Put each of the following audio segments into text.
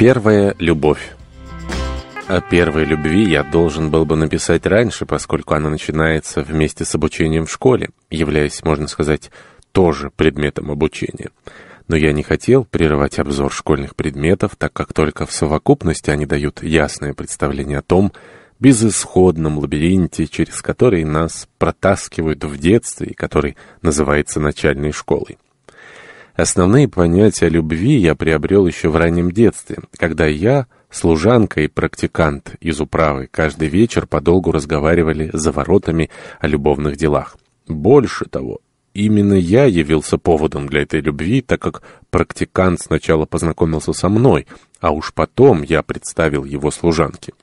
Первая любовь. О первой любви я должен был бы написать раньше, поскольку она начинается вместе с обучением в школе, являясь, можно сказать, тоже предметом обучения. Но я не хотел прерывать обзор школьных предметов, так как только в совокупности они дают ясное представление о том, безысходном лабиринте, через который нас протаскивают в детстве который называется начальной школой. Основные понятия любви я приобрел еще в раннем детстве, когда я, служанка и практикант из управы, каждый вечер подолгу разговаривали за воротами о любовных делах. Больше того, именно я явился поводом для этой любви, так как практикант сначала познакомился со мной, а уж потом я представил его служанке.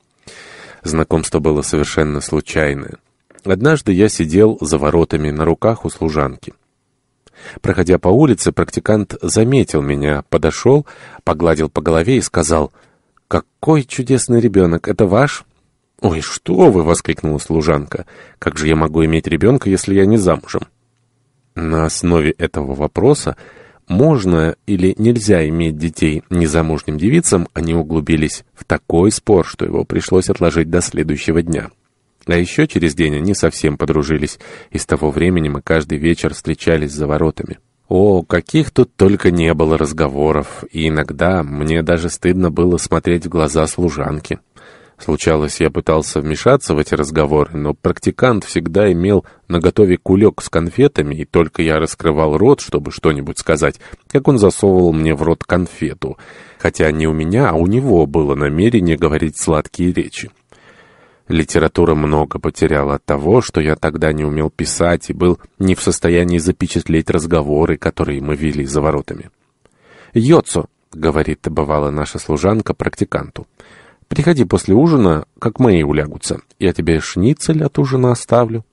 Знакомство было совершенно случайное. Однажды я сидел за воротами на руках у служанки. Проходя по улице, практикант заметил меня, подошел, погладил по голове и сказал, «Какой чудесный ребенок! Это ваш?» «Ой, что вы!» — воскликнула служанка. «Как же я могу иметь ребенка, если я не замужем?» На основе этого вопроса можно или нельзя иметь детей незамужним девицам, они углубились в такой спор, что его пришлось отложить до следующего дня. А еще через день они совсем подружились, и с того времени мы каждый вечер встречались за воротами. О, каких тут только не было разговоров, и иногда мне даже стыдно было смотреть в глаза служанки. Случалось, я пытался вмешаться в эти разговоры, но практикант всегда имел на готове кулек с конфетами, и только я раскрывал рот, чтобы что-нибудь сказать, как он засовывал мне в рот конфету. Хотя не у меня, а у него было намерение говорить сладкие речи. Литература много потеряла от того, что я тогда не умел писать и был не в состоянии запечатлеть разговоры, которые мы вели за воротами. «Йоцо», — говорит бывала наша служанка практиканту, — «приходи после ужина, как мои улягутся. Я тебе шницель от ужина оставлю».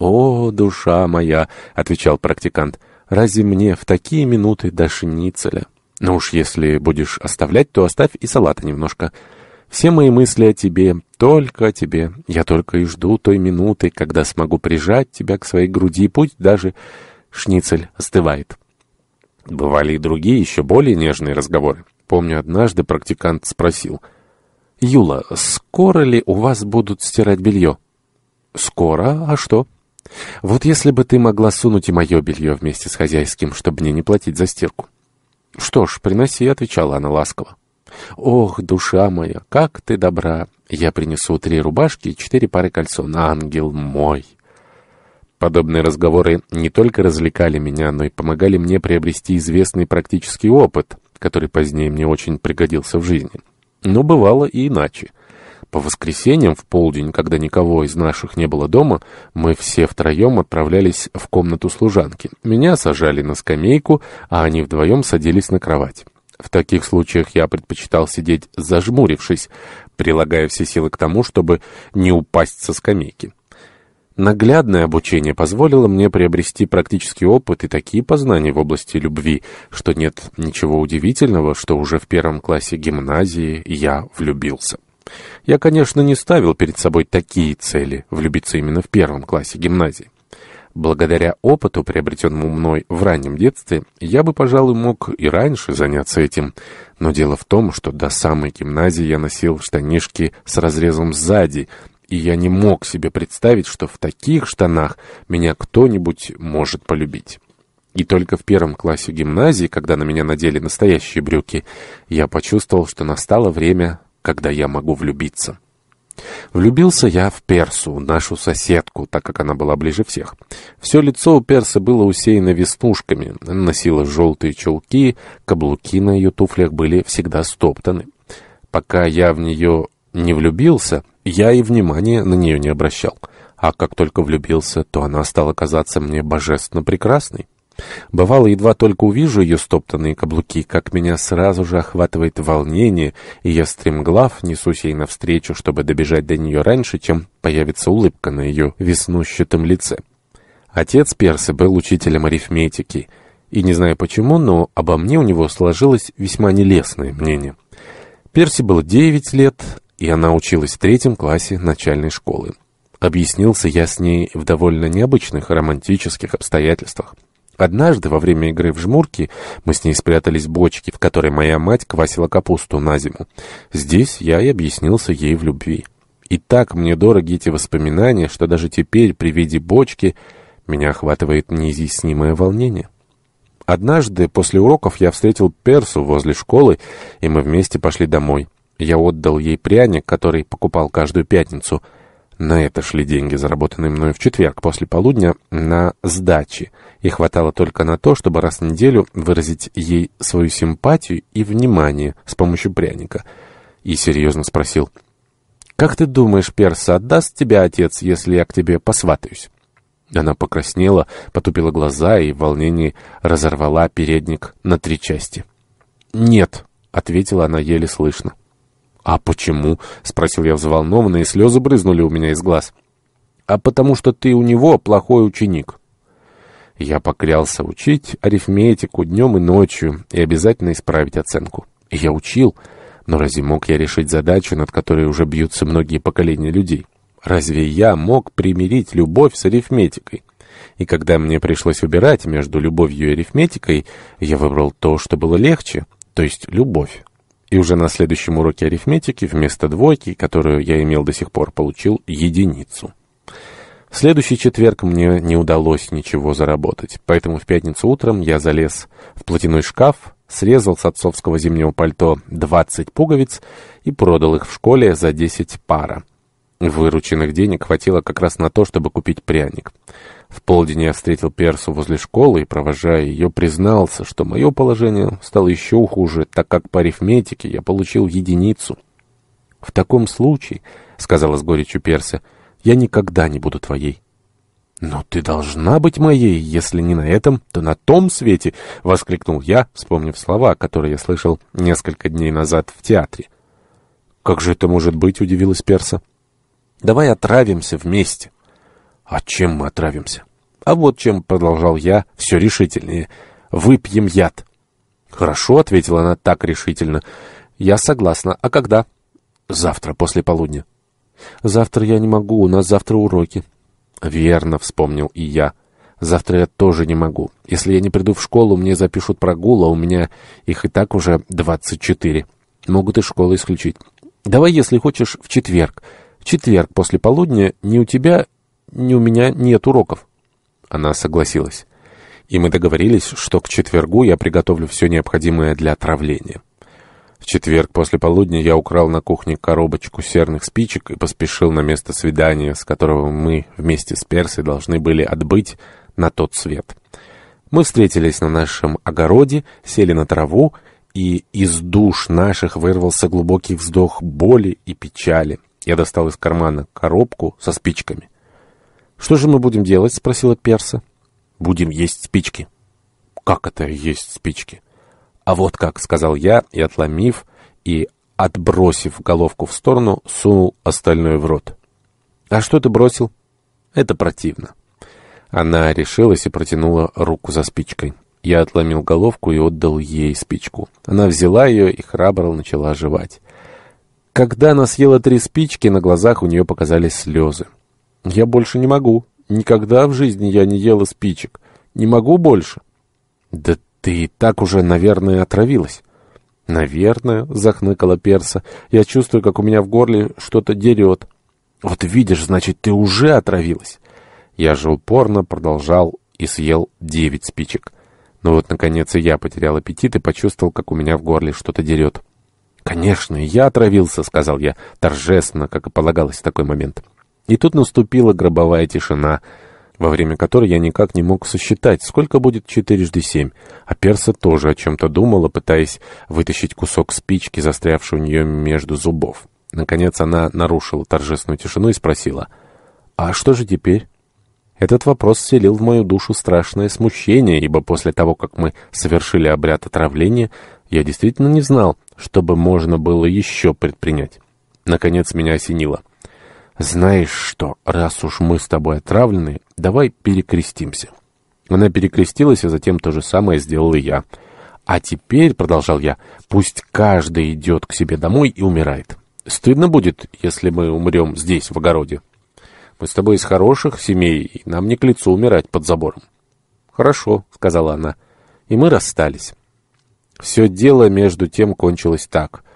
«О, душа моя», — отвечал практикант, — «разве мне в такие минуты до шницеля?» «Ну уж если будешь оставлять, то оставь и салата немножко». Все мои мысли о тебе, только о тебе. Я только и жду той минуты, когда смогу прижать тебя к своей груди, пусть даже шницель остывает. Бывали и другие, еще более нежные разговоры. Помню, однажды практикант спросил. «Юла, скоро ли у вас будут стирать белье?» «Скоро? А что?» «Вот если бы ты могла сунуть и мое белье вместе с хозяйским, чтобы мне не платить за стирку». «Что ж, приноси», — отвечала она ласково. «Ох, душа моя, как ты добра! Я принесу три рубашки и четыре пары кольцон, ангел мой!» Подобные разговоры не только развлекали меня, но и помогали мне приобрести известный практический опыт, который позднее мне очень пригодился в жизни. Но бывало и иначе. По воскресеньям в полдень, когда никого из наших не было дома, мы все втроем отправлялись в комнату служанки. Меня сажали на скамейку, а они вдвоем садились на кровать. В таких случаях я предпочитал сидеть зажмурившись, прилагая все силы к тому, чтобы не упасть со скамейки. Наглядное обучение позволило мне приобрести практический опыт и такие познания в области любви, что нет ничего удивительного, что уже в первом классе гимназии я влюбился. Я, конечно, не ставил перед собой такие цели – влюбиться именно в первом классе гимназии. Благодаря опыту, приобретенному мной в раннем детстве, я бы, пожалуй, мог и раньше заняться этим. Но дело в том, что до самой гимназии я носил штанишки с разрезом сзади, и я не мог себе представить, что в таких штанах меня кто-нибудь может полюбить. И только в первом классе гимназии, когда на меня надели настоящие брюки, я почувствовал, что настало время, когда я могу влюбиться. Влюбился я в Персу, нашу соседку, так как она была ближе всех. Все лицо у Персы было усеяно веснушками, она носила желтые чулки, каблуки на ее туфлях были всегда стоптаны. Пока я в нее не влюбился, я и внимания на нее не обращал. А как только влюбился, то она стала казаться мне божественно прекрасной. Бывало, едва только увижу ее стоптанные каблуки, как меня сразу же охватывает волнение, и я стремглав несусь ей навстречу, чтобы добежать до нее раньше, чем появится улыбка на ее веснущатом лице. Отец Персы был учителем арифметики, и не знаю почему, но обо мне у него сложилось весьма нелестное мнение. Перси было девять лет, и она училась в третьем классе начальной школы. Объяснился я с ней в довольно необычных романтических обстоятельствах. Однажды, во время игры в жмурки, мы с ней спрятались в бочке, в которой моя мать квасила капусту на зиму. Здесь я и объяснился ей в любви. И так мне дороги эти воспоминания, что даже теперь при виде бочки меня охватывает неизъяснимое волнение. Однажды после уроков я встретил Персу возле школы, и мы вместе пошли домой. Я отдал ей пряник, который покупал каждую пятницу — на это шли деньги, заработанные мною в четверг после полудня на сдачи, и хватало только на то, чтобы раз в неделю выразить ей свою симпатию и внимание с помощью пряника. И серьезно спросил, «Как ты думаешь, Перса, отдаст тебя отец, если я к тебе посватаюсь?» Она покраснела, потупила глаза и в волнении разорвала передник на три части. «Нет», — ответила она еле слышно. «А почему?» — спросил я взволнованно, и слезы брызнули у меня из глаз. «А потому что ты у него плохой ученик». Я поклялся учить арифметику днем и ночью и обязательно исправить оценку. я учил, но разве мог я решить задачу, над которой уже бьются многие поколения людей? Разве я мог примирить любовь с арифметикой? И когда мне пришлось выбирать между любовью и арифметикой, я выбрал то, что было легче, то есть любовь. И уже на следующем уроке арифметики вместо двойки, которую я имел до сих пор, получил единицу. В следующий четверг мне не удалось ничего заработать, поэтому в пятницу утром я залез в платяной шкаф, срезал с отцовского зимнего пальто 20 пуговиц и продал их в школе за 10 пара. Вырученных денег хватило как раз на то, чтобы купить пряник. В полдень я встретил Персу возле школы и, провожая ее, признался, что мое положение стало еще хуже, так как по арифметике я получил единицу. «В таком случае», — сказала с горечью Перса, — «я никогда не буду твоей». «Но ты должна быть моей, если не на этом, то на том свете!» — воскликнул я, вспомнив слова, которые я слышал несколько дней назад в театре. «Как же это может быть?» — удивилась Перса. «Давай отравимся вместе». А чем мы отравимся? А вот чем, продолжал я, все решительнее. Выпьем яд. Хорошо, ответила она так решительно. Я согласна. А когда? Завтра, после полудня. Завтра я не могу, у нас завтра уроки. Верно, вспомнил и я. Завтра я тоже не могу. Если я не приду в школу, мне запишут прогул, а у меня их и так уже двадцать четыре. Могут и школы исключить. Давай, если хочешь, в четверг. В четверг после полудня Не у тебя, не у меня нет уроков». Она согласилась. И мы договорились, что к четвергу я приготовлю все необходимое для отравления. В четверг после полудня я украл на кухне коробочку серных спичек и поспешил на место свидания, с которого мы вместе с Персой должны были отбыть на тот свет. Мы встретились на нашем огороде, сели на траву, и из душ наших вырвался глубокий вздох боли и печали. Я достал из кармана коробку со спичками. «Что же мы будем делать?» — спросила Перса. «Будем есть спички». «Как это есть спички?» «А вот как», — сказал я, и, отломив и отбросив головку в сторону, сунул остальное в рот. «А что ты бросил?» «Это противно». Она решилась и протянула руку за спичкой. Я отломил головку и отдал ей спичку. Она взяла ее и храбро начала жевать. Когда она съела три спички, на глазах у нее показались слезы. Я больше не могу. Никогда в жизни я не ела спичек. Не могу больше. Да ты и так уже, наверное, отравилась. Наверное, захныкала перса. Я чувствую, как у меня в горле что-то дерет. Вот видишь, значит, ты уже отравилась. Я же упорно продолжал и съел девять спичек. Но ну вот, наконец, и я потерял аппетит и почувствовал, как у меня в горле что-то дерет. «Конечно, я отравился», — сказал я, торжественно, как и полагалось в такой момент. И тут наступила гробовая тишина, во время которой я никак не мог сосчитать, сколько будет четырежды семь. А Перса тоже о чем-то думала, пытаясь вытащить кусок спички, застрявший у нее между зубов. Наконец она нарушила торжественную тишину и спросила, «А что же теперь?» Этот вопрос вселил в мою душу страшное смущение, ибо после того, как мы совершили обряд отравления, я действительно не знал, что бы можно было еще предпринять. Наконец меня осенило. «Знаешь что, раз уж мы с тобой отравлены, давай перекрестимся». Она перекрестилась, а затем то же самое сделал и я. «А теперь, — продолжал я, — пусть каждый идет к себе домой и умирает. Стыдно будет, если мы умрем здесь, в огороде. Мы с тобой из хороших семей, и нам не к лицу умирать под забором». «Хорошо», — сказала она. И мы расстались. Все дело между тем кончилось так —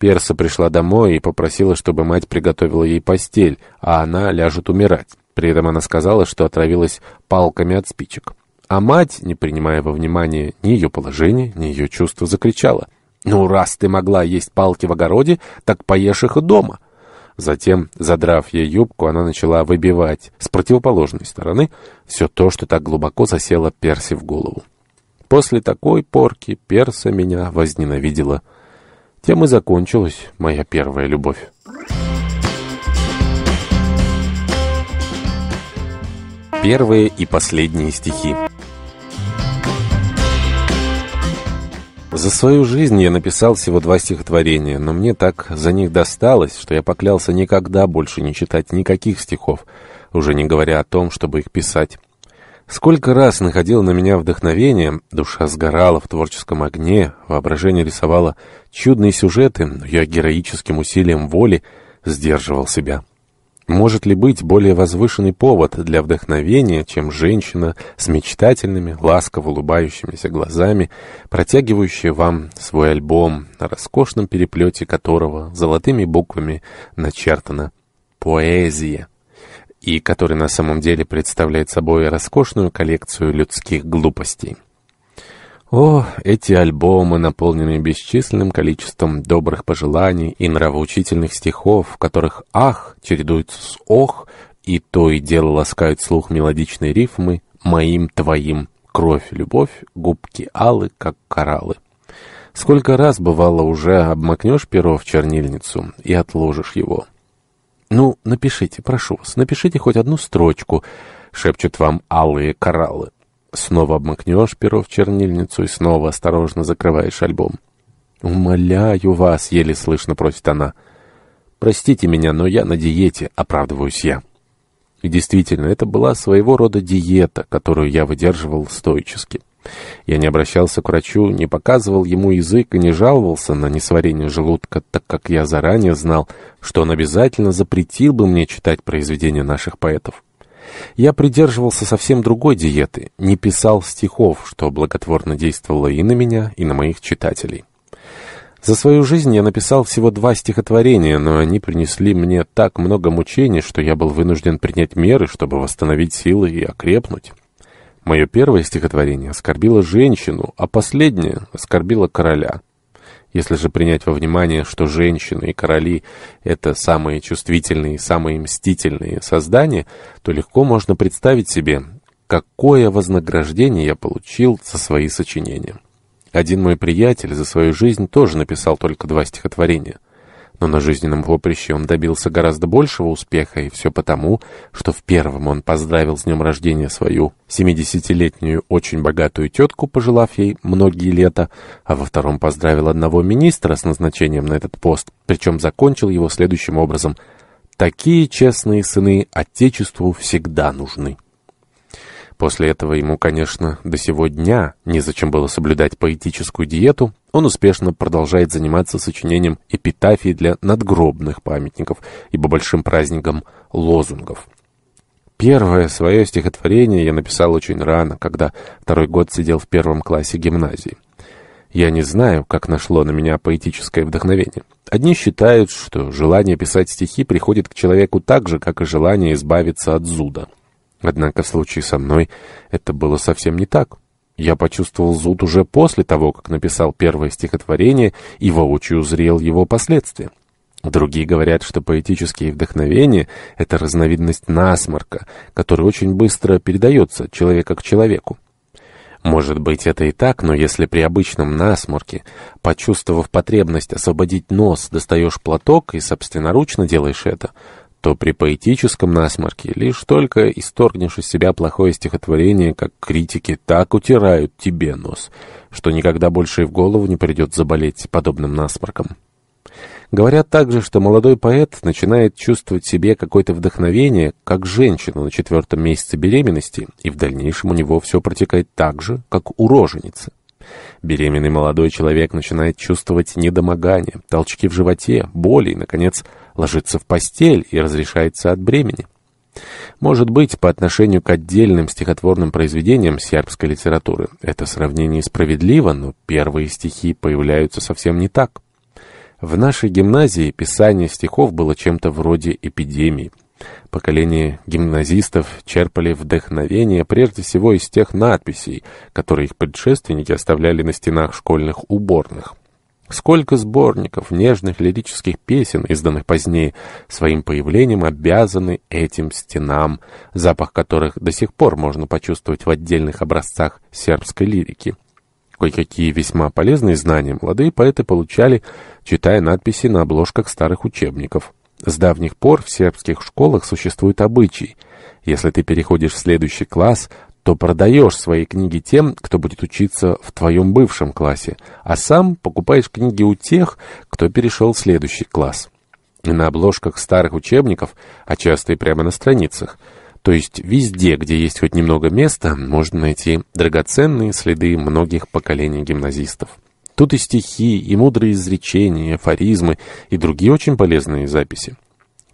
Перса пришла домой и попросила, чтобы мать приготовила ей постель, а она ляжет умирать. При этом она сказала, что отравилась палками от спичек. А мать, не принимая во внимание ни ее положение, ни ее чувства, закричала. «Ну, раз ты могла есть палки в огороде, так поешь их и дома». Затем, задрав ей юбку, она начала выбивать с противоположной стороны все то, что так глубоко засело Перси в голову. После такой порки Перса меня возненавидела. Тем и закончилась моя первая любовь. Первые и последние стихи. За свою жизнь я написал всего два стихотворения, но мне так за них досталось, что я поклялся никогда больше не читать никаких стихов, уже не говоря о том, чтобы их писать. Сколько раз находил на меня вдохновение, душа сгорала в творческом огне, воображение рисовало чудные сюжеты, но я героическим усилием воли сдерживал себя. Может ли быть более возвышенный повод для вдохновения, чем женщина с мечтательными, ласково улыбающимися глазами, протягивающая вам свой альбом, на роскошном переплете которого золотыми буквами начертана «Поэзия»? и который на самом деле представляет собой роскошную коллекцию людских глупостей. О, эти альбомы наполненные бесчисленным количеством добрых пожеланий и нравоучительных стихов, в которых «ах» чередуется с «ох», и то и дело ласкают слух мелодичные рифмы «моим, твоим, кровь, любовь, губки алы, как кораллы». Сколько раз, бывало, уже обмакнешь перо в чернильницу и отложишь его. «Ну, напишите, прошу вас, напишите хоть одну строчку», — шепчут вам алые кораллы. Снова обмакнешь перо в чернильницу и снова осторожно закрываешь альбом. «Умоляю вас», — еле слышно просит она. «Простите меня, но я на диете», — оправдываюсь я. И действительно, это была своего рода диета, которую я выдерживал стойчески. Я не обращался к врачу, не показывал ему язык и не жаловался на несварение желудка, так как я заранее знал, что он обязательно запретил бы мне читать произведения наших поэтов. Я придерживался совсем другой диеты, не писал стихов, что благотворно действовало и на меня, и на моих читателей. За свою жизнь я написал всего два стихотворения, но они принесли мне так много мучений, что я был вынужден принять меры, чтобы восстановить силы и окрепнуть. Мое первое стихотворение оскорбило женщину, а последнее оскорбило короля. Если же принять во внимание, что женщины и короли – это самые чувствительные и самые мстительные создания, то легко можно представить себе, какое вознаграждение я получил за свои сочинения. Один мой приятель за свою жизнь тоже написал только два стихотворения – но на жизненном поприще он добился гораздо большего успеха, и все потому, что в первом он поздравил с днем рождения свою 70-летнюю очень богатую тетку, пожелав ей многие лета, а во втором поздравил одного министра с назначением на этот пост, причем закончил его следующим образом «Такие честные сыны Отечеству всегда нужны». После этого ему, конечно, до сего дня незачем было соблюдать поэтическую диету, он успешно продолжает заниматься сочинением эпитафий для надгробных памятников, ибо большим праздником лозунгов. Первое свое стихотворение я написал очень рано, когда второй год сидел в первом классе гимназии. Я не знаю, как нашло на меня поэтическое вдохновение. Одни считают, что желание писать стихи приходит к человеку так же, как и желание избавиться от зуда. Однако в случае со мной это было совсем не так. Я почувствовал зуд уже после того, как написал первое стихотворение и воочию зрел его последствия. Другие говорят, что поэтические вдохновения — это разновидность насморка, который очень быстро передается от человека к человеку. Может быть, это и так, но если при обычном насморке, почувствовав потребность освободить нос, достаешь платок и собственноручно делаешь это — то при поэтическом насморке, лишь только исторгнешь из себя плохое стихотворение, как критики так утирают тебе нос, что никогда больше и в голову не придет заболеть подобным насморком. Говорят также, что молодой поэт начинает чувствовать себе какое-то вдохновение, как женщина на четвертом месяце беременности, и в дальнейшем у него все протекает так же, как у роженицы. Беременный молодой человек начинает чувствовать недомогание, толчки в животе, боли и, наконец, ложится в постель и разрешается от бремени. Может быть, по отношению к отдельным стихотворным произведениям сербской литературы это сравнение справедливо, но первые стихи появляются совсем не так. В нашей гимназии писание стихов было чем-то вроде эпидемии. Поколение гимназистов черпали вдохновение прежде всего из тех надписей, которые их предшественники оставляли на стенах школьных уборных. Сколько сборников нежных лирических песен, изданных позднее, своим появлением обязаны этим стенам, запах которых до сих пор можно почувствовать в отдельных образцах сербской лирики. Кое-какие весьма полезные знания молодые поэты получали, читая надписи на обложках старых учебников. С давних пор в сербских школах существует обычай. Если ты переходишь в следующий класс, то продаешь свои книги тем, кто будет учиться в твоем бывшем классе, а сам покупаешь книги у тех, кто перешел в следующий класс. И на обложках старых учебников, а часто и прямо на страницах, то есть везде, где есть хоть немного места, можно найти драгоценные следы многих поколений гимназистов. Тут и стихи, и мудрые изречения, и афоризмы, и другие очень полезные записи.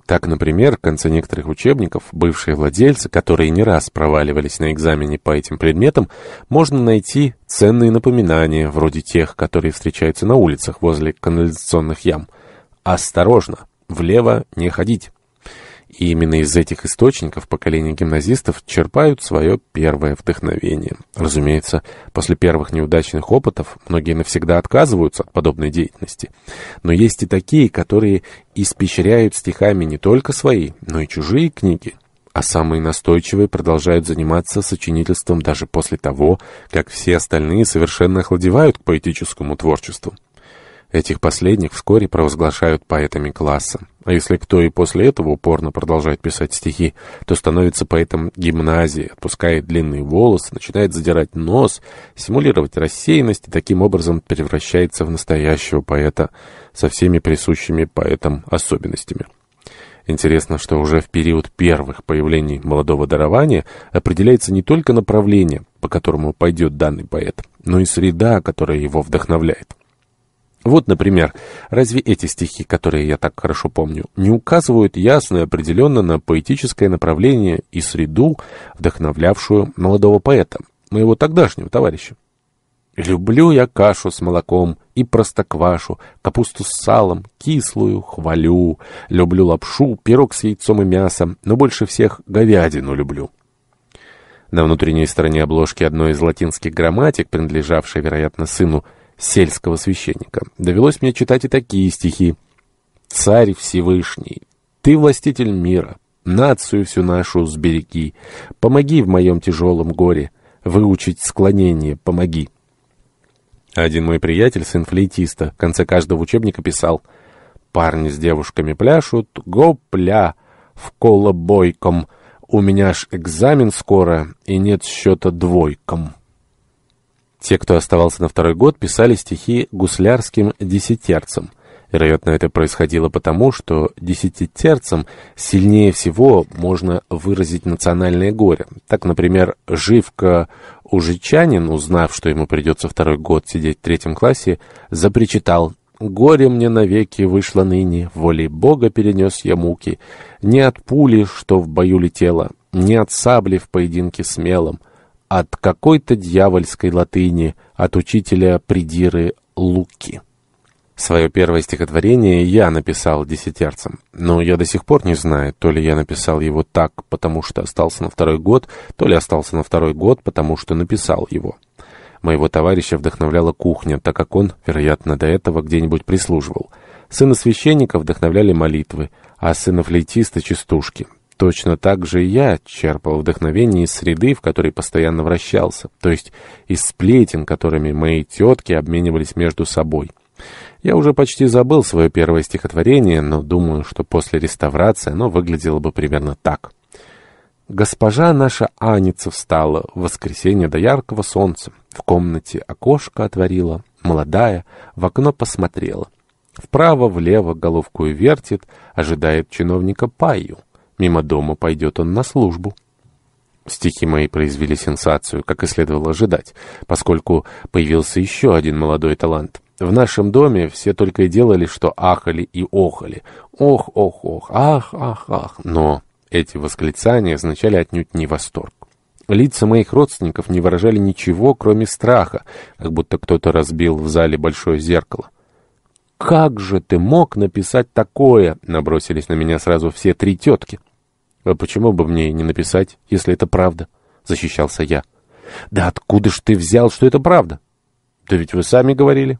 Так, например, в конце некоторых учебников бывшие владельцы, которые не раз проваливались на экзамене по этим предметам, можно найти ценные напоминания, вроде тех, которые встречаются на улицах возле канализационных ям. «Осторожно! Влево не ходить!» И именно из этих источников поколения гимназистов черпают свое первое вдохновение. Разумеется, после первых неудачных опытов многие навсегда отказываются от подобной деятельности. Но есть и такие, которые испещряют стихами не только свои, но и чужие книги. А самые настойчивые продолжают заниматься сочинительством даже после того, как все остальные совершенно охладевают к поэтическому творчеству. Этих последних вскоре провозглашают поэтами класса. А если кто и после этого упорно продолжает писать стихи, то становится поэтом гимназии, отпускает длинные волосы, начинает задирать нос, симулировать рассеянность и таким образом превращается в настоящего поэта со всеми присущими поэтам особенностями. Интересно, что уже в период первых появлений молодого дарования определяется не только направление, по которому пойдет данный поэт, но и среда, которая его вдохновляет. Вот, например, разве эти стихи, которые я так хорошо помню, не указывают ясно и определенно на поэтическое направление и среду, вдохновлявшую молодого поэта, моего тогдашнего товарища? «Люблю я кашу с молоком и простоквашу, капусту с салом, кислую хвалю, люблю лапшу, пирог с яйцом и мясом, но больше всех говядину люблю». На внутренней стороне обложки одной из латинских грамматик, принадлежавшей, вероятно, сыну сельского священника. Довелось мне читать и такие стихи. «Царь Всевышний, ты властитель мира, нацию всю нашу сбереги, помоги в моем тяжелом горе, выучить склонение, помоги». Один мой приятель, сын флейтиста, в конце каждого учебника писал «Парни с девушками пляшут, гопля, в колобойком, у меня ж экзамен скоро, и нет счета двойком». Те, кто оставался на второй год, писали стихи гуслярским десятерцам. Вероятно, это происходило потому, что десятитерцем сильнее всего можно выразить национальное горе. Так, например, Живка Ужичанин, узнав, что ему придется второй год сидеть в третьем классе, запричитал «Горе мне навеки вышло ныне, волей Бога перенес я муки, не от пули, что в бою летела, не от сабли в поединке смелом, от какой-то дьявольской латыни, от учителя придиры Луки. Свое первое стихотворение я написал десятерцем, но я до сих пор не знаю, то ли я написал его так, потому что остался на второй год, то ли остался на второй год, потому что написал его. Моего товарища вдохновляла кухня, так как он, вероятно, до этого где-нибудь прислуживал. Сына священника вдохновляли молитвы, а сына флейтиста — частушки. Точно так же и я черпал вдохновение из среды, в которой постоянно вращался, то есть из сплетен, которыми мои тетки обменивались между собой. Я уже почти забыл свое первое стихотворение, но думаю, что после реставрации оно выглядело бы примерно так. Госпожа наша Аница встала в воскресенье до яркого солнца. В комнате окошко отворила, молодая, в окно посмотрела. Вправо-влево головку вертит, ожидает чиновника Паю. Мимо дома пойдет он на службу. Стихи мои произвели сенсацию, как и следовало ожидать, поскольку появился еще один молодой талант. В нашем доме все только и делали, что ахали и охали. Ох, ох, ох, ах, ах, ах. Но эти восклицания означали отнюдь не восторг. Лица моих родственников не выражали ничего, кроме страха, как будто кто-то разбил в зале большое зеркало как же ты мог написать такое?» — набросились на меня сразу все три тетки. «А почему бы мне не написать, если это правда?» — защищался я. «Да откуда ж ты взял, что это правда?» «Да ведь вы сами говорили».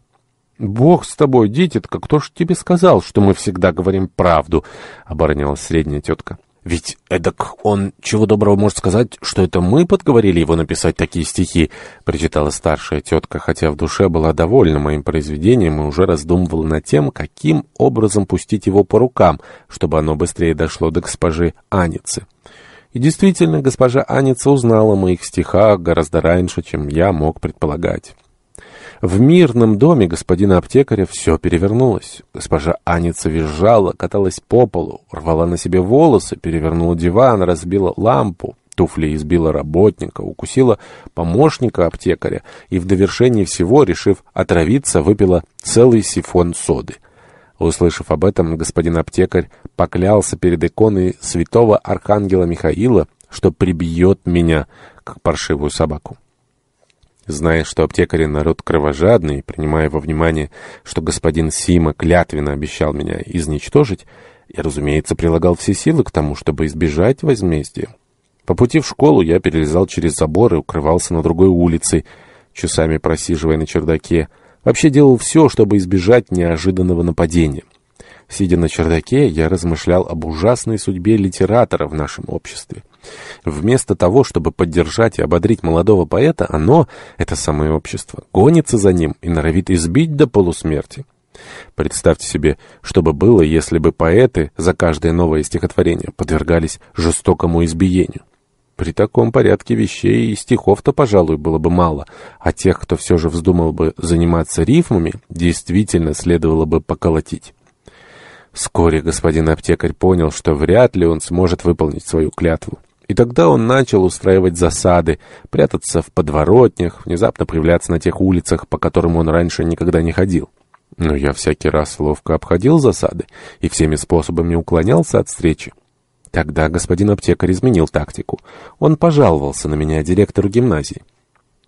«Бог с тобой, дитятка, кто ж тебе сказал, что мы всегда говорим правду?» — оборонялась средняя тетка. Ведь эдак он, чего доброго, может сказать, что это мы подговорили его написать такие стихи, Прочитала старшая тетка, хотя в душе была довольна моим произведением и уже раздумывала над тем, каким образом пустить его по рукам, чтобы оно быстрее дошло до госпожи Аницы. И действительно, госпожа Аница узнала о моих стихах гораздо раньше, чем я мог предполагать. В мирном доме господина аптекаря все перевернулось. Госпожа Аница визжала, каталась по полу, рвала на себе волосы, перевернула диван, разбила лампу. Туфли избила работника, укусила помощника аптекаря и в довершении всего, решив отравиться, выпила целый сифон соды. Услышав об этом, господин аптекарь поклялся перед иконой святого архангела Михаила, что прибьет меня, как паршивую собаку. Зная, что аптекари народ кровожадный, принимая во внимание, что господин Сима клятвенно обещал меня изничтожить, я, разумеется, прилагал все силы к тому, чтобы избежать возмездия. По пути в школу я перелезал через забор и укрывался на другой улице, часами просиживая на чердаке. Вообще делал все, чтобы избежать неожиданного нападения. Сидя на чердаке, я размышлял об ужасной судьбе литератора в нашем обществе. Вместо того, чтобы поддержать и ободрить молодого поэта, оно, это самое общество, гонится за ним и норовит избить до полусмерти. Представьте себе, что бы было, если бы поэты за каждое новое стихотворение подвергались жестокому избиению. При таком порядке вещей и стихов-то, пожалуй, было бы мало, а тех, кто все же вздумал бы заниматься рифмами, действительно следовало бы поколотить. Вскоре господин аптекарь понял, что вряд ли он сможет выполнить свою клятву. И тогда он начал устраивать засады, прятаться в подворотнях, внезапно появляться на тех улицах, по которым он раньше никогда не ходил. Но я всякий раз ловко обходил засады и всеми способами уклонялся от встречи. Тогда господин аптекарь изменил тактику. Он пожаловался на меня директору гимназии.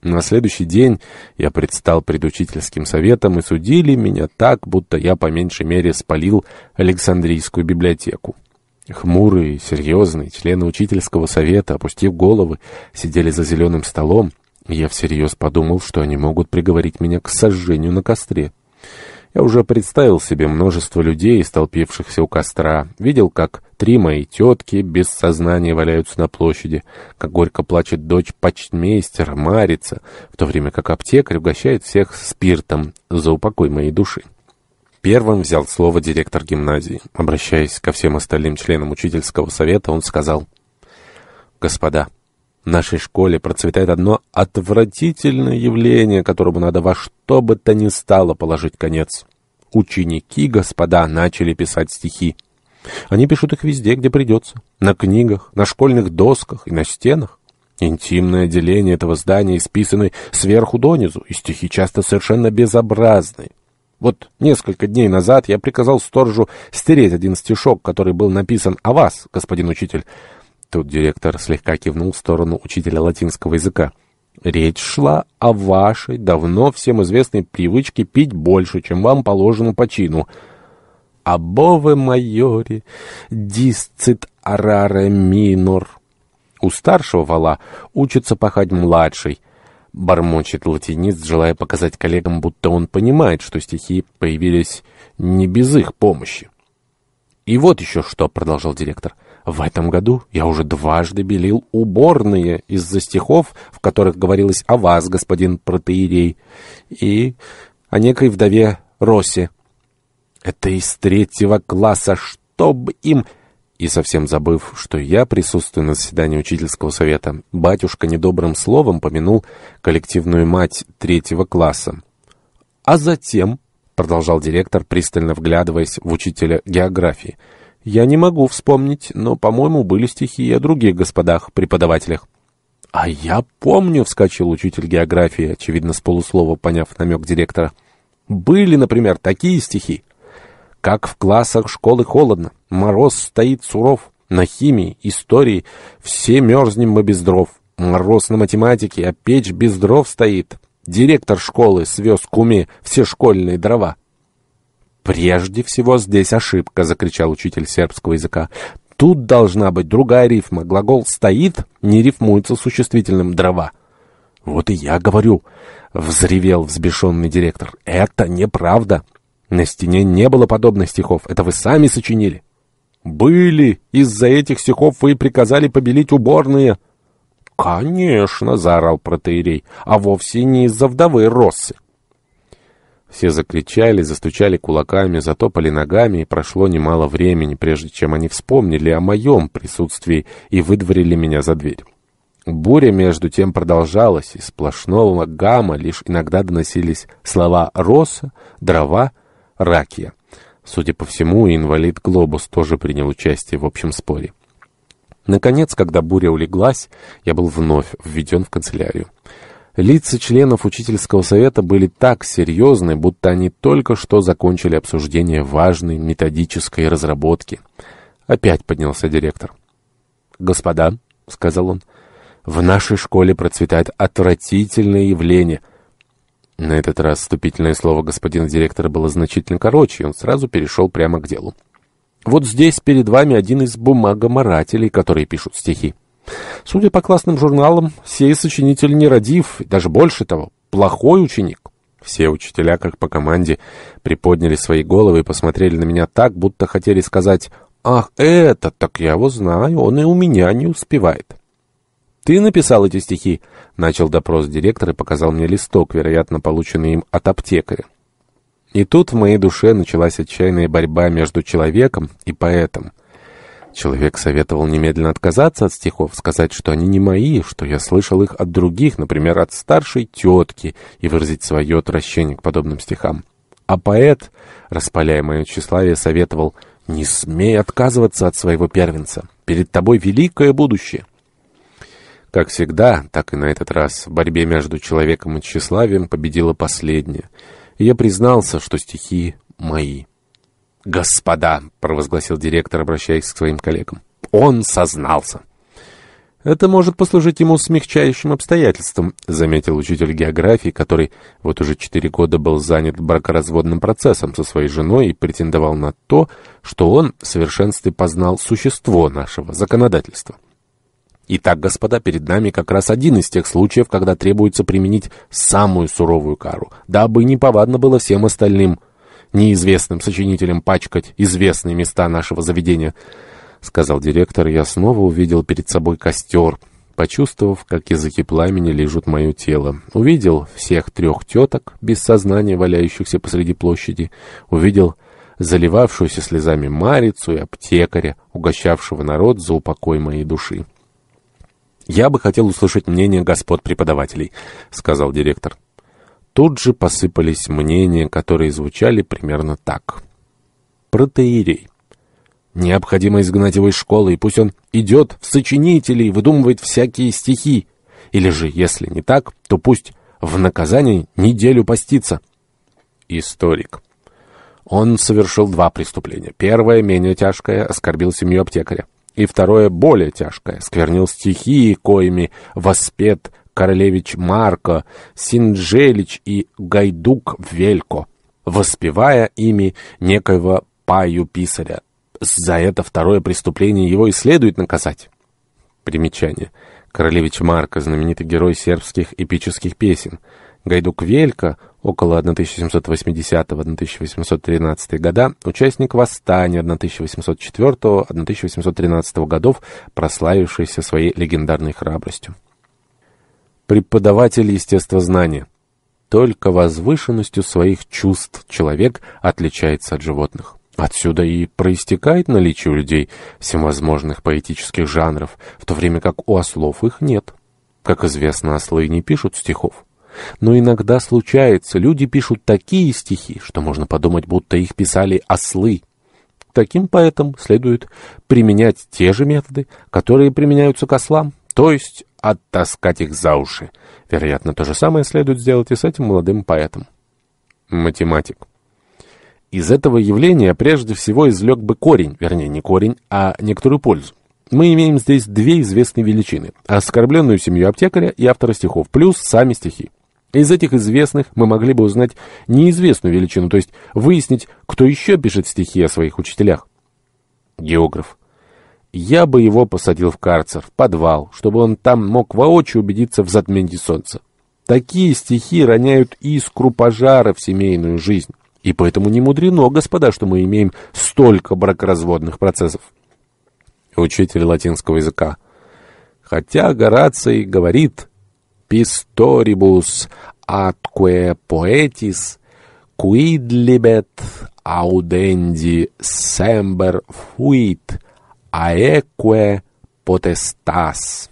На следующий день я предстал пред учительским советом, и судили меня так, будто я по меньшей мере спалил Александрийскую библиотеку. Хмурые, серьезные члены учительского совета, опустив головы, сидели за зеленым столом, и я всерьез подумал, что они могут приговорить меня к сожжению на костре. Я уже представил себе множество людей, столпившихся у костра, видел, как три мои тетки без сознания валяются на площади, как горько плачет дочь почтмейстера, марится, в то время как аптекарь угощает всех спиртом за упокой моей души. Первым взял слово директор гимназии. Обращаясь ко всем остальным членам учительского совета, он сказал, «Господа, в нашей школе процветает одно отвратительное явление, которому надо во что бы то ни стало положить конец. Ученики, господа, начали писать стихи. Они пишут их везде, где придется. На книгах, на школьных досках и на стенах. Интимное отделение этого здания исписаны сверху донизу, и стихи часто совершенно безобразны. Вот несколько дней назад я приказал сторожу стереть один стишок, который был написан о вас, господин учитель. Тут директор слегка кивнул в сторону учителя латинского языка. Речь шла о вашей давно всем известной привычке пить больше, чем вам положено по чину. «Абове майоре, дисцит араре минор». У старшего вала учится пахать младший. Бормочет латинист, желая показать коллегам, будто он понимает, что стихи появились не без их помощи. «И вот еще что», — продолжал директор, — в этом году я уже дважды белил уборные из-за стихов, в которых говорилось о вас, господин протеерей, и о некой вдове Росе. Это из третьего класса, чтоб им... И совсем забыв, что я присутствую на заседании учительского совета, батюшка недобрым словом помянул коллективную мать третьего класса. А затем, продолжал директор, пристально вглядываясь в учителя географии, — я не могу вспомнить, но, по-моему, были стихи и о других господах, преподавателях. «А я помню», — вскочил учитель географии, очевидно, с полуслова поняв намек директора. «Были, например, такие стихи. Как в классах школы холодно, мороз стоит суров, на химии, истории, все мерзнем мы без дров, мороз на математике, а печь без дров стоит. Директор школы свез куме все школьные дрова». «Прежде всего здесь ошибка», — закричал учитель сербского языка. «Тут должна быть другая рифма. Глагол «стоит» не рифмуется существительным «дрова». «Вот и я говорю», — взревел взбешенный директор. «Это неправда. На стене не было подобных стихов. Это вы сами сочинили». «Были. Из-за этих стихов вы приказали побелить уборные». «Конечно», — заорал протеерей, — «а вовсе не из-за вдовы Россы». Все закричали, застучали кулаками, затопали ногами, и прошло немало времени, прежде чем они вспомнили о моем присутствии и выдворили меня за дверь. Буря, между тем, продолжалась, и сплошного гамма лишь иногда доносились слова «роса», «дрова», «ракия». Судя по всему, инвалид Глобус тоже принял участие в общем споре. Наконец, когда буря улеглась, я был вновь введен в канцелярию. Лица членов учительского совета были так серьезны, будто они только что закончили обсуждение важной методической разработки. Опять поднялся директор. «Господа», — сказал он, — «в нашей школе процветает отвратительное явление». На этот раз вступительное слово господина директора было значительно короче, и он сразу перешел прямо к делу. «Вот здесь перед вами один из бумагоморателей, которые пишут стихи». Судя по классным журналам, сей сочинитель не родив, даже больше того, плохой ученик. Все учителя, как по команде, приподняли свои головы и посмотрели на меня так, будто хотели сказать «Ах, это, так я его знаю, он и у меня не успевает». «Ты написал эти стихи?» — начал допрос директор и показал мне листок, вероятно, полученный им от аптекаря. И тут в моей душе началась отчаянная борьба между человеком и поэтом — Человек советовал немедленно отказаться от стихов, сказать, что они не мои, что я слышал их от других, например, от старшей тетки, и выразить свое отвращение к подобным стихам. А поэт, распаляя мое тщеславие, советовал «Не смей отказываться от своего первенца. Перед тобой великое будущее». Как всегда, так и на этот раз, в борьбе между человеком и тщеславием победила последняя. И я признался, что стихи мои господа!» — провозгласил директор, обращаясь к своим коллегам. «Он сознался!» «Это может послужить ему смягчающим обстоятельством», — заметил учитель географии, который вот уже четыре года был занят бракоразводным процессом со своей женой и претендовал на то, что он в совершенстве познал существо нашего законодательства. Итак, господа, перед нами как раз один из тех случаев, когда требуется применить самую суровую кару, дабы неповадно было всем остальным неизвестным сочинителям пачкать известные места нашего заведения», — сказал директор, я снова увидел перед собой костер, почувствовав, как языки пламени лижут мое тело. Увидел всех трех теток, без сознания валяющихся посреди площади. Увидел заливавшуюся слезами Марицу и аптекаря, угощавшего народ за упокой моей души. «Я бы хотел услышать мнение господ преподавателей», — сказал директор. Тут же посыпались мнения, которые звучали примерно так. Протеерей. Необходимо изгнать его из школы, и пусть он идет в сочинители и выдумывает всякие стихи. Или же, если не так, то пусть в наказание неделю постится. Историк. Он совершил два преступления. Первое, менее тяжкое, оскорбил семью аптекаря. И второе, более тяжкое, сквернил стихии, коими воспет Королевич Марко, Синджелич и Гайдук Велько, воспевая ими некоего паю-писаря. За это второе преступление его и следует наказать. Примечание. Королевич Марко, знаменитый герой сербских эпических песен. Гайдук Велько около 1780-1813 года, участник восстания 1804-1813 годов, прославившийся своей легендарной храбростью преподаватель естествознания. Только возвышенностью своих чувств человек отличается от животных. Отсюда и проистекает наличие у людей всевозможных поэтических жанров, в то время как у ослов их нет. Как известно, ослы не пишут стихов. Но иногда случается, люди пишут такие стихи, что можно подумать, будто их писали ослы. К таким поэтам следует применять те же методы, которые применяются к ослам то есть оттаскать их за уши. Вероятно, то же самое следует сделать и с этим молодым поэтом. Математик. Из этого явления прежде всего извлек бы корень, вернее, не корень, а некоторую пользу. Мы имеем здесь две известные величины – оскорбленную семью аптекаря и автора стихов, плюс сами стихи. Из этих известных мы могли бы узнать неизвестную величину, то есть выяснить, кто еще пишет стихи о своих учителях. Географ. Я бы его посадил в карцер, в подвал, чтобы он там мог воочию убедиться в затмении солнца. Такие стихи роняют искру пожара в семейную жизнь. И поэтому не мудрено, господа, что мы имеем столько бракоразводных процессов. Учитель латинского языка. Хотя Гораций говорит «писторибус атque поэтис quid libet audendi sember fuit» «аэкуэ потестас».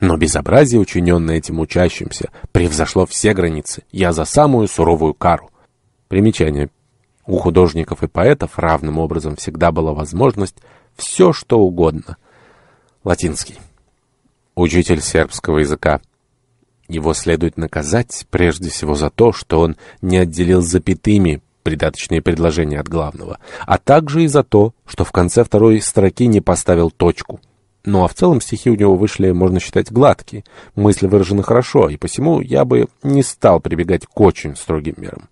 Но безобразие, учиненное этим учащимся, превзошло все границы. Я за самую суровую кару. Примечание. У художников и поэтов равным образом всегда была возможность все, что угодно. Латинский. Учитель сербского языка. Его следует наказать прежде всего за то, что он не отделил запятыми придаточные предложения от главного, а также и за то, что в конце второй строки не поставил точку. Ну а в целом стихи у него вышли, можно считать, гладкие, мысли выражены хорошо, и посему я бы не стал прибегать к очень строгим мерам.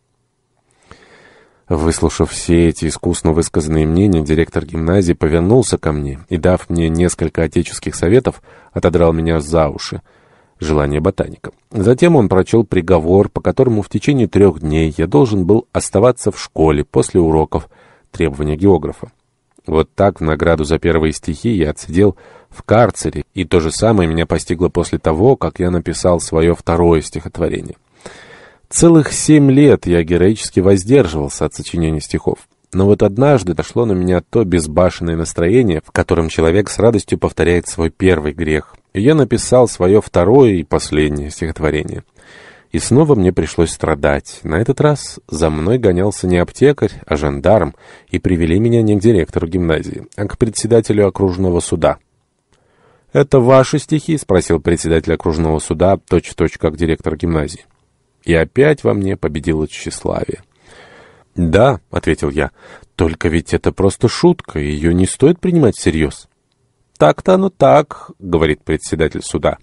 Выслушав все эти искусно высказанные мнения, директор гимназии повернулся ко мне и, дав мне несколько отеческих советов, отодрал меня за уши желание ботаника. Затем он прочел приговор, по которому в течение трех дней я должен был оставаться в школе после уроков требования географа. Вот так в награду за первые стихи я отсидел в карцере, и то же самое меня постигло после того, как я написал свое второе стихотворение. Целых семь лет я героически воздерживался от сочинения стихов. Но вот однажды дошло на меня то безбашенное настроение, в котором человек с радостью повторяет свой первый грех — и я написал свое второе и последнее стихотворение. И снова мне пришлось страдать. На этот раз за мной гонялся не аптекарь, а жандарм, и привели меня не к директору гимназии, а к председателю окружного суда. «Это ваши стихи?» — спросил председатель окружного суда, точь-в-точь -точь, как директор гимназии. И опять во мне победило тщеславие. «Да», — ответил я, — «только ведь это просто шутка, ее не стоит принимать всерьез». «Так-то оно так», — говорит председатель суда.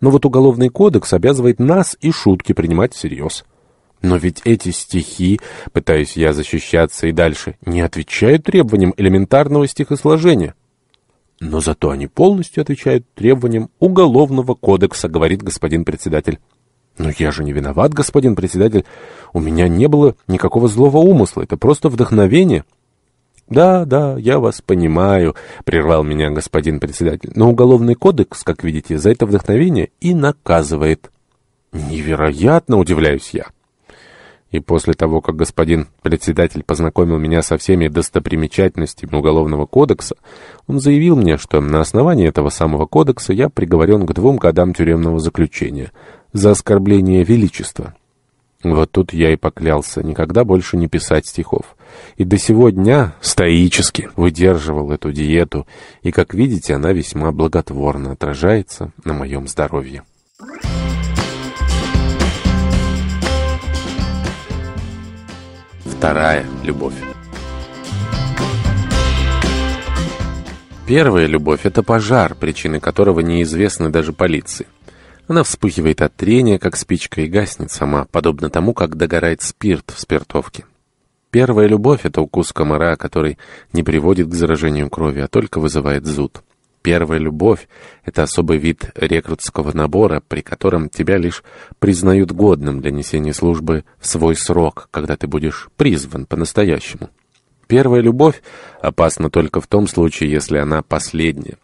«Но вот Уголовный кодекс обязывает нас и шутки принимать всерьез». Но ведь эти стихи, пытаюсь я защищаться и дальше, не отвечают требованиям элементарного стихосложения. Но зато они полностью отвечают требованиям Уголовного кодекса, говорит господин председатель. Но я же не виноват, господин председатель. У меня не было никакого злого умысла, это просто вдохновение. «Да, да, я вас понимаю», — прервал меня господин председатель. «Но Уголовный кодекс, как видите, за это вдохновение и наказывает». «Невероятно!» — удивляюсь я. И после того, как господин председатель познакомил меня со всеми достопримечательностями Уголовного кодекса, он заявил мне, что на основании этого самого кодекса я приговорен к двум годам тюремного заключения за оскорбление величества. Вот тут я и поклялся никогда больше не писать стихов и до сего дня стоически выдерживал эту диету, и, как видите, она весьма благотворно отражается на моем здоровье. Вторая любовь. Первая любовь – это пожар, причины которого неизвестны даже полиции. Она вспыхивает от трения, как спичка, и гаснет сама, подобно тому, как догорает спирт в спиртовке. Первая любовь — это укус комара, который не приводит к заражению крови, а только вызывает зуд. Первая любовь — это особый вид рекрутского набора, при котором тебя лишь признают годным для несения службы в свой срок, когда ты будешь призван по-настоящему. Первая любовь опасна только в том случае, если она последняя.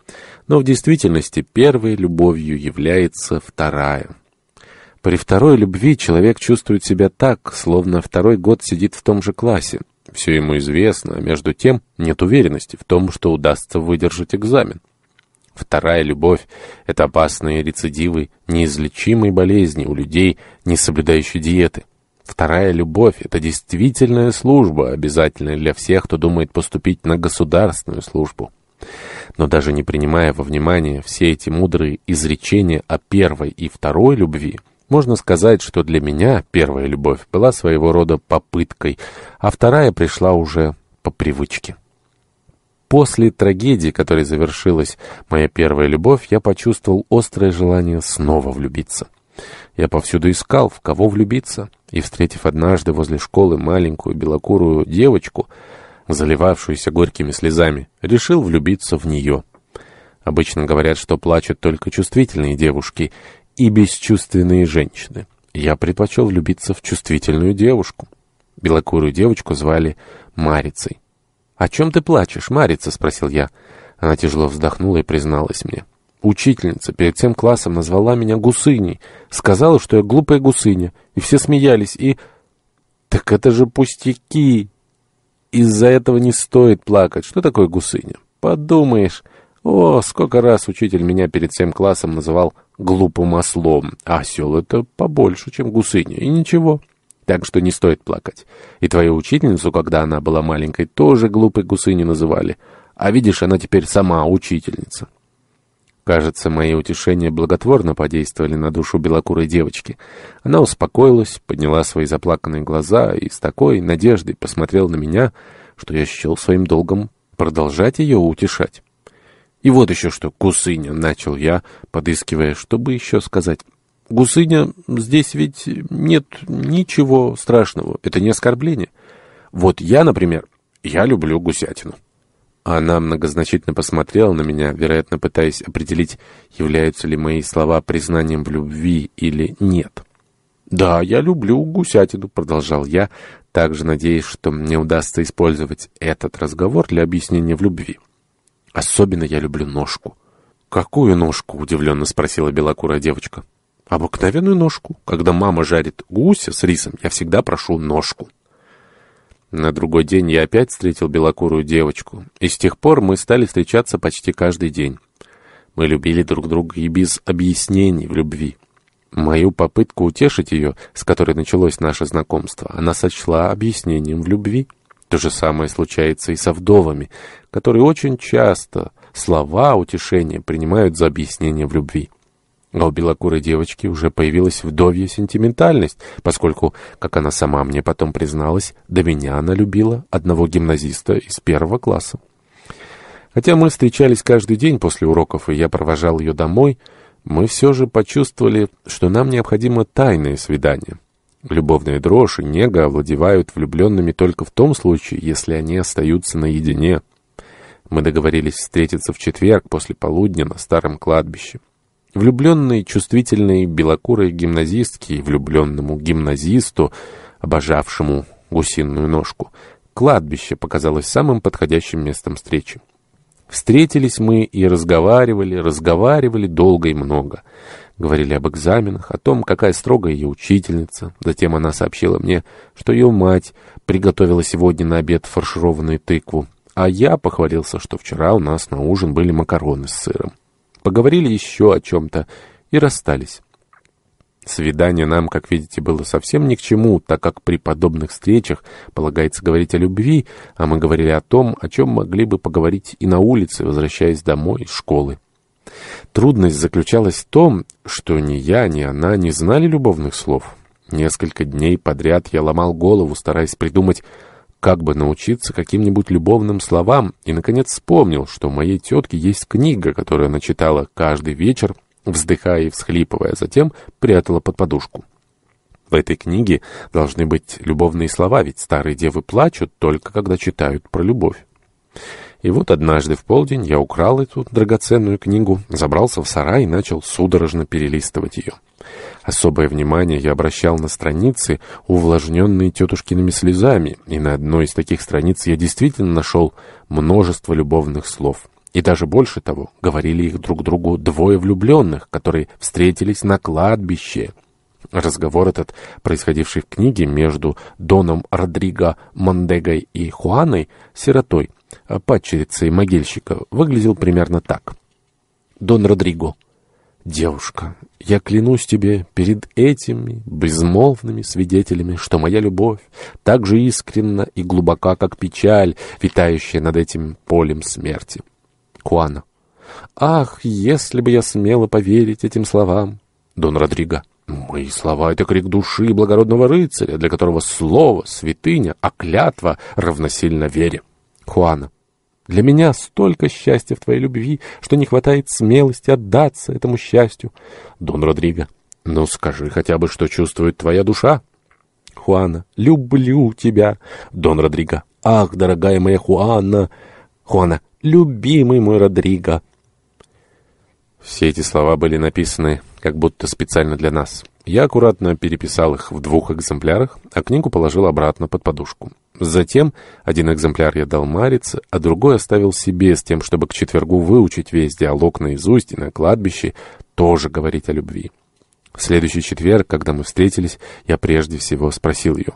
Но в действительности первой любовью является вторая. При второй любви человек чувствует себя так, словно второй год сидит в том же классе. Все ему известно, а между тем нет уверенности в том, что удастся выдержать экзамен. Вторая любовь – это опасные рецидивы неизлечимой болезни у людей, не соблюдающих диеты. Вторая любовь – это действительная служба, обязательная для всех, кто думает поступить на государственную службу. Но даже не принимая во внимание все эти мудрые изречения о первой и второй любви – можно сказать, что для меня первая любовь была своего рода попыткой, а вторая пришла уже по привычке. После трагедии, которой завершилась моя первая любовь, я почувствовал острое желание снова влюбиться. Я повсюду искал, в кого влюбиться, и, встретив однажды возле школы маленькую белокурую девочку, заливавшуюся горькими слезами, решил влюбиться в нее. Обычно говорят, что плачут только чувствительные девушки, и бесчувственные женщины. Я предпочел влюбиться в чувствительную девушку. Белокурую девочку звали Марицей. «О чем ты плачешь, Марица?» — спросил я. Она тяжело вздохнула и призналась мне. Учительница перед всем классом назвала меня гусыней. Сказала, что я глупая гусыня. И все смеялись, и... Так это же пустяки! Из-за этого не стоит плакать. Что такое гусыня? Подумаешь... О, сколько раз учитель меня перед всем классом называл глупым ослом, а осел — это побольше, чем гусыня, и ничего. Так что не стоит плакать. И твою учительницу, когда она была маленькой, тоже глупой гусыней называли. А видишь, она теперь сама учительница. Кажется, мои утешения благотворно подействовали на душу белокурой девочки. Она успокоилась, подняла свои заплаканные глаза и с такой надеждой посмотрела на меня, что я счел своим долгом продолжать ее утешать. И вот еще что, Гусыня, — начал я, подыскивая, чтобы еще сказать. Гусыня, здесь ведь нет ничего страшного, это не оскорбление. Вот я, например, я люблю гусятину. Она многозначительно посмотрела на меня, вероятно, пытаясь определить, являются ли мои слова признанием в любви или нет. «Да, я люблю гусятину», — продолжал я, также надеясь, что мне удастся использовать этот разговор для объяснения в любви. Особенно я люблю ножку. «Какую ножку?» — удивленно спросила белокурая девочка. «Обыкновенную ножку. Когда мама жарит гуся с рисом, я всегда прошу ножку». На другой день я опять встретил белокурую девочку, и с тех пор мы стали встречаться почти каждый день. Мы любили друг друга и без объяснений в любви. Мою попытку утешить ее, с которой началось наше знакомство, она сочла объяснением в любви. То же самое случается и со вдовами, которые очень часто слова утешения принимают за объяснение в любви. А у белокурой девочки уже появилась вдовья сентиментальность, поскольку, как она сама мне потом призналась, до меня она любила одного гимназиста из первого класса. Хотя мы встречались каждый день после уроков, и я провожал ее домой, мы все же почувствовали, что нам необходимо тайное свидание. Любовная дрожь и нега овладевают влюбленными только в том случае, если они остаются наедине. Мы договорились встретиться в четверг после полудня на старом кладбище. Влюбленной, чувствительной, белокурой гимназистке и влюбленному гимназисту, обожавшему гусиную ножку, кладбище показалось самым подходящим местом встречи. Встретились мы и разговаривали, разговаривали долго и много. Говорили об экзаменах, о том, какая строгая ее учительница. Затем она сообщила мне, что ее мать приготовила сегодня на обед фаршированную тыкву. А я похвалился, что вчера у нас на ужин были макароны с сыром. Поговорили еще о чем-то и расстались. Свидание нам, как видите, было совсем ни к чему, так как при подобных встречах полагается говорить о любви, а мы говорили о том, о чем могли бы поговорить и на улице, возвращаясь домой из школы. Трудность заключалась в том, что ни я, ни она не знали любовных слов. Несколько дней подряд я ломал голову, стараясь придумать, как бы научиться каким-нибудь любовным словам, и, наконец, вспомнил, что у моей тетки есть книга, которую она читала каждый вечер, вздыхая и всхлипывая, затем прятала под подушку. В этой книге должны быть любовные слова, ведь старые девы плачут только, когда читают про любовь. И вот однажды в полдень я украл эту драгоценную книгу, забрался в сарай и начал судорожно перелистывать ее. Особое внимание я обращал на страницы, увлажненные тетушкиными слезами, и на одной из таких страниц я действительно нашел множество любовных слов. И даже больше того, говорили их друг другу двое влюбленных, которые встретились на кладбище. Разговор этот, происходивший в книге между Доном Родриго Мондегой и Хуаной, сиротой, Э, падчерицей могильщика, выглядел примерно так. «Дон Родриго». «Девушка, я клянусь тебе перед этими безмолвными свидетелями, что моя любовь так же искренна и глубока, как печаль, витающая над этим полем смерти». Куана. «Ах, если бы я смела поверить этим словам!» Дон Родриго. «Мои слова — это крик души благородного рыцаря, для которого слово — святыня, а клятва равносильно вере». Хуана. Для меня столько счастья в твоей любви, что не хватает смелости отдаться этому счастью. Дон Родриго, ну скажи хотя бы, что чувствует твоя душа. Хуана, люблю тебя. Дон Родриго, ах, дорогая моя Хуана. Хуана, любимый мой Родриго. Все эти слова были написаны как будто специально для нас. Я аккуратно переписал их в двух экземплярах, а книгу положил обратно под подушку. Затем один экземпляр я дал Марице, а другой оставил себе с тем, чтобы к четвергу выучить весь диалог наизусть и на кладбище тоже говорить о любви. В следующий четверг, когда мы встретились, я прежде всего спросил ее.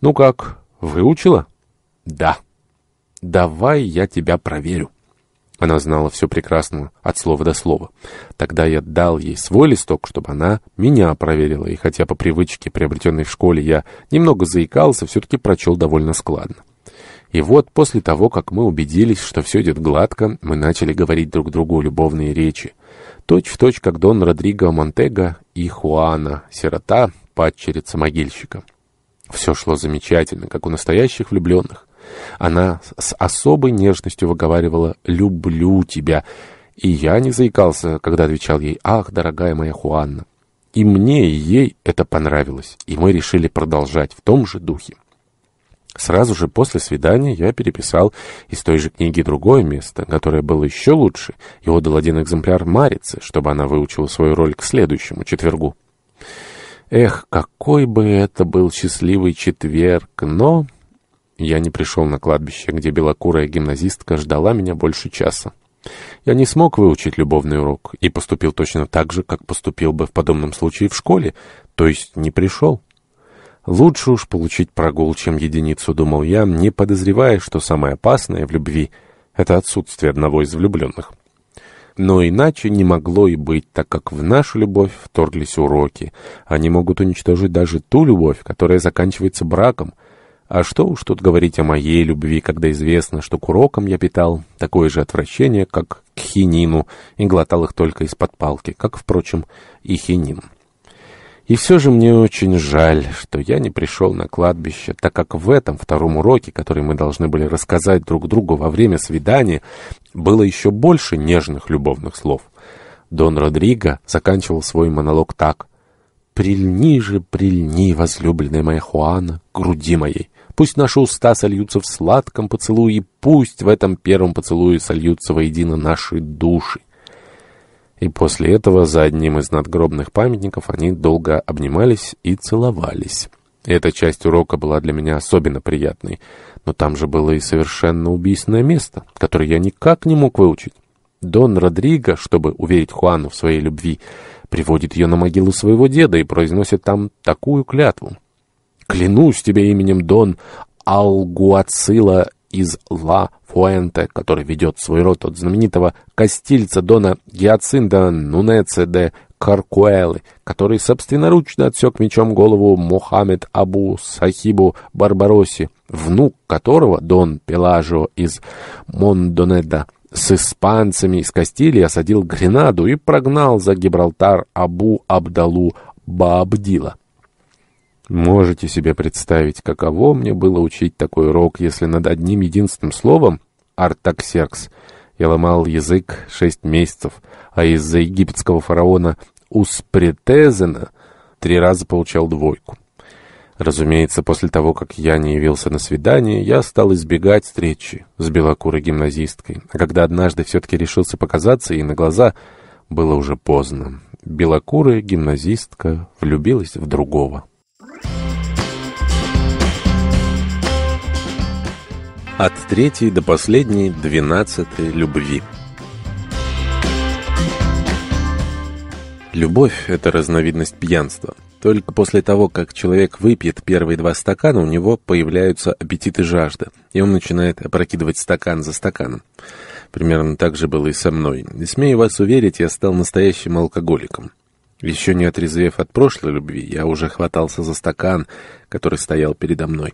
«Ну как, выучила?» «Да». «Давай я тебя проверю». Она знала все прекрасно, от слова до слова. Тогда я дал ей свой листок, чтобы она меня проверила, и хотя по привычке, приобретенной в школе, я немного заикался, все-таки прочел довольно складно. И вот после того, как мы убедились, что все идет гладко, мы начали говорить друг другу любовные речи. Точь в точь, как Дон Родриго Монтега и Хуана, сирота, падчерица могильщика. Все шло замечательно, как у настоящих влюбленных. Она с особой нежностью выговаривала «люблю тебя», и я не заикался, когда отвечал ей «Ах, дорогая моя Хуанна». И мне, и ей это понравилось, и мы решили продолжать в том же духе. Сразу же после свидания я переписал из той же книги другое место, которое было еще лучше, и отдал один экземпляр Марице, чтобы она выучила свою роль к следующему четвергу. Эх, какой бы это был счастливый четверг, но... Я не пришел на кладбище, где белокурая гимназистка ждала меня больше часа. Я не смог выучить любовный урок и поступил точно так же, как поступил бы в подобном случае в школе, то есть не пришел. Лучше уж получить прогул, чем единицу, думал я, не подозревая, что самое опасное в любви — это отсутствие одного из влюбленных. Но иначе не могло и быть, так как в нашу любовь вторглись уроки. Они могут уничтожить даже ту любовь, которая заканчивается браком — а что уж тут говорить о моей любви, когда известно, что к урокам я питал такое же отвращение, как к хинину, и глотал их только из-под палки, как, впрочем, и хинин. И все же мне очень жаль, что я не пришел на кладбище, так как в этом втором уроке, который мы должны были рассказать друг другу во время свидания, было еще больше нежных любовных слов. Дон Родриго заканчивал свой монолог так. «Прильни же, прильни, возлюбленная моя Хуана, к груди моей». Пусть наши уста сольются в сладком поцелуе, и пусть в этом первом поцелуе сольются воедино наши души. И после этого за одним из надгробных памятников они долго обнимались и целовались. эта часть урока была для меня особенно приятной. Но там же было и совершенно убийственное место, которое я никак не мог выучить. Дон Родриго, чтобы уверить Хуану в своей любви, приводит ее на могилу своего деда и произносит там такую клятву, Клянусь тебе именем Дон Алгуацила из Ла Фуэнте, который ведет свой род от знаменитого костильца Дона Гиацинда Нунеце де Каркуэлы, который собственноручно отсек мечом голову Мухаммед Абу Сахибу Барбароси, внук которого Дон Пелажо из Мондонеда с испанцами из Кастилии осадил Гренаду и прогнал за Гибралтар Абу Абдалу Баабдила. Можете себе представить, каково мне было учить такой урок, если над одним единственным словом «Артаксеркс» я ломал язык шесть месяцев, а из-за египетского фараона Успретезена три раза получал двойку. Разумеется, после того, как я не явился на свидание, я стал избегать встречи с белокурой гимназисткой. А когда однажды все-таки решился показаться ей на глаза, было уже поздно. Белокурая гимназистка влюбилась в другого. От третьей до последней, двенадцатой любви. Любовь – это разновидность пьянства. Только после того, как человек выпьет первые два стакана, у него появляются аппетит и жажда, и он начинает опрокидывать стакан за стаканом. Примерно так же было и со мной. Не смею вас уверить, я стал настоящим алкоголиком. Еще не отрезвев от прошлой любви, я уже хватался за стакан, который стоял передо мной.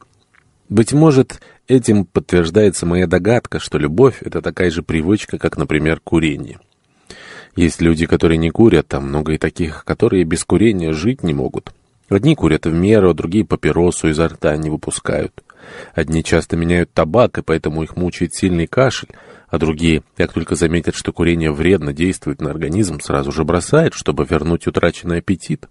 Быть может, этим подтверждается моя догадка, что любовь — это такая же привычка, как, например, курение. Есть люди, которые не курят, а много и таких, которые без курения жить не могут. Одни курят в меру, а другие папиросу изо рта не выпускают. Одни часто меняют табак, и поэтому их мучает сильный кашель, а другие, как только заметят, что курение вредно действует на организм, сразу же бросают, чтобы вернуть утраченный аппетит.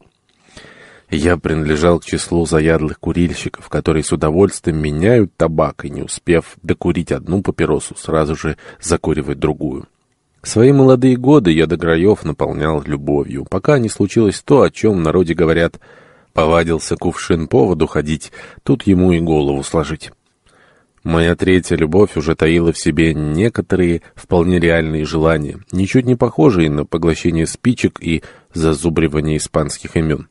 Я принадлежал к числу заядлых курильщиков, которые с удовольствием меняют табак и, не успев докурить одну папиросу, сразу же закуривают другую. Свои молодые годы я до краев наполнял любовью, пока не случилось то, о чем в народе говорят «повадился кувшин поводу ходить, тут ему и голову сложить». Моя третья любовь уже таила в себе некоторые вполне реальные желания, ничуть не похожие на поглощение спичек и зазубривание испанских имен.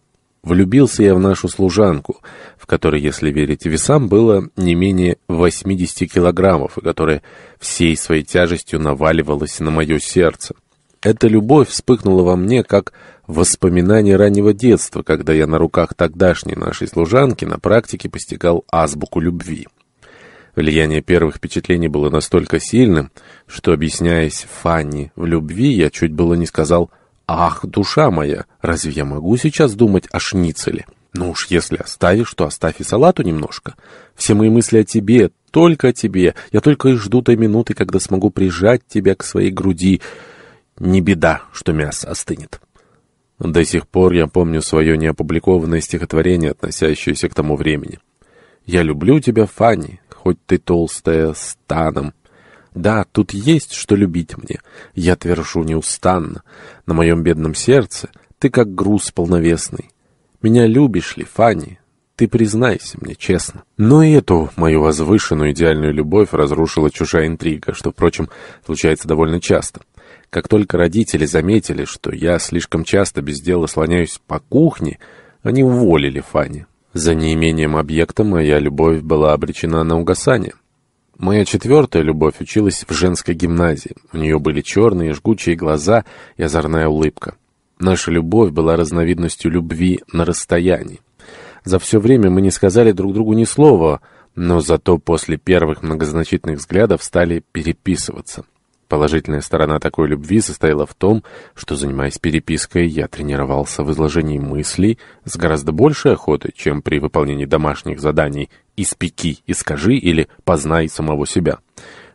Влюбился я в нашу служанку, в которой, если верить весам, было не менее 80 килограммов, и которая всей своей тяжестью наваливалась на мое сердце. Эта любовь вспыхнула во мне, как воспоминание раннего детства, когда я на руках тогдашней нашей служанки на практике постигал азбуку любви. Влияние первых впечатлений было настолько сильным, что, объясняясь Фанни в любви, я чуть было не сказал «фанни». «Ах, душа моя, разве я могу сейчас думать о шницеле? Ну уж если оставишь, то оставь и салату немножко. Все мои мысли о тебе, только о тебе. Я только и жду той минуты, когда смогу прижать тебя к своей груди. Не беда, что мясо остынет». До сих пор я помню свое неопубликованное стихотворение, относящееся к тому времени. «Я люблю тебя, Фанни, хоть ты толстая, станом, да, тут есть что любить мне, я твержу неустанно, на моем бедном сердце ты как груз полновесный. Меня любишь ли, Фанни? Ты признайся мне честно. Но и эту мою возвышенную идеальную любовь разрушила чужая интрига, что, впрочем, случается довольно часто. Как только родители заметили, что я слишком часто без дела слоняюсь по кухне, они уволили Фанни. За неимением объекта моя любовь была обречена на угасание. Моя четвертая любовь училась в женской гимназии. У нее были черные, жгучие глаза и озорная улыбка. Наша любовь была разновидностью любви на расстоянии. За все время мы не сказали друг другу ни слова, но зато после первых многозначительных взглядов стали переписываться. Положительная сторона такой любви состояла в том, что, занимаясь перепиской, я тренировался в изложении мыслей с гораздо большей охотой, чем при выполнении домашних заданий «испеки, искажи» или «познай самого себя».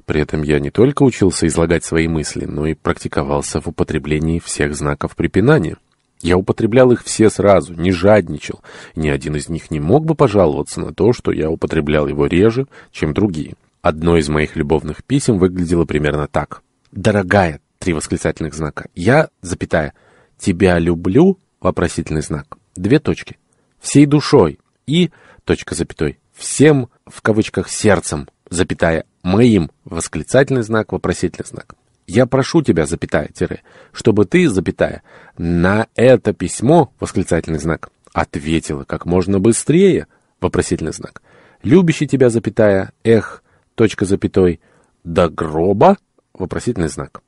При этом я не только учился излагать свои мысли, но и практиковался в употреблении всех знаков препинания. Я употреблял их все сразу, не жадничал. Ни один из них не мог бы пожаловаться на то, что я употреблял его реже, чем другие. Одно из моих любовных писем выглядело примерно так. «Дорогая!» — три восклицательных знака. «Я, запятая, тебя люблю!» — вопросительный знак. Две точки. «Всей душой!» и, точка запятой, «всем» в кавычках «сердцем!» запятая, «моим!» — восклицательный знак, вопросительный знак. Я прошу тебя, запятая, тире, чтобы ты, запятая, на это письмо, восклицательный знак, ответила как можно быстрее, вопросительный знак. Любящий тебя, запятая, эх, точка запятой, до гроба, вопросительный знак.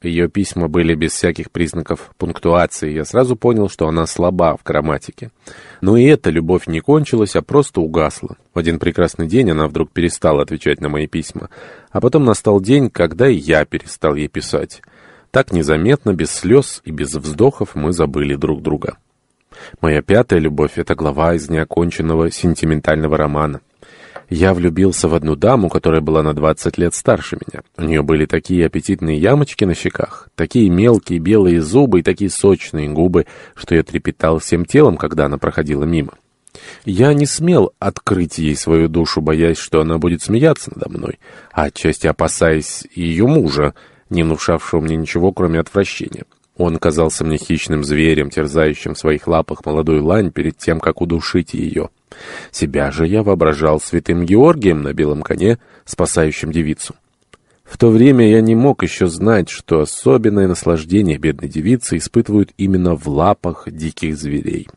Ее письма были без всяких признаков пунктуации, я сразу понял, что она слаба в грамматике. Но и эта любовь не кончилась, а просто угасла. В один прекрасный день она вдруг перестала отвечать на мои письма. А потом настал день, когда и я перестал ей писать. Так незаметно, без слез и без вздохов мы забыли друг друга. Моя пятая любовь — это глава из неоконченного сентиментального романа. Я влюбился в одну даму, которая была на 20 лет старше меня. У нее были такие аппетитные ямочки на щеках, такие мелкие белые зубы и такие сочные губы, что я трепетал всем телом, когда она проходила мимо. Я не смел открыть ей свою душу, боясь, что она будет смеяться надо мной, а отчасти опасаясь ее мужа, не внушавшего мне ничего, кроме отвращения. Он казался мне хищным зверем, терзающим в своих лапах молодую лань перед тем, как удушить ее. Себя же я воображал святым Георгием на белом коне, спасающим девицу. В то время я не мог еще знать, что особенное наслаждение бедной девицы испытывают именно в лапах диких зверей.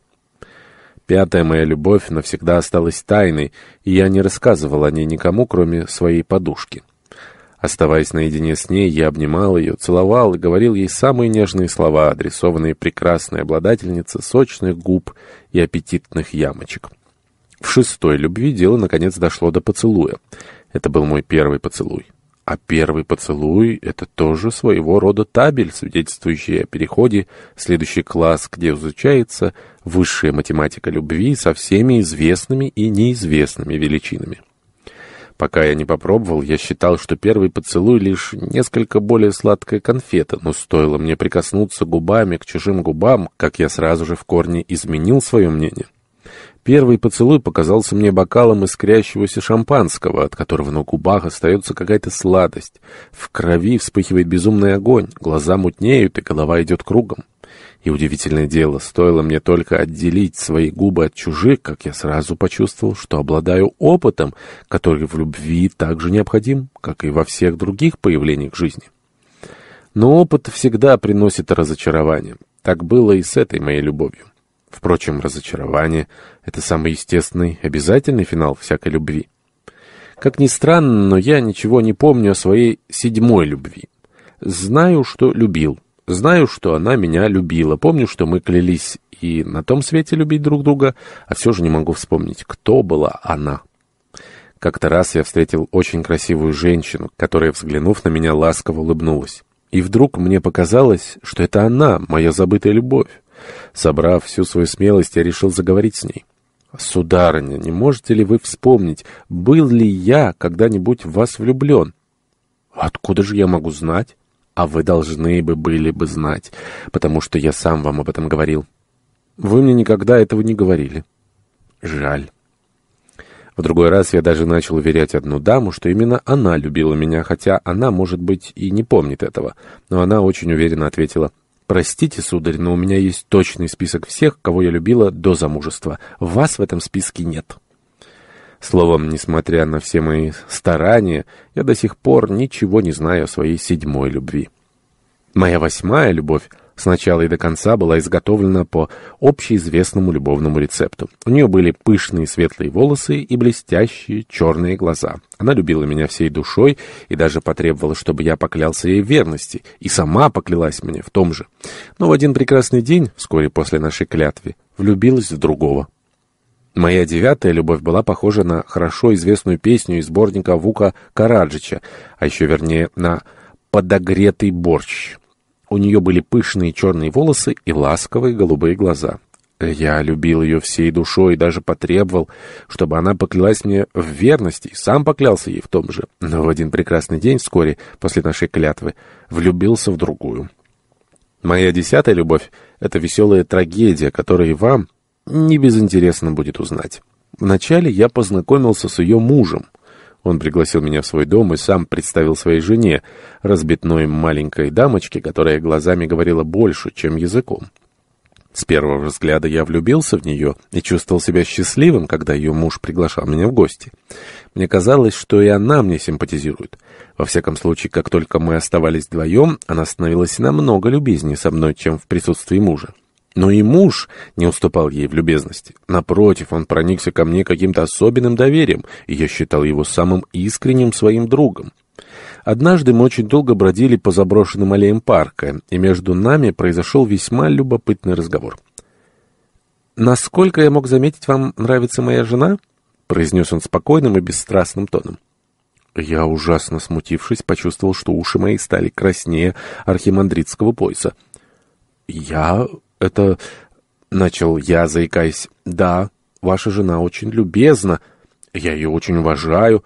Пятая моя любовь навсегда осталась тайной, и я не рассказывал о ней никому, кроме своей подушки. Оставаясь наедине с ней, я обнимал ее, целовал и говорил ей самые нежные слова, адресованные прекрасной обладательнице сочных губ и аппетитных ямочек. В шестой любви дело наконец дошло до поцелуя. Это был мой первый поцелуй. А первый поцелуй — это тоже своего рода табель, свидетельствующий о переходе в следующий класс, где изучается высшая математика любви со всеми известными и неизвестными величинами. Пока я не попробовал, я считал, что первый поцелуй лишь несколько более сладкая конфета, но стоило мне прикоснуться губами к чужим губам, как я сразу же в корне изменил свое мнение. Первый поцелуй показался мне бокалом искрящегося шампанского, от которого на губах остается какая-то сладость. В крови вспыхивает безумный огонь, глаза мутнеют и голова идет кругом. И удивительное дело, стоило мне только отделить свои губы от чужих, как я сразу почувствовал, что обладаю опытом, который в любви так же необходим, как и во всех других появлениях жизни. Но опыт всегда приносит разочарование. Так было и с этой моей любовью. Впрочем, разочарование — это самый естественный, обязательный финал всякой любви. Как ни странно, но я ничего не помню о своей седьмой любви. Знаю, что любил. Знаю, что она меня любила. Помню, что мы клялись и на том свете любить друг друга, а все же не могу вспомнить, кто была она. Как-то раз я встретил очень красивую женщину, которая, взглянув на меня, ласково улыбнулась. И вдруг мне показалось, что это она, моя забытая любовь. Собрав всю свою смелость, я решил заговорить с ней. «Сударыня, не можете ли вы вспомнить, был ли я когда-нибудь в вас влюблен?» «Откуда же я могу знать?» а вы должны бы были бы знать, потому что я сам вам об этом говорил. Вы мне никогда этого не говорили. Жаль. В другой раз я даже начал уверять одну даму, что именно она любила меня, хотя она, может быть, и не помнит этого. Но она очень уверенно ответила, «Простите, сударь, но у меня есть точный список всех, кого я любила до замужества. Вас в этом списке нет». Словом, несмотря на все мои старания, я до сих пор ничего не знаю о своей седьмой любви. Моя восьмая любовь сначала и до конца была изготовлена по общеизвестному любовному рецепту. У нее были пышные светлые волосы и блестящие черные глаза. Она любила меня всей душой и даже потребовала, чтобы я поклялся ей верности, и сама поклялась мне в том же. Но в один прекрасный день, вскоре после нашей клятвы, влюбилась в другого. Моя девятая любовь была похожа на хорошо известную песню из сборника Вука Караджича, а еще вернее на «Подогретый борщ». У нее были пышные черные волосы и ласковые голубые глаза. Я любил ее всей душой и даже потребовал, чтобы она поклялась мне в верности, и сам поклялся ей в том же. Но в один прекрасный день, вскоре после нашей клятвы, влюбился в другую. Моя десятая любовь — это веселая трагедия, которой вам, не безинтересно будет узнать. Вначале я познакомился с ее мужем. Он пригласил меня в свой дом и сам представил своей жене, разбитной маленькой дамочке, которая глазами говорила больше, чем языком. С первого взгляда я влюбился в нее и чувствовал себя счастливым, когда ее муж приглашал меня в гости. Мне казалось, что и она мне симпатизирует. Во всяком случае, как только мы оставались вдвоем, она становилась намного любезнее со мной, чем в присутствии мужа. Но и муж не уступал ей в любезности. Напротив, он проникся ко мне каким-то особенным доверием, и я считал его самым искренним своим другом. Однажды мы очень долго бродили по заброшенным аллеям парка, и между нами произошел весьма любопытный разговор. «Насколько я мог заметить, вам нравится моя жена?» — произнес он спокойным и бесстрастным тоном. Я, ужасно смутившись, почувствовал, что уши мои стали краснее архимандритского пояса. «Я это...» — начал я, заикаясь. «Да, ваша жена очень любезна. Я ее очень уважаю».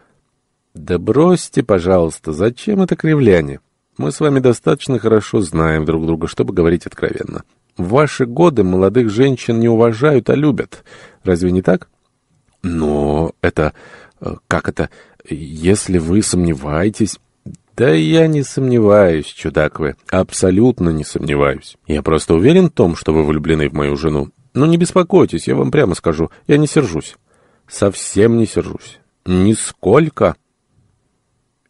«Да бросьте, пожалуйста, зачем это кривляние? Мы с вами достаточно хорошо знаем друг друга, чтобы говорить откровенно. В ваши годы молодых женщин не уважают, а любят. Разве не так?» «Но это... Э, как это? Если вы сомневаетесь...» «Да я не сомневаюсь, чудак вы, абсолютно не сомневаюсь. Я просто уверен в том, что вы влюблены в мою жену. Но не беспокойтесь, я вам прямо скажу, я не сержусь. Совсем не сержусь. Нисколько!»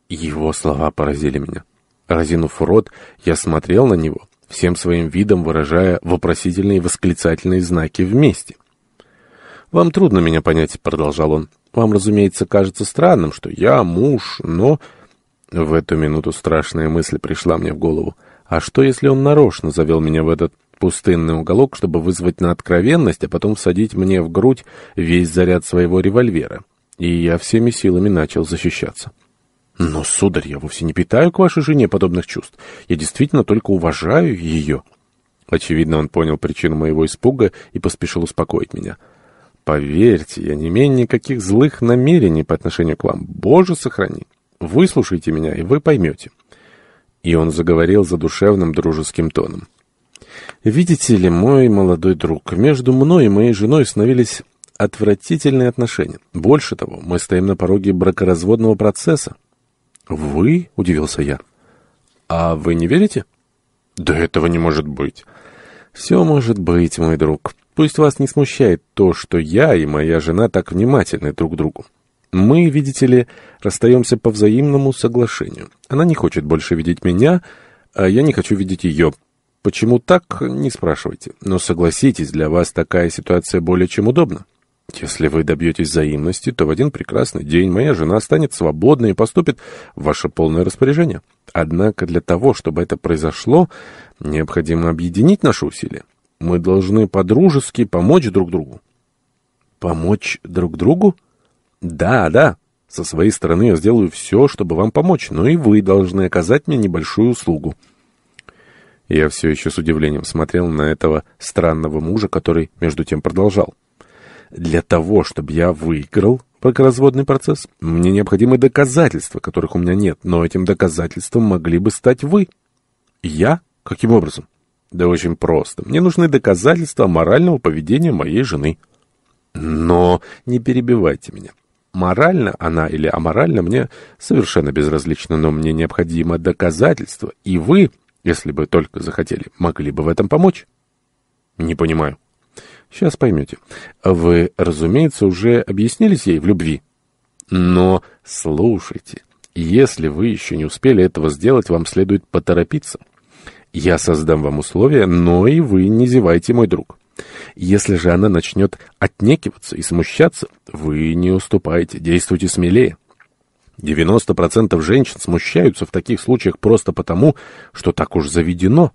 Его слова поразили меня. Разинув рот, я смотрел на него, всем своим видом выражая вопросительные и восклицательные знаки вместе. «Вам трудно меня понять», — продолжал он. «Вам, разумеется, кажется странным, что я муж, но...» В эту минуту страшная мысль пришла мне в голову. А что, если он нарочно завел меня в этот пустынный уголок, чтобы вызвать на откровенность, а потом всадить мне в грудь весь заряд своего револьвера? И я всеми силами начал защищаться. «Но, сударь, я вовсе не питаю к вашей жене подобных чувств. Я действительно только уважаю ее». Очевидно, он понял причину моего испуга и поспешил успокоить меня. «Поверьте, я не имею никаких злых намерений по отношению к вам. Боже, сохрани!» Выслушайте меня, и вы поймете». И он заговорил за душевным дружеским тоном. «Видите ли, мой молодой друг, между мной и моей женой становились отвратительные отношения. Больше того, мы стоим на пороге бракоразводного процесса». «Вы?» — удивился я. «А вы не верите?» «Да этого не может быть». «Все может быть, мой друг. Пусть вас не смущает то, что я и моя жена так внимательны друг к другу. Мы, видите ли, расстаемся по взаимному соглашению. Она не хочет больше видеть меня, а я не хочу видеть ее. Почему так, не спрашивайте. Но согласитесь, для вас такая ситуация более чем удобна. Если вы добьетесь взаимности, то в один прекрасный день моя жена станет свободной и поступит в ваше полное распоряжение. Однако для того, чтобы это произошло, необходимо объединить наши усилия. Мы должны по-дружески помочь друг другу. Помочь друг другу? «Да, да. Со своей стороны я сделаю все, чтобы вам помочь, но и вы должны оказать мне небольшую услугу». Я все еще с удивлением смотрел на этого странного мужа, который между тем продолжал. «Для того, чтобы я выиграл бракоразводный процесс, мне необходимы доказательства, которых у меня нет, но этим доказательством могли бы стать вы». «Я? Каким образом?» «Да очень просто. Мне нужны доказательства морального поведения моей жены». «Но не перебивайте меня. Морально она или аморально мне совершенно безразлично, но мне необходимо доказательство, и вы, если бы только захотели, могли бы в этом помочь. Не понимаю. Сейчас поймете. Вы, разумеется, уже объяснились ей в любви. Но слушайте, если вы еще не успели этого сделать, вам следует поторопиться. Я создам вам условия, но и вы не зевайте, мой друг. Если же она начнет отнекиваться и смущаться, вы не уступайте, действуйте смелее. 90% женщин смущаются в таких случаях просто потому, что так уж заведено.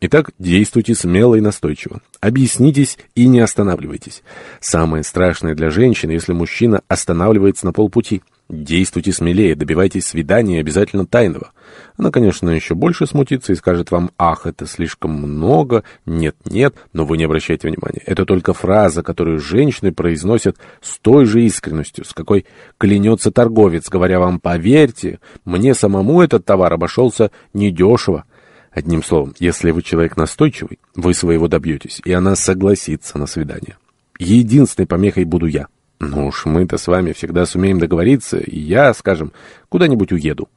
Итак, действуйте смело и настойчиво. Объяснитесь и не останавливайтесь. Самое страшное для женщины, если мужчина останавливается на полпути – Действуйте смелее, добивайтесь свидания, обязательно тайного. Она, конечно, еще больше смутится и скажет вам, ах, это слишком много, нет-нет, но вы не обращайте внимания. Это только фраза, которую женщины произносят с той же искренностью, с какой клянется торговец, говоря вам, поверьте, мне самому этот товар обошелся недешево. Одним словом, если вы человек настойчивый, вы своего добьетесь, и она согласится на свидание. Единственной помехой буду я. Ну уж мы-то с вами всегда сумеем договориться, и я, скажем, куда-нибудь уеду.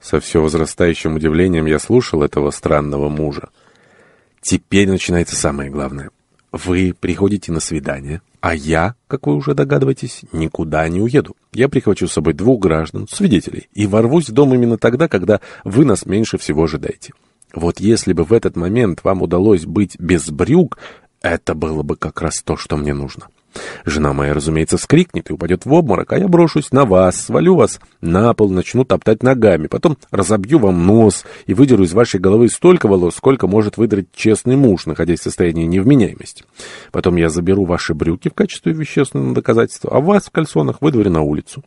Со все возрастающим удивлением я слушал этого странного мужа. Теперь начинается самое главное. Вы приходите на свидание, а я, как вы уже догадываетесь, никуда не уеду. Я прихвачу с собой двух граждан, свидетелей, и ворвусь в дом именно тогда, когда вы нас меньше всего ожидаете. Вот если бы в этот момент вам удалось быть без брюк, это было бы как раз то, что мне нужно. Жена моя, разумеется, вскрикнет и упадет в обморок, а я брошусь на вас, свалю вас на пол, начну топтать ногами, потом разобью вам нос и выдеру из вашей головы столько волос, сколько может выдрать честный муж, находясь в состоянии невменяемости. Потом я заберу ваши брюки в качестве вещественного доказательства, а вас в кальсонах выдворю на улицу.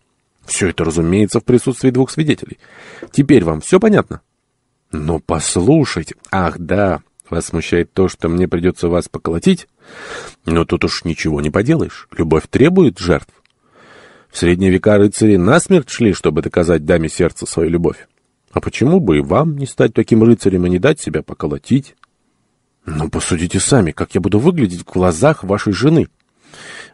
Все это, разумеется, в присутствии двух свидетелей. Теперь вам все понятно? Но послушайте... Ах, да, вас смущает то, что мне придется вас поколотить? Но тут уж ничего не поделаешь. Любовь требует жертв. В средние века рыцари насмерть шли, чтобы доказать даме сердца свою любовь. А почему бы и вам не стать таким рыцарем и не дать себя поколотить? Ну, посудите сами, как я буду выглядеть в глазах вашей жены.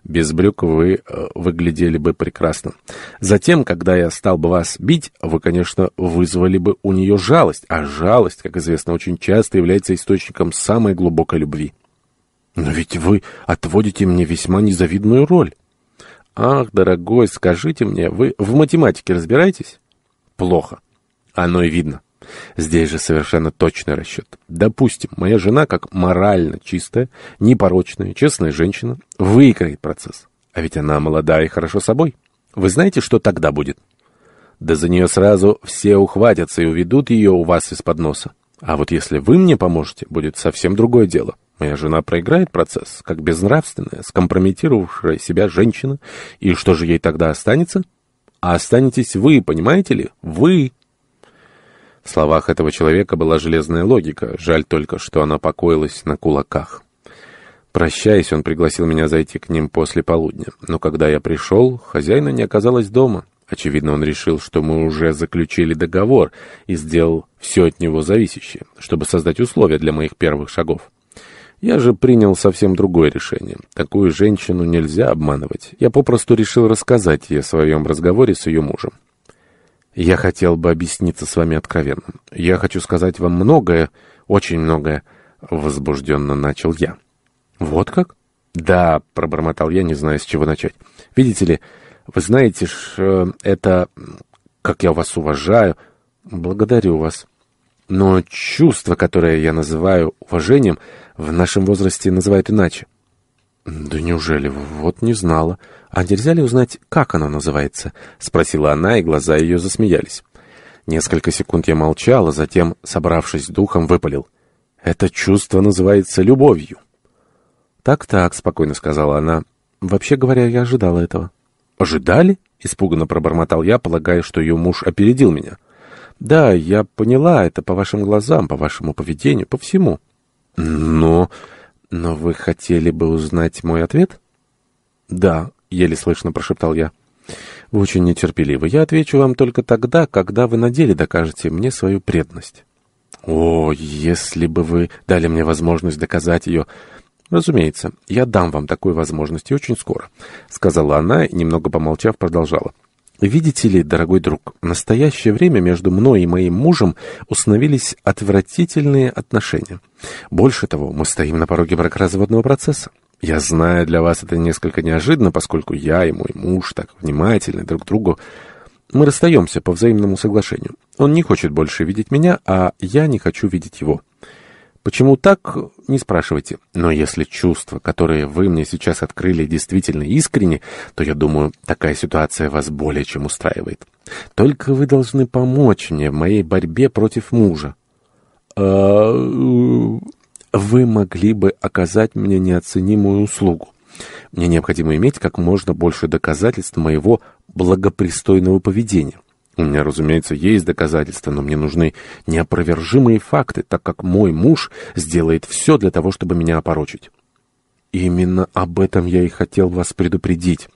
Без брюк вы э, выглядели бы прекрасно. Затем, когда я стал бы вас бить, вы, конечно, вызвали бы у нее жалость. А жалость, как известно, очень часто является источником самой глубокой любви. Но ведь вы отводите мне весьма незавидную роль. Ах, дорогой, скажите мне, вы в математике разбираетесь? Плохо. Оно и видно. Здесь же совершенно точный расчет. Допустим, моя жена, как морально чистая, непорочная, честная женщина, выиграет процесс. А ведь она молода и хорошо собой. Вы знаете, что тогда будет? Да за нее сразу все ухватятся и уведут ее у вас из-под носа. А вот если вы мне поможете, будет совсем другое дело. Моя жена проиграет процесс, как безнравственная, скомпрометировавшая себя женщина. И что же ей тогда останется? А останетесь вы, понимаете ли? Вы! В словах этого человека была железная логика. Жаль только, что она покоилась на кулаках. Прощаясь, он пригласил меня зайти к ним после полудня. Но когда я пришел, хозяина не оказалось дома. Очевидно, он решил, что мы уже заключили договор и сделал все от него зависящее, чтобы создать условия для моих первых шагов. Я же принял совсем другое решение. Такую женщину нельзя обманывать. Я попросту решил рассказать ей о своем разговоре с ее мужем. Я хотел бы объясниться с вами откровенно. Я хочу сказать вам многое, очень многое, — возбужденно начал я. Вот как? Да, — пробормотал я, не зная, с чего начать. Видите ли, вы знаете ж, э, это... Как я вас уважаю. Благодарю вас. Но чувство, которое я называю уважением, в нашем возрасте называют иначе. «Да неужели? Вот не знала. А нельзя ли узнать, как оно называется?» — спросила она, и глаза ее засмеялись. Несколько секунд я молчала, затем, собравшись духом, выпалил. «Это чувство называется любовью». «Так-так», — спокойно сказала она. «Вообще говоря, я ожидала этого». «Ожидали?» — испуганно пробормотал я, полагая, что ее муж опередил меня. «Да, я поняла это по вашим глазам, по вашему поведению, по всему». «Но... но вы хотели бы узнать мой ответ?» «Да», — еле слышно прошептал я. «Вы очень нетерпеливы. Я отвечу вам только тогда, когда вы на деле докажете мне свою преданность». «О, если бы вы дали мне возможность доказать ее...» «Разумеется, я дам вам такую возможность и очень скоро», — сказала она немного помолчав, продолжала. Видите ли, дорогой друг, в настоящее время между мной и моим мужем установились отвратительные отношения. Больше того, мы стоим на пороге бракоразводного процесса. Я знаю, для вас это несколько неожиданно, поскольку я и мой муж так внимательны друг к другу. Мы расстаемся по взаимному соглашению. Он не хочет больше видеть меня, а я не хочу видеть его. Почему так, не спрашивайте. Но если чувства, которые вы мне сейчас открыли, действительно искренне, то, я думаю, такая ситуация вас более чем устраивает. Только вы должны помочь мне в моей борьбе против мужа. «А, вы могли бы оказать мне неоценимую услугу. Мне необходимо иметь как можно больше доказательств моего благопристойного поведения. У меня, разумеется, есть доказательства, но мне нужны неопровержимые факты, так как мой муж сделает все для того, чтобы меня опорочить. Именно об этом я и хотел вас предупредить.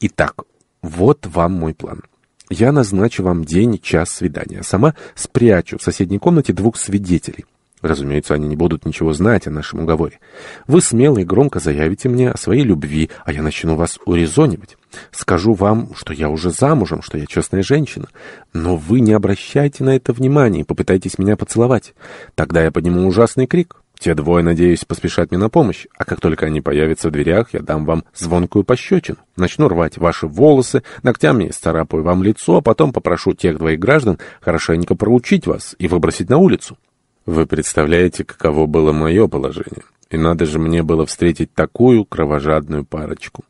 Итак, вот вам мой план. Я назначу вам день и час свидания. Сама спрячу в соседней комнате двух свидетелей. Разумеется, они не будут ничего знать о нашем уговоре. Вы смело и громко заявите мне о своей любви, а я начну вас урезонивать. Скажу вам, что я уже замужем, что я честная женщина. Но вы не обращайте на это внимания и попытайтесь меня поцеловать. Тогда я подниму ужасный крик. Те двое, надеюсь, поспешат мне на помощь, а как только они появятся в дверях, я дам вам звонкую пощечину. Начну рвать ваши волосы, ногтями старапаю вам лицо, а потом попрошу тех двоих граждан хорошенько проучить вас и выбросить на улицу. Вы представляете, каково было мое положение? И надо же мне было встретить такую кровожадную парочку.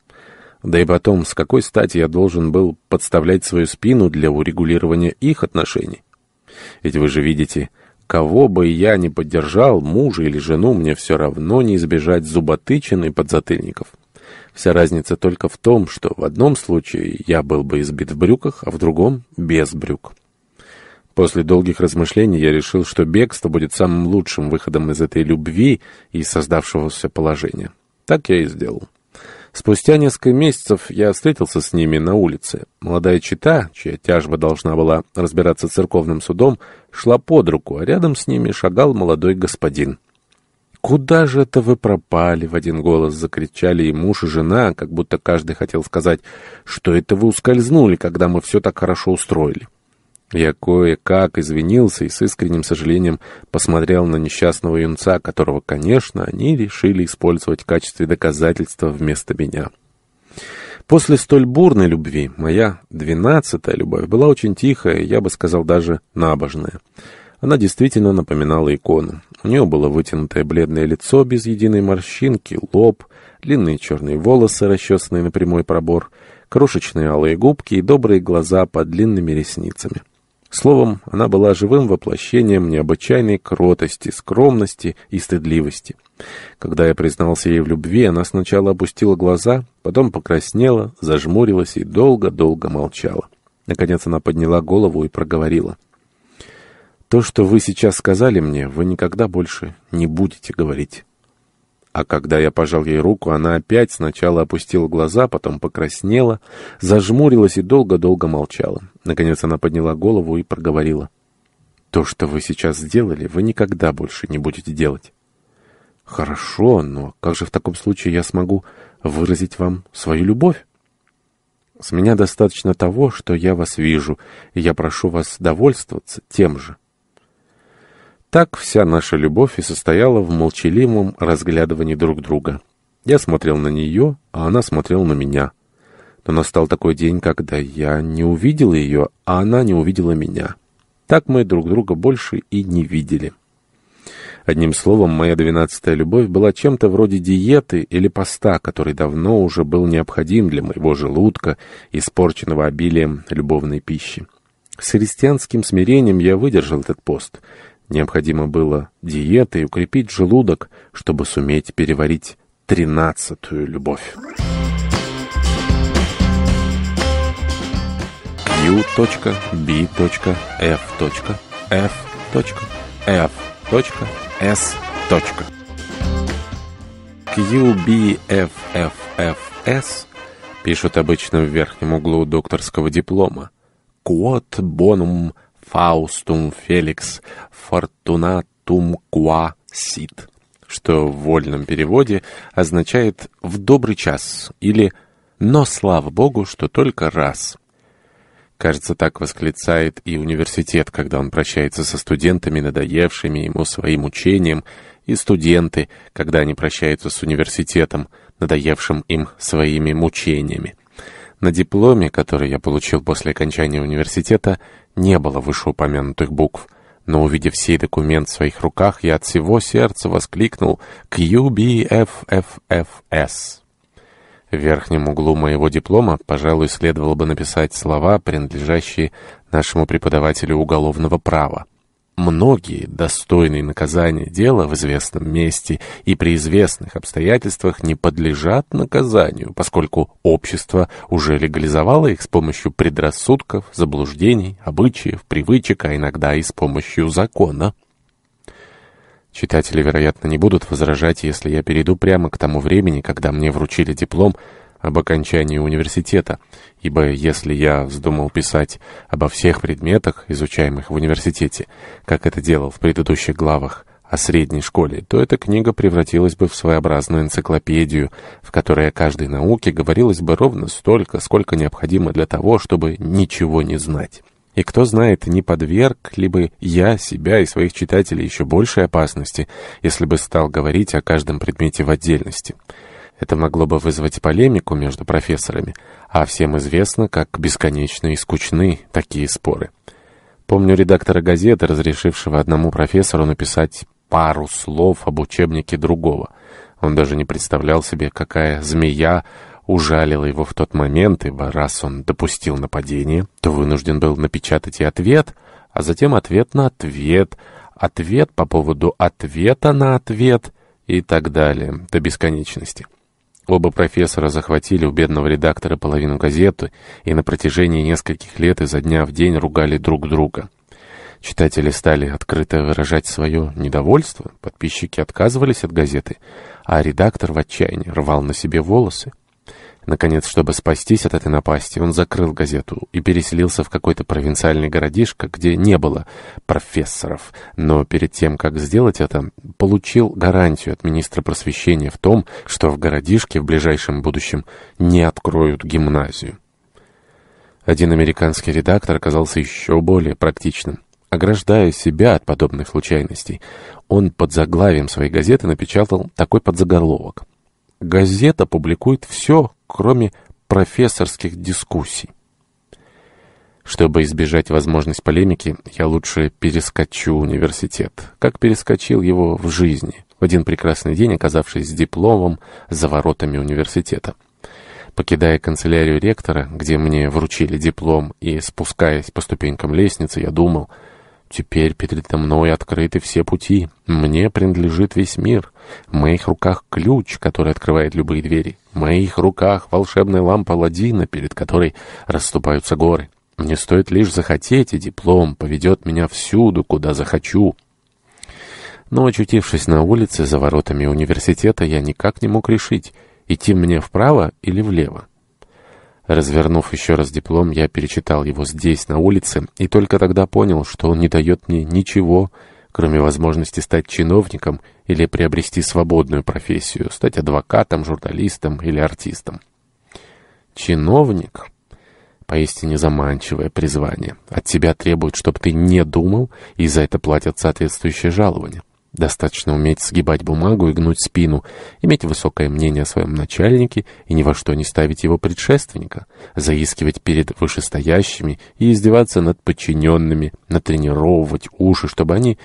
Да и потом, с какой стати я должен был подставлять свою спину для урегулирования их отношений? Ведь вы же видите, кого бы я ни поддержал, мужа или жену, мне все равно не избежать зуботычин и подзатыльников. Вся разница только в том, что в одном случае я был бы избит в брюках, а в другом — без брюк. После долгих размышлений я решил, что бегство будет самым лучшим выходом из этой любви и создавшегося положения. Так я и сделал. Спустя несколько месяцев я встретился с ними на улице. Молодая чита, чья тяжба должна была разбираться церковным судом, шла под руку, а рядом с ними шагал молодой господин. «Куда же это вы пропали?» — в один голос закричали и муж, и жена, как будто каждый хотел сказать, что это вы ускользнули, когда мы все так хорошо устроили. Я кое-как извинился и с искренним сожалением посмотрел на несчастного юнца, которого, конечно, они решили использовать в качестве доказательства вместо меня. После столь бурной любви моя двенадцатая любовь была очень тихая, я бы сказал, даже набожная. Она действительно напоминала икону. У нее было вытянутое бледное лицо без единой морщинки, лоб, длинные черные волосы, расчесанные на прямой пробор, крошечные алые губки и добрые глаза под длинными ресницами. Словом, она была живым воплощением необычайной кротости, скромности и стыдливости. Когда я признался ей в любви, она сначала опустила глаза, потом покраснела, зажмурилась и долго-долго молчала. Наконец она подняла голову и проговорила. «То, что вы сейчас сказали мне, вы никогда больше не будете говорить». А когда я пожал ей руку, она опять сначала опустила глаза, потом покраснела, зажмурилась и долго-долго молчала. Наконец она подняла голову и проговорила. «То, что вы сейчас сделали, вы никогда больше не будете делать». «Хорошо, но как же в таком случае я смогу выразить вам свою любовь?» С меня достаточно того, что я вас вижу, и я прошу вас довольствоваться тем же. Так вся наша любовь и состояла в молчаливом разглядывании друг друга. Я смотрел на нее, а она смотрела на меня. Но настал такой день, когда я не увидел ее, а она не увидела меня. Так мы друг друга больше и не видели. Одним словом, моя двенадцатая любовь была чем-то вроде диеты или поста, который давно уже был необходим для моего желудка, испорченного обилием любовной пищи. С христианским смирением я выдержал этот пост. Необходимо было диеты и укрепить желудок, чтобы суметь переварить тринадцатую любовь. U.B.F. F. S. QBFFFS пишут обычно в верхнем углу докторского диплома. Quod bonum faustum felix fortunatum qua sit, что в вольном переводе означает «в добрый час» или «но слава богу, что только раз». Кажется, так восклицает и университет, когда он прощается со студентами, надоевшими ему своим учением, и студенты, когда они прощаются с университетом, надоевшим им своими мучениями. На дипломе, который я получил после окончания университета, не было вышеупомянутых букв. Но увидев сей документ в своих руках, я от всего сердца воскликнул «QBFFFS». В верхнем углу моего диплома, пожалуй, следовало бы написать слова, принадлежащие нашему преподавателю уголовного права. Многие достойные наказания дела в известном месте и при известных обстоятельствах не подлежат наказанию, поскольку общество уже легализовало их с помощью предрассудков, заблуждений, обычаев, привычек, а иногда и с помощью закона. Читатели, вероятно, не будут возражать, если я перейду прямо к тому времени, когда мне вручили диплом об окончании университета, ибо если я вздумал писать обо всех предметах, изучаемых в университете, как это делал в предыдущих главах о средней школе, то эта книга превратилась бы в своеобразную энциклопедию, в которой о каждой науке говорилось бы ровно столько, сколько необходимо для того, чтобы ничего не знать». И кто знает, не подверг ли бы я себя и своих читателей еще большей опасности, если бы стал говорить о каждом предмете в отдельности. Это могло бы вызвать полемику между профессорами, а всем известно, как бесконечны и скучны такие споры. Помню редактора газеты, разрешившего одному профессору написать пару слов об учебнике другого. Он даже не представлял себе, какая змея Ужалило его в тот момент, ибо раз он допустил нападение, то вынужден был напечатать и ответ, а затем ответ на ответ, ответ по поводу ответа на ответ и так далее, до бесконечности. Оба профессора захватили у бедного редактора половину газеты и на протяжении нескольких лет изо дня в день ругали друг друга. Читатели стали открыто выражать свое недовольство, подписчики отказывались от газеты, а редактор в отчаянии рвал на себе волосы. Наконец, чтобы спастись от этой напасти, он закрыл газету и переселился в какой-то провинциальный городишко, где не было профессоров. Но перед тем, как сделать это, получил гарантию от министра просвещения в том, что в городишке в ближайшем будущем не откроют гимназию. Один американский редактор оказался еще более практичным. Ограждая себя от подобных случайностей, он под заглавием своей газеты напечатал такой подзаголовок. «Газета публикует все, кроме профессорских дискуссий. Чтобы избежать возможность полемики, я лучше перескочу университет, как перескочил его в жизни, в один прекрасный день оказавшись с дипломом за воротами университета. Покидая канцелярию ректора, где мне вручили диплом, и спускаясь по ступенькам лестницы, я думал... Теперь передо мной открыты все пути. Мне принадлежит весь мир. В моих руках ключ, который открывает любые двери. В моих руках волшебная лампа Ладина, перед которой расступаются горы. Мне стоит лишь захотеть, и диплом поведет меня всюду, куда захочу. Но, очутившись на улице за воротами университета, я никак не мог решить, идти мне вправо или влево. Развернув еще раз диплом, я перечитал его здесь, на улице, и только тогда понял, что он не дает мне ничего, кроме возможности стать чиновником или приобрести свободную профессию, стать адвокатом, журналистом или артистом. Чиновник — поистине заманчивое призвание. От тебя требуют, чтобы ты не думал, и за это платят соответствующее жалование. Достаточно уметь сгибать бумагу и гнуть спину, иметь высокое мнение о своем начальнике и ни во что не ставить его предшественника, заискивать перед вышестоящими и издеваться над подчиненными, натренировывать уши, чтобы они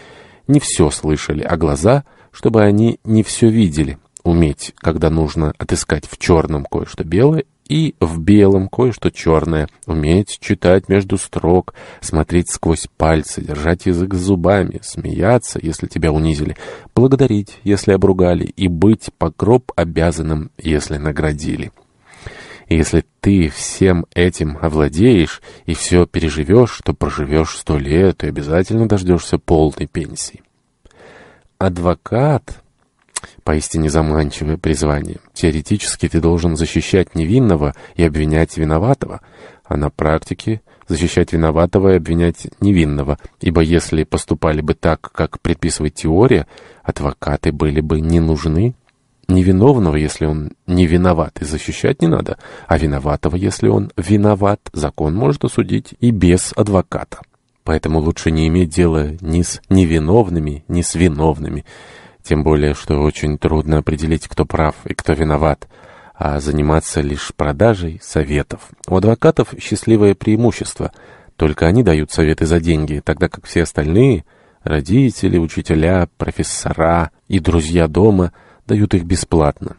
не все слышали, а глаза, чтобы они не все видели, уметь, когда нужно отыскать в черном кое-что белое и в белом кое-что черное, уметь читать между строк, смотреть сквозь пальцы, держать язык зубами, смеяться, если тебя унизили, благодарить, если обругали, и быть погроб обязанным, если наградили. И если ты всем этим овладеешь и все переживешь, то проживешь сто лет и обязательно дождешься полной пенсии. Адвокат Поистине заманчивое призвание. Теоретически ты должен защищать невинного и обвинять виноватого, а на практике защищать виноватого и обвинять невинного, ибо если поступали бы так, как предписывает теория, адвокаты были бы не нужны. Невиновного, если он не виноват, и защищать не надо, а виноватого, если он виноват, закон может осудить и без адвоката. Поэтому лучше не иметь дела ни с невиновными, ни с виновными. Тем более, что очень трудно определить, кто прав и кто виноват, а заниматься лишь продажей советов. У адвокатов счастливое преимущество. Только они дают советы за деньги, тогда как все остальные, родители, учителя, профессора и друзья дома, дают их бесплатно.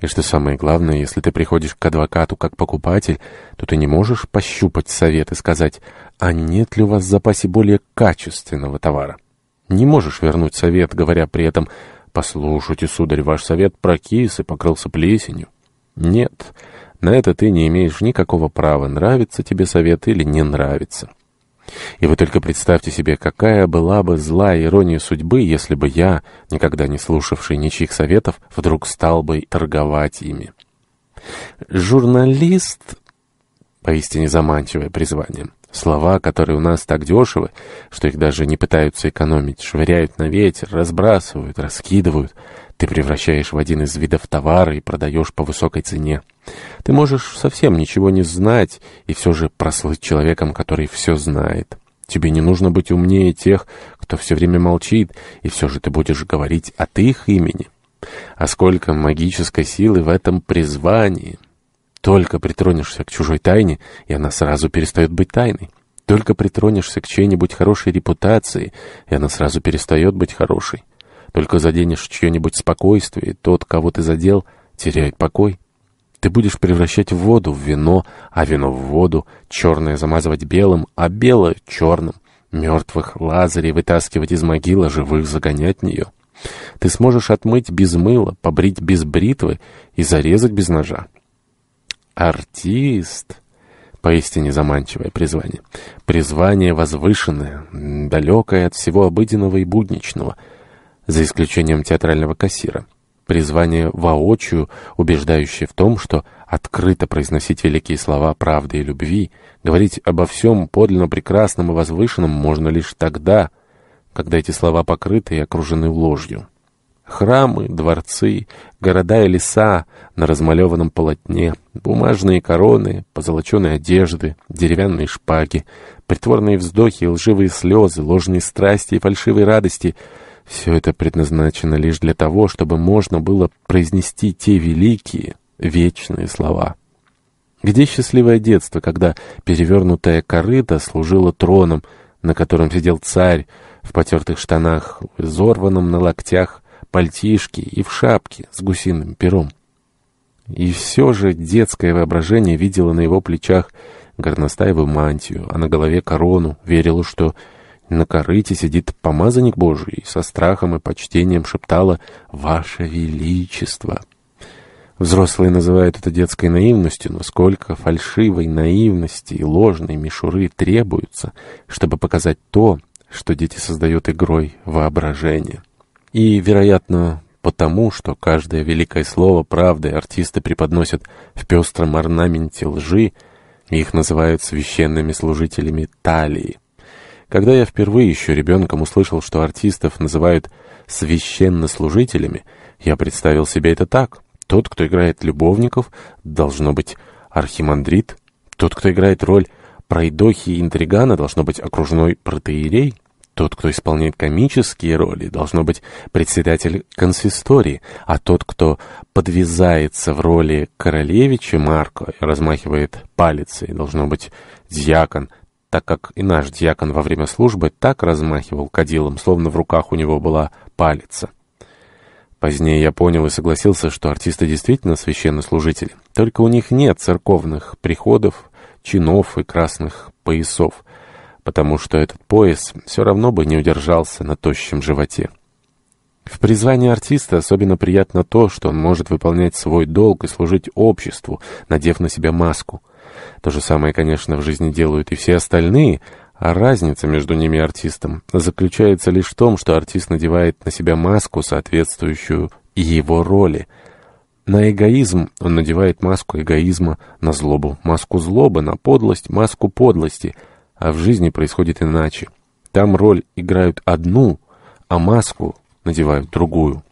И что самое главное, если ты приходишь к адвокату как покупатель, то ты не можешь пощупать совет и сказать, а нет ли у вас в запасе более качественного товара. Не можешь вернуть совет, говоря при этом «Послушайте, сударь, ваш совет прокис и покрылся плесенью». Нет, на это ты не имеешь никакого права, нравится тебе совет или не нравится. И вы только представьте себе, какая была бы злая ирония судьбы, если бы я, никогда не слушавший ничьих советов, вдруг стал бы торговать ими. Журналист — поистине заманчивое призвание — Слова, которые у нас так дешевы, что их даже не пытаются экономить, швыряют на ветер, разбрасывают, раскидывают. Ты превращаешь в один из видов товара и продаешь по высокой цене. Ты можешь совсем ничего не знать и все же прослыть человеком, который все знает. Тебе не нужно быть умнее тех, кто все время молчит, и все же ты будешь говорить от их имени. А сколько магической силы в этом призвании!» Только притронешься к чужой тайне, и она сразу перестает быть тайной. Только притронешься к чьей-нибудь хорошей репутации, и она сразу перестает быть хорошей. Только заденешь чье-нибудь спокойствие, и тот, кого ты задел, теряет покой. Ты будешь превращать воду в вино, а вино в воду, черное замазывать белым, а белое — черным. Мертвых лазарей вытаскивать из могилы, а живых загонять в нее. Ты сможешь отмыть без мыла, побрить без бритвы и зарезать без ножа. Артист. Поистине заманчивое призвание. Призвание возвышенное, далекое от всего обыденного и будничного, за исключением театрального кассира. Призвание воочию, убеждающее в том, что открыто произносить великие слова правды и любви, говорить обо всем подлинно прекрасном и возвышенном можно лишь тогда, когда эти слова покрыты и окружены ложью. Храмы, дворцы, города и леса на размалеванном полотне, бумажные короны, позолоченные одежды, деревянные шпаги, притворные вздохи, лживые слезы, ложные страсти и фальшивые радости — все это предназначено лишь для того, чтобы можно было произнести те великие, вечные слова. Где счастливое детство, когда перевернутая корыта служила троном, на котором сидел царь в потертых штанах, изорванном на локтях, пальтишке и в шапке с гусиным пером. И все же детское воображение видело на его плечах горностаевую мантию, а на голове корону, верило, что на корыте сидит помазанник Божий, и со страхом и почтением шептала «Ваше Величество». Взрослые называют это детской наивностью, но сколько фальшивой наивности и ложной мишуры требуется, чтобы показать то, что дети создают игрой воображения. И, вероятно, потому, что каждое великое слово правды артисты преподносят в пестром орнаменте лжи, их называют священными служителями талии. Когда я впервые еще ребенком услышал, что артистов называют священнослужителями, я представил себе это так. Тот, кто играет любовников, должно быть архимандрит. Тот, кто играет роль пройдохи и интригана, должно быть окружной протеерей. Тот, кто исполняет комические роли, должно быть председатель консистории, а тот, кто подвязается в роли королевича Марко, размахивает палицей, должно быть дьякон, так как и наш дьякон во время службы так размахивал кадилом, словно в руках у него была палица. Позднее я понял и согласился, что артисты действительно священнослужители. Только у них нет церковных приходов, чинов и красных поясов – потому что этот пояс все равно бы не удержался на тощем животе. В призвании артиста особенно приятно то, что он может выполнять свой долг и служить обществу, надев на себя маску. То же самое, конечно, в жизни делают и все остальные, а разница между ними и артистом заключается лишь в том, что артист надевает на себя маску, соответствующую его роли. На эгоизм он надевает маску эгоизма, на злобу маску злобы, на подлость маску подлости – а в жизни происходит иначе. Там роль играют одну, а маску надевают другую.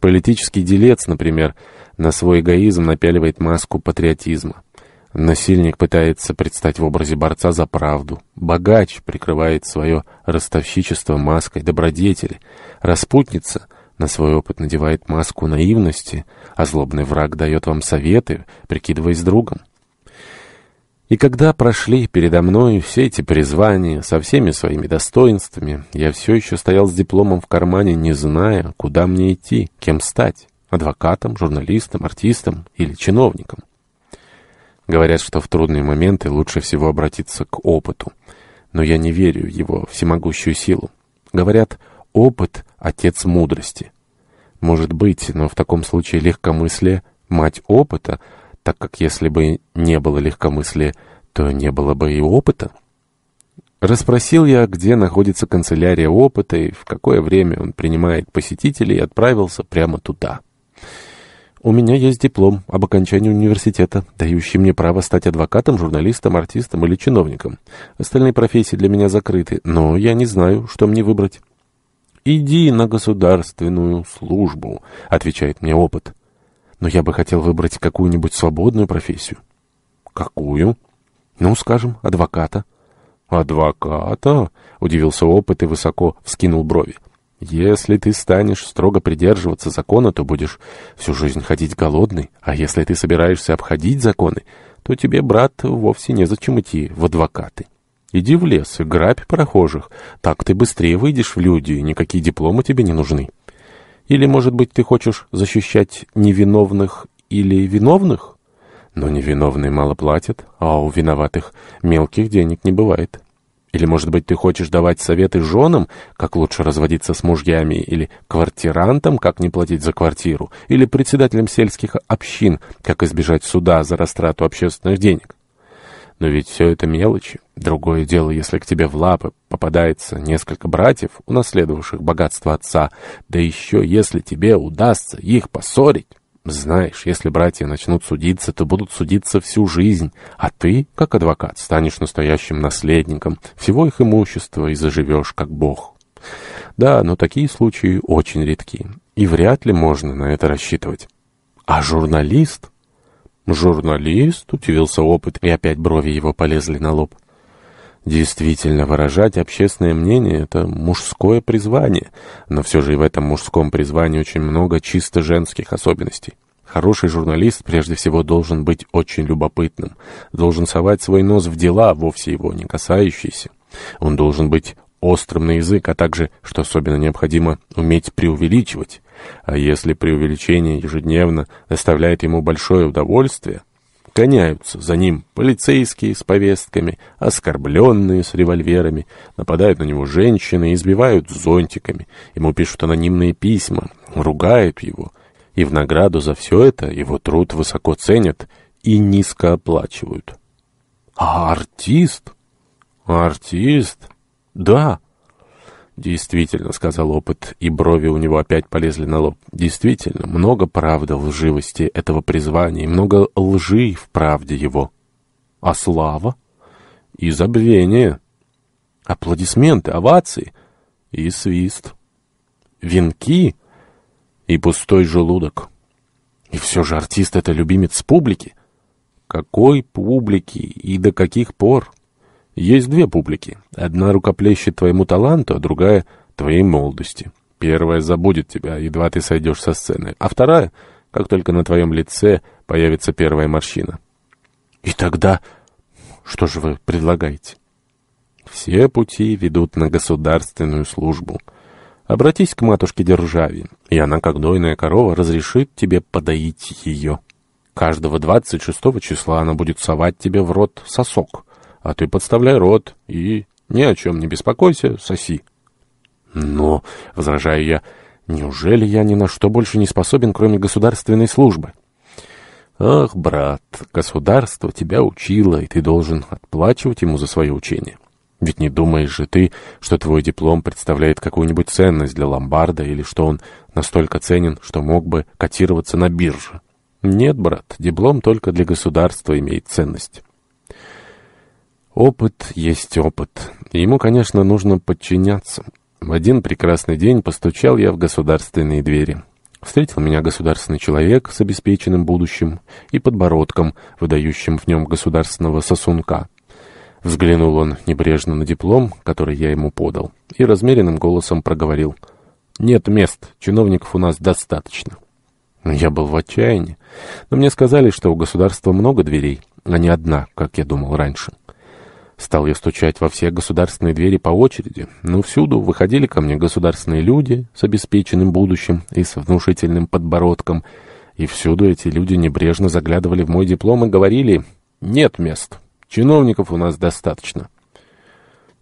Политический делец, например, на свой эгоизм напяливает маску патриотизма. Насильник пытается предстать в образе борца за правду. Богач прикрывает свое ростовщичество маской добродетели. Распутница на свой опыт надевает маску наивности, а злобный враг дает вам советы, прикидываясь другом. И когда прошли передо мной все эти призвания со всеми своими достоинствами, я все еще стоял с дипломом в кармане, не зная, куда мне идти, кем стать – адвокатом, журналистом, артистом или чиновником. Говорят, что в трудные моменты лучше всего обратиться к опыту. Но я не верю в его всемогущую силу. Говорят, опыт – отец мудрости. Может быть, но в таком случае легкомыслие – мать опыта – так как если бы не было легкомыслия, то не было бы и опыта. Расспросил я, где находится канцелярия опыта и в какое время он принимает посетителей, и отправился прямо туда. У меня есть диплом об окончании университета, дающий мне право стать адвокатом, журналистом, артистом или чиновником. Остальные профессии для меня закрыты, но я не знаю, что мне выбрать. «Иди на государственную службу», — отвечает мне опыт но я бы хотел выбрать какую-нибудь свободную профессию». «Какую?» «Ну, скажем, адвоката». «Адвоката?» — удивился опыт и высоко вскинул брови. «Если ты станешь строго придерживаться закона, то будешь всю жизнь ходить голодный, а если ты собираешься обходить законы, то тебе, брат, вовсе незачем идти в адвокаты. Иди в лес и грабь прохожих, так ты быстрее выйдешь в люди, и никакие дипломы тебе не нужны». Или, может быть, ты хочешь защищать невиновных или виновных? Но невиновные мало платят, а у виноватых мелких денег не бывает. Или, может быть, ты хочешь давать советы женам, как лучше разводиться с мужьями, или квартирантам, как не платить за квартиру, или председателям сельских общин, как избежать суда за растрату общественных денег. Но ведь все это мелочи. Другое дело, если к тебе в лапы попадается несколько братьев, унаследовавших богатство отца, да еще если тебе удастся их поссорить. Знаешь, если братья начнут судиться, то будут судиться всю жизнь, а ты, как адвокат, станешь настоящим наследником всего их имущества и заживешь как бог. Да, но такие случаи очень редки, и вряд ли можно на это рассчитывать. А журналист... «Журналист?» — удивился опыт, и опять брови его полезли на лоб. Действительно, выражать общественное мнение — это мужское призвание, но все же и в этом мужском призвании очень много чисто женских особенностей. Хороший журналист прежде всего должен быть очень любопытным, должен совать свой нос в дела, вовсе его не касающиеся. Он должен быть острым на язык, а также, что особенно необходимо, уметь преувеличивать. А если преувеличение ежедневно доставляет ему большое удовольствие, гоняются за ним полицейские с повестками, оскорбленные с револьверами, нападают на него женщины, избивают зонтиками, ему пишут анонимные письма, ругают его. И в награду за все это его труд высоко ценят и низко оплачивают. А артист? Артист? Да, «Действительно», — сказал опыт, и брови у него опять полезли на лоб. «Действительно, много правды в лживости этого призвания, много лжи в правде его». «А слава?» «И забвение». «Аплодисменты, овации?» «И свист». «Венки?» «И пустой желудок». «И все же артист — это любимец публики». «Какой публики и до каких пор?» Есть две публики. Одна рукоплещет твоему таланту, а другая — твоей молодости. Первая забудет тебя, едва ты сойдешь со сцены, а вторая — как только на твоем лице появится первая морщина. И тогда что же вы предлагаете? Все пути ведут на государственную службу. Обратись к матушке Державе, и она, как дойная корова, разрешит тебе подоить ее. Каждого 26 числа она будет совать тебе в рот сосок. А ты подставляй рот и ни о чем не беспокойся, соси. Но, возражаю я, неужели я ни на что больше не способен, кроме государственной службы? Ах, брат, государство тебя учило, и ты должен отплачивать ему за свое учение. Ведь не думаешь же ты, что твой диплом представляет какую-нибудь ценность для ломбарда или что он настолько ценен, что мог бы котироваться на бирже. Нет, брат, диплом только для государства имеет ценность. Опыт есть опыт. И ему, конечно, нужно подчиняться. В один прекрасный день постучал я в государственные двери. Встретил меня государственный человек с обеспеченным будущим и подбородком, выдающим в нем государственного сосунка. Взглянул он небрежно на диплом, который я ему подал, и размеренным голосом проговорил. «Нет мест, чиновников у нас достаточно». Я был в отчаянии, но мне сказали, что у государства много дверей, а не одна, как я думал раньше. Стал я стучать во все государственные двери по очереди, но всюду выходили ко мне государственные люди с обеспеченным будущим и с внушительным подбородком, и всюду эти люди небрежно заглядывали в мой диплом и говорили «нет мест, чиновников у нас достаточно».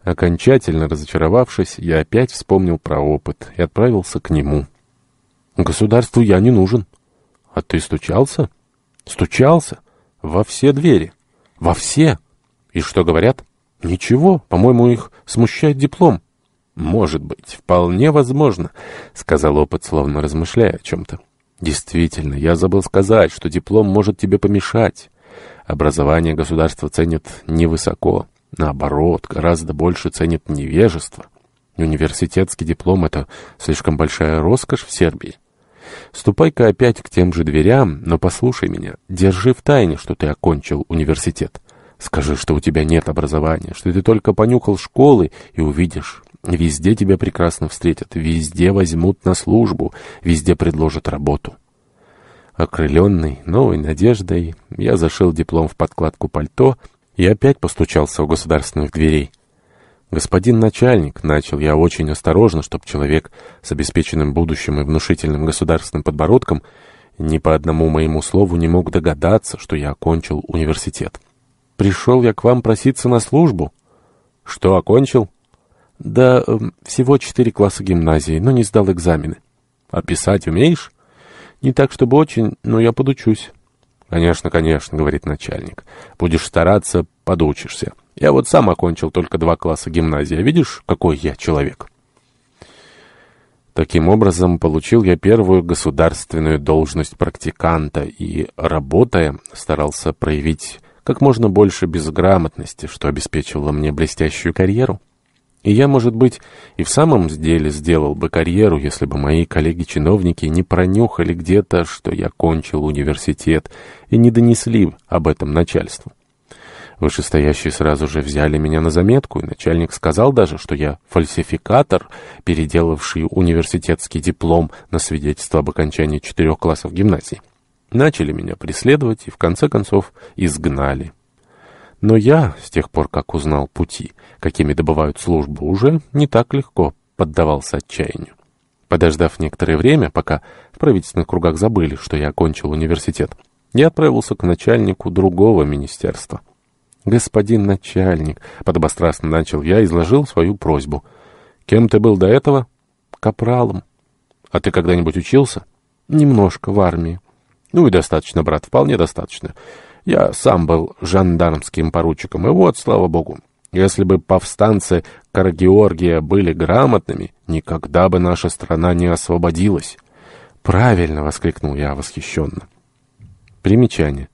Окончательно разочаровавшись, я опять вспомнил про опыт и отправился к нему. «Государству я не нужен». «А ты стучался?» «Стучался? Во все двери». «Во все?» И что говорят? Ничего, по-моему, их смущает диплом. Может быть, вполне возможно, сказал опыт, словно размышляя о чем-то. Действительно, я забыл сказать, что диплом может тебе помешать. Образование государство ценит невысоко. Наоборот, гораздо больше ценит невежество. Университетский диплом — это слишком большая роскошь в Сербии. Ступай-ка опять к тем же дверям, но послушай меня. Держи в тайне, что ты окончил университет. Скажи, что у тебя нет образования, что ты только понюхал школы и увидишь. Везде тебя прекрасно встретят, везде возьмут на службу, везде предложат работу. Окрыленный новой надеждой, я зашил диплом в подкладку пальто и опять постучался у государственных дверей. «Господин начальник», — начал я очень осторожно, чтобы человек с обеспеченным будущим и внушительным государственным подбородком ни по одному моему слову не мог догадаться, что я окончил университет. Пришел я к вам проситься на службу. Что, окончил? Да, эм, всего четыре класса гимназии, но не сдал экзамены. А писать умеешь? Не так, чтобы очень, но я подучусь. Конечно, конечно, говорит начальник. Будешь стараться, подучишься. Я вот сам окончил только два класса гимназии. А видишь, какой я человек? Таким образом, получил я первую государственную должность практиканта и, работая, старался проявить как можно больше безграмотности, что обеспечивало мне блестящую карьеру. И я, может быть, и в самом деле сделал бы карьеру, если бы мои коллеги-чиновники не пронюхали где-то, что я кончил университет, и не донесли об этом начальству. Вышестоящие сразу же взяли меня на заметку, и начальник сказал даже, что я фальсификатор, переделавший университетский диплом на свидетельство об окончании четырех классов гимназии. Начали меня преследовать и, в конце концов, изгнали. Но я, с тех пор, как узнал пути, какими добывают службу, уже не так легко поддавался отчаянию. Подождав некоторое время, пока в правительственных кругах забыли, что я окончил университет, я отправился к начальнику другого министерства. «Господин начальник», — подобострастно начал я, изложил свою просьбу. «Кем ты был до этого?» «Капралом». «А ты когда-нибудь учился?» «Немножко, в армии». Ну и достаточно, брат, вполне достаточно. Я сам был жандармским поручиком, и вот, слава богу. Если бы повстанцы Карагеоргия были грамотными, никогда бы наша страна не освободилась. «Правильно!» — воскликнул я восхищенно. Примечание.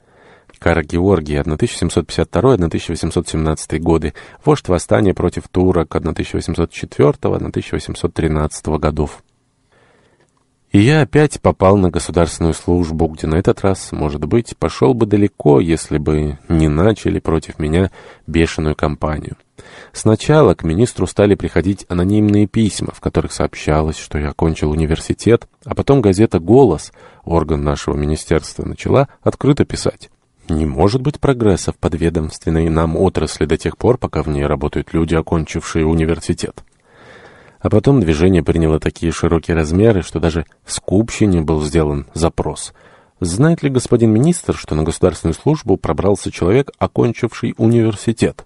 Кара 1752-1817 годы, вождь восстания против турок 1804-1813 годов. И я опять попал на государственную службу, где на этот раз, может быть, пошел бы далеко, если бы не начали против меня бешеную кампанию. Сначала к министру стали приходить анонимные письма, в которых сообщалось, что я окончил университет, а потом газета «Голос», орган нашего министерства, начала открыто писать. Не может быть прогресса в подведомственной нам отрасли до тех пор, пока в ней работают люди, окончившие университет. А потом движение приняло такие широкие размеры, что даже в скупщине был сделан запрос. Знает ли господин министр, что на государственную службу пробрался человек, окончивший университет?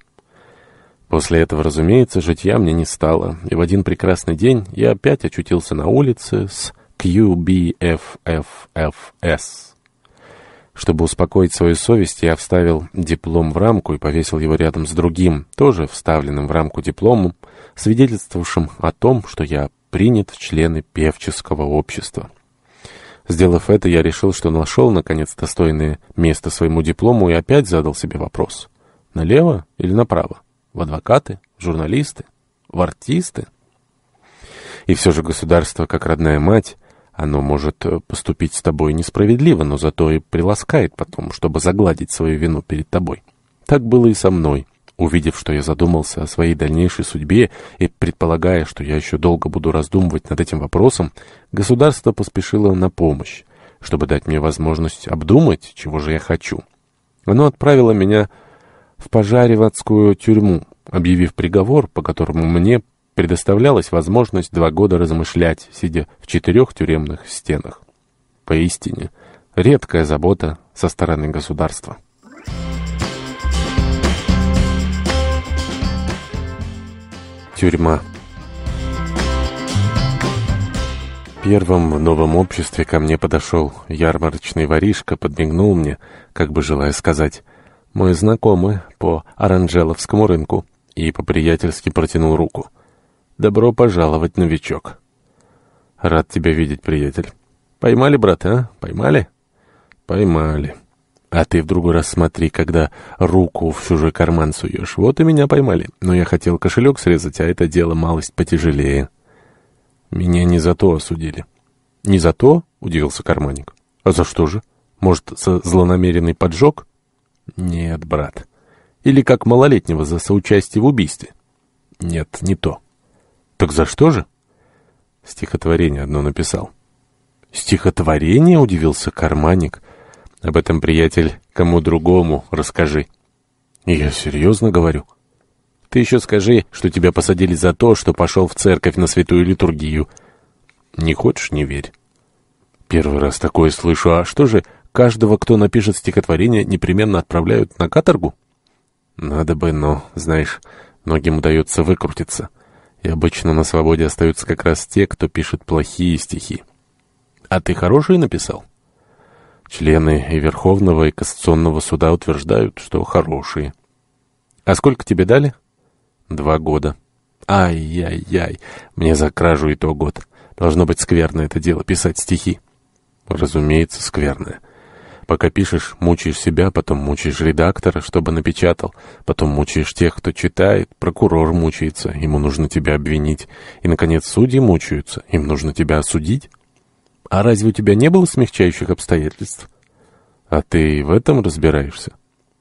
После этого, разумеется, житья мне не стало, и в один прекрасный день я опять очутился на улице с QBFFFS. Чтобы успокоить свою совесть, я вставил диплом в рамку и повесил его рядом с другим, тоже вставленным в рамку дипломом, свидетельствовавшим о том, что я принят в члены певческого общества. Сделав это, я решил, что нашел, наконец, достойное место своему диплому и опять задал себе вопрос. Налево или направо? В адвокаты? В журналисты? В артисты? И все же государство, как родная мать, оно может э, поступить с тобой несправедливо, но зато и приласкает потом, чтобы загладить свою вину перед тобой. Так было и со мной. Увидев, что я задумался о своей дальнейшей судьбе и предполагая, что я еще долго буду раздумывать над этим вопросом, государство поспешило на помощь, чтобы дать мне возможность обдумать, чего же я хочу. Оно отправило меня в пожареватскую тюрьму, объявив приговор, по которому мне предоставлялась возможность два года размышлять, сидя в четырех тюремных стенах. Поистине, редкая забота со стороны государства. Тюрьма Первым в новом обществе ко мне подошел ярмарочный воришка, подмигнул мне, как бы желая сказать «Мы знакомы по Оранжеловскому рынку» и по-приятельски протянул руку. Добро пожаловать, новичок. Рад тебя видеть, приятель. Поймали, брат, а? Поймали? Поймали. А ты в другой раз смотри, когда руку в чужой карман суешь. Вот и меня поймали. Но я хотел кошелек срезать, а это дело малость потяжелее. Меня не за то осудили. Не за то? Удивился карманник. А за что же? Может, за злонамеренный поджог? Нет, брат. Или как малолетнего за соучастие в убийстве? Нет, не то. Так за что же? Стихотворение одно написал. Стихотворение, удивился карманник. Об этом, приятель, кому другому расскажи. Я серьезно говорю. Ты еще скажи, что тебя посадили за то, что пошел в церковь на святую литургию. Не хочешь, не верь. Первый раз такое слышу. А что же, каждого, кто напишет стихотворение, непременно отправляют на каторгу? Надо бы, но, знаешь, многим удается выкрутиться. — и обычно на свободе остаются как раз те, кто пишет плохие стихи. А ты хорошие написал? Члены и Верховного, и Кассационного суда утверждают, что хорошие. А сколько тебе дали? Два года. Ай-яй-яй, мне за кражу и то год. Должно быть скверно это дело, писать стихи. Разумеется, скверное. Пока пишешь, мучаешь себя, потом мучаешь редактора, чтобы напечатал, потом мучаешь тех, кто читает, прокурор мучается, ему нужно тебя обвинить, и, наконец, судьи мучаются, им нужно тебя осудить. А разве у тебя не было смягчающих обстоятельств? А ты в этом разбираешься?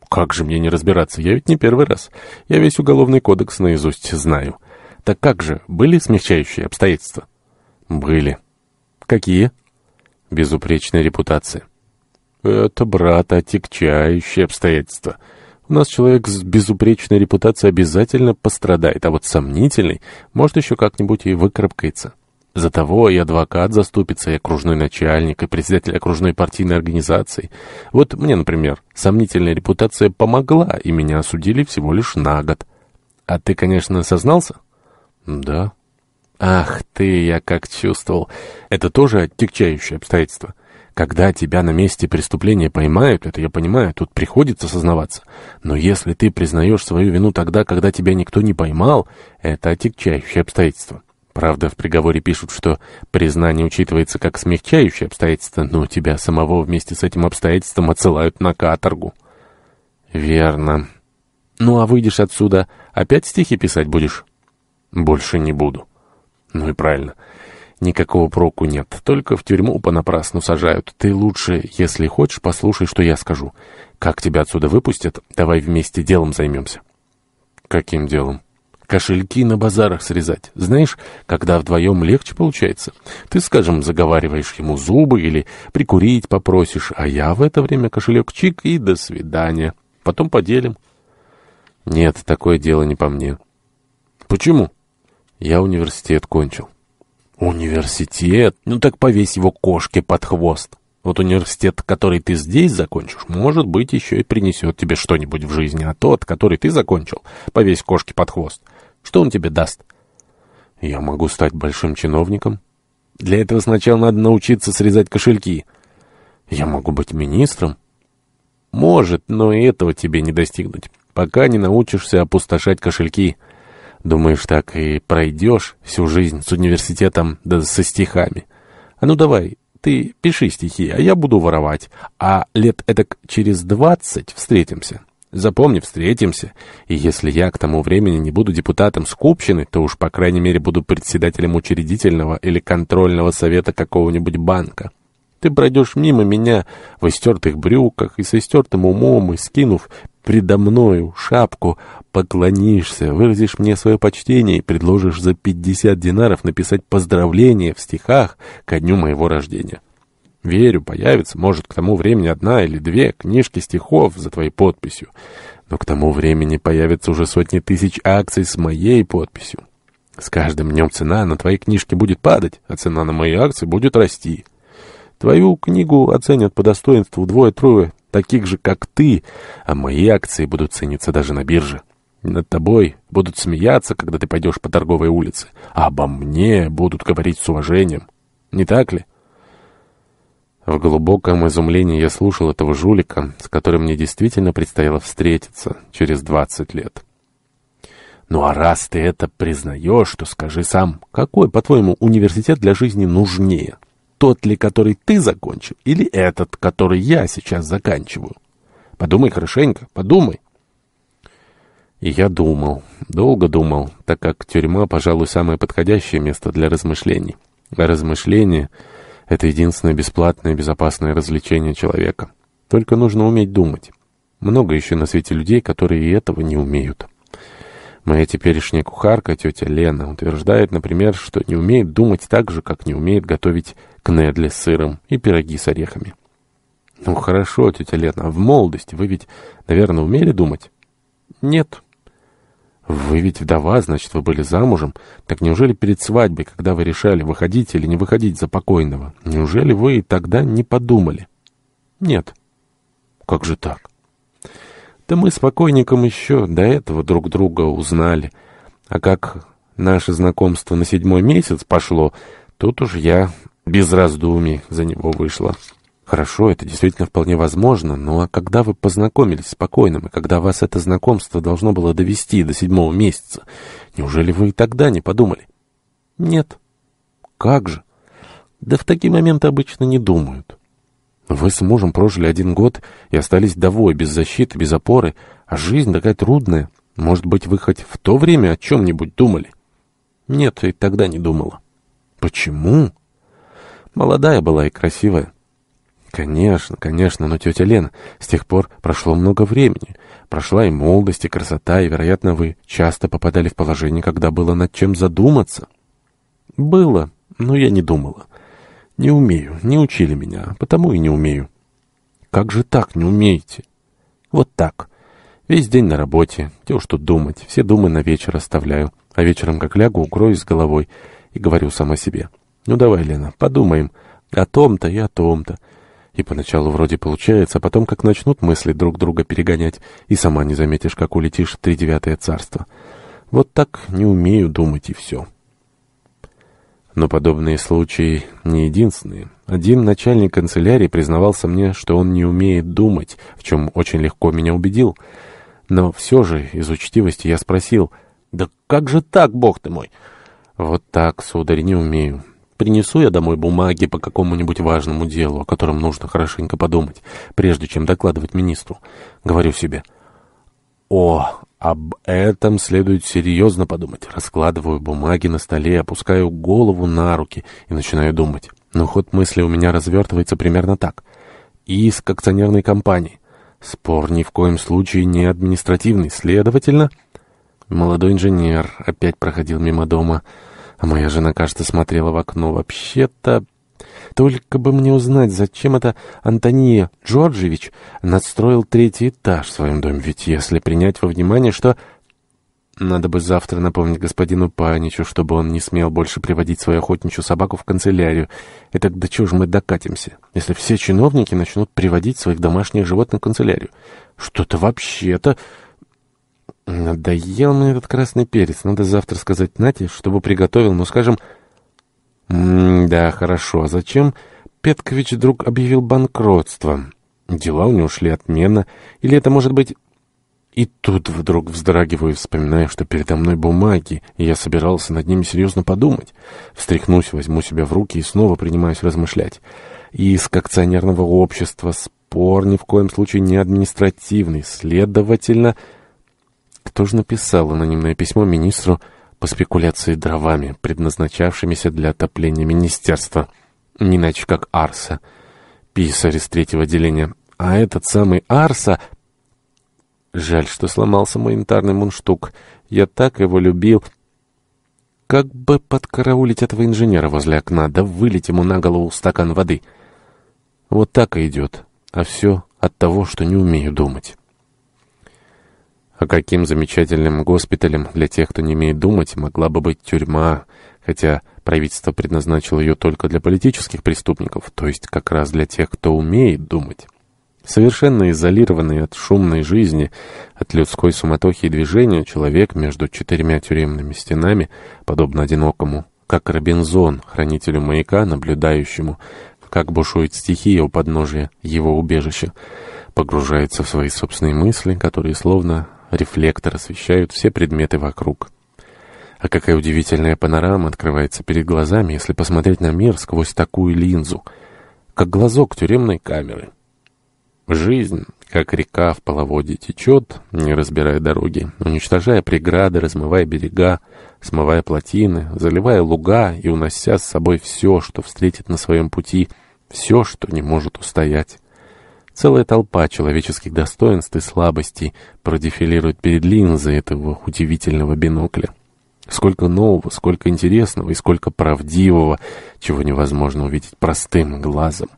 Как же мне не разбираться? Я ведь не первый раз. Я весь уголовный кодекс наизусть знаю. Так как же, были смягчающие обстоятельства? Были. Какие? Безупречная репутация. Это, брат, отягчающее обстоятельство. У нас человек с безупречной репутацией обязательно пострадает, а вот сомнительный может еще как-нибудь и выкарабкается. За того и адвокат заступится, и окружной начальник, и председатель окружной партийной организации. Вот мне, например, сомнительная репутация помогла, и меня осудили всего лишь на год. А ты, конечно, осознался? Да. Ах ты, я как чувствовал. Это тоже оттягчающее обстоятельство. Когда тебя на месте преступления поймают, это я понимаю, тут приходится сознаваться. Но если ты признаешь свою вину тогда, когда тебя никто не поймал, это отягчающее обстоятельство. Правда, в приговоре пишут, что признание учитывается как смягчающее обстоятельство, но тебя самого вместе с этим обстоятельством отсылают на каторгу. Верно. Ну а выйдешь отсюда, опять стихи писать будешь? Больше не буду. Ну и правильно. Никакого проку нет, только в тюрьму понапрасну сажают. Ты лучше, если хочешь, послушай, что я скажу. Как тебя отсюда выпустят, давай вместе делом займемся. Каким делом? Кошельки на базарах срезать. Знаешь, когда вдвоем легче получается. Ты, скажем, заговариваешь ему зубы или прикурить попросишь, а я в это время кошелек чик и до свидания. Потом поделим. Нет, такое дело не по мне. Почему? Я университет кончил. «Университет? Ну так повесь его кошке под хвост. Вот университет, который ты здесь закончишь, может быть, еще и принесет тебе что-нибудь в жизни, а тот, который ты закончил, повесь кошки под хвост. Что он тебе даст?» «Я могу стать большим чиновником». «Для этого сначала надо научиться срезать кошельки». «Я могу быть министром». «Может, но и этого тебе не достигнуть, пока не научишься опустошать кошельки». Думаешь, так и пройдешь всю жизнь с университетом да со стихами? А ну давай, ты пиши стихи, а я буду воровать. А лет этак через двадцать встретимся. Запомни, встретимся. И если я к тому времени не буду депутатом скупщины, то уж, по крайней мере, буду председателем учредительного или контрольного совета какого-нибудь банка. Ты пройдешь мимо меня в истертых брюках и со истертым умом, и скинув предо мною шапку, поклонишься, выразишь мне свое почтение и предложишь за пятьдесят динаров написать поздравление в стихах ко дню моего рождения. Верю, появится, может, к тому времени одна или две книжки стихов за твоей подписью. Но к тому времени появятся уже сотни тысяч акций с моей подписью. С каждым днем цена на твоей книжке будет падать, а цена на мои акции будет расти. Твою книгу оценят по достоинству двое-трое, таких же, как ты, а мои акции будут цениться даже на бирже. Над тобой будут смеяться, когда ты пойдешь по торговой улице, а обо мне будут говорить с уважением. Не так ли? В глубоком изумлении я слушал этого жулика, с которым мне действительно предстояло встретиться через двадцать лет. Ну а раз ты это признаешь, то скажи сам, какой, по-твоему, университет для жизни нужнее? Тот ли, который ты закончил, или этот, который я сейчас заканчиваю? Подумай хорошенько, подумай. И я думал, долго думал, так как тюрьма, пожалуй, самое подходящее место для размышлений. А размышления — это единственное бесплатное безопасное развлечение человека. Только нужно уметь думать. Много еще на свете людей, которые и этого не умеют. Моя теперешняя кухарка, тетя Лена, утверждает, например, что не умеет думать так же, как не умеет готовить кнедли с сыром и пироги с орехами. Ну хорошо, тетя Лена, а в молодости вы ведь, наверное, умели думать? Нет, «Вы ведь вдова, значит, вы были замужем. Так неужели перед свадьбой, когда вы решали, выходить или не выходить за покойного, неужели вы и тогда не подумали?» «Нет». «Как же так?» «Да мы с покойником еще до этого друг друга узнали. А как наше знакомство на седьмой месяц пошло, тут уж я без раздумий за него вышла». Хорошо, это действительно вполне возможно, но а когда вы познакомились с покойным, и когда вас это знакомство должно было довести до седьмого месяца, неужели вы и тогда не подумали? Нет. Как же? Да в такие моменты обычно не думают. Вы с мужем прожили один год и остались довой, без защиты, без опоры, а жизнь такая трудная. Может быть, вы хоть в то время о чем-нибудь думали? Нет, и тогда не думала. Почему? Молодая была и красивая. Конечно, конечно, но тетя Лена, с тех пор прошло много времени. Прошла и молодость, и красота, и, вероятно, вы часто попадали в положение, когда было над чем задуматься. Было, но я не думала. Не умею, не учили меня, потому и не умею. Как же так не умеете? Вот так. Весь день на работе, где уж тут думать, все думы на вечер оставляю, а вечером как лягу, укроюсь головой и говорю сама себе. Ну давай, Лена, подумаем о том-то и о том-то. И поначалу вроде получается, а потом как начнут мысли друг друга перегонять, и сама не заметишь, как улетишь в тридевятое царство. Вот так не умею думать и все. Но подобные случаи не единственные. Один начальник канцелярии признавался мне, что он не умеет думать, в чем очень легко меня убедил. Но все же из учтивости я спросил, «Да как же так, бог ты мой?» «Вот так, сударь, не умею принесу я домой бумаги по какому-нибудь важному делу, о котором нужно хорошенько подумать, прежде чем докладывать министру. Говорю себе, о, об этом следует серьезно подумать. Раскладываю бумаги на столе, опускаю голову на руки и начинаю думать. Но ход мысли у меня развертывается примерно так. Иск акционерной компании. Спор ни в коем случае не административный. Следовательно, молодой инженер опять проходил мимо дома, а моя жена, кажется, смотрела в окно. Вообще-то... Только бы мне узнать, зачем это Антония Джорджевич надстроил третий этаж в своем доме. Ведь если принять во внимание, что... Надо бы завтра напомнить господину Паничу, чтобы он не смел больше приводить свою охотничью собаку в канцелярию. И так до чего же мы докатимся, если все чиновники начнут приводить своих домашних животных в канцелярию? Что-то вообще-то... Надоел мне этот красный перец. Надо завтра сказать Нате, чтобы приготовил, ну, скажем... да, хорошо. А зачем Петкович вдруг объявил банкротство? Дела у него шли отменно. Или это может быть... И тут вдруг вздрагиваю, вспоминая, что передо мной бумаги, и я собирался над ними серьезно подумать. Встряхнусь, возьму себя в руки и снова принимаюсь размышлять. Иск акционерного общества, спор ни в коем случае не административный, следовательно тоже написал анонимное письмо министру по спекуляции дровами, предназначавшимися для отопления министерства, не иначе как Арса, писарь из третьего отделения. А этот самый Арса... Жаль, что сломался мой янтарный мунштук. Я так его любил. Как бы подкараулить этого инженера возле окна, да вылить ему на голову стакан воды. Вот так и идет. А все от того, что не умею думать». А каким замечательным госпиталем для тех, кто не умеет думать, могла бы быть тюрьма, хотя правительство предназначило ее только для политических преступников, то есть как раз для тех, кто умеет думать. Совершенно изолированный от шумной жизни, от людской суматохи и движения, человек между четырьмя тюремными стенами, подобно одинокому, как Робинзон, хранителю маяка, наблюдающему, как бушует стихия у подножия его убежища, погружается в свои собственные мысли, которые словно рефлектор освещают все предметы вокруг. А какая удивительная панорама открывается перед глазами, если посмотреть на мир сквозь такую линзу, как глазок тюремной камеры. Жизнь, как река в половодье, течет, не разбирая дороги, уничтожая преграды, размывая берега, смывая плотины, заливая луга и унося с собой все, что встретит на своем пути, все, что не может устоять. Целая толпа человеческих достоинств и слабостей продефилирует перед линзой этого удивительного бинокля. Сколько нового, сколько интересного и сколько правдивого, чего невозможно увидеть простым глазом.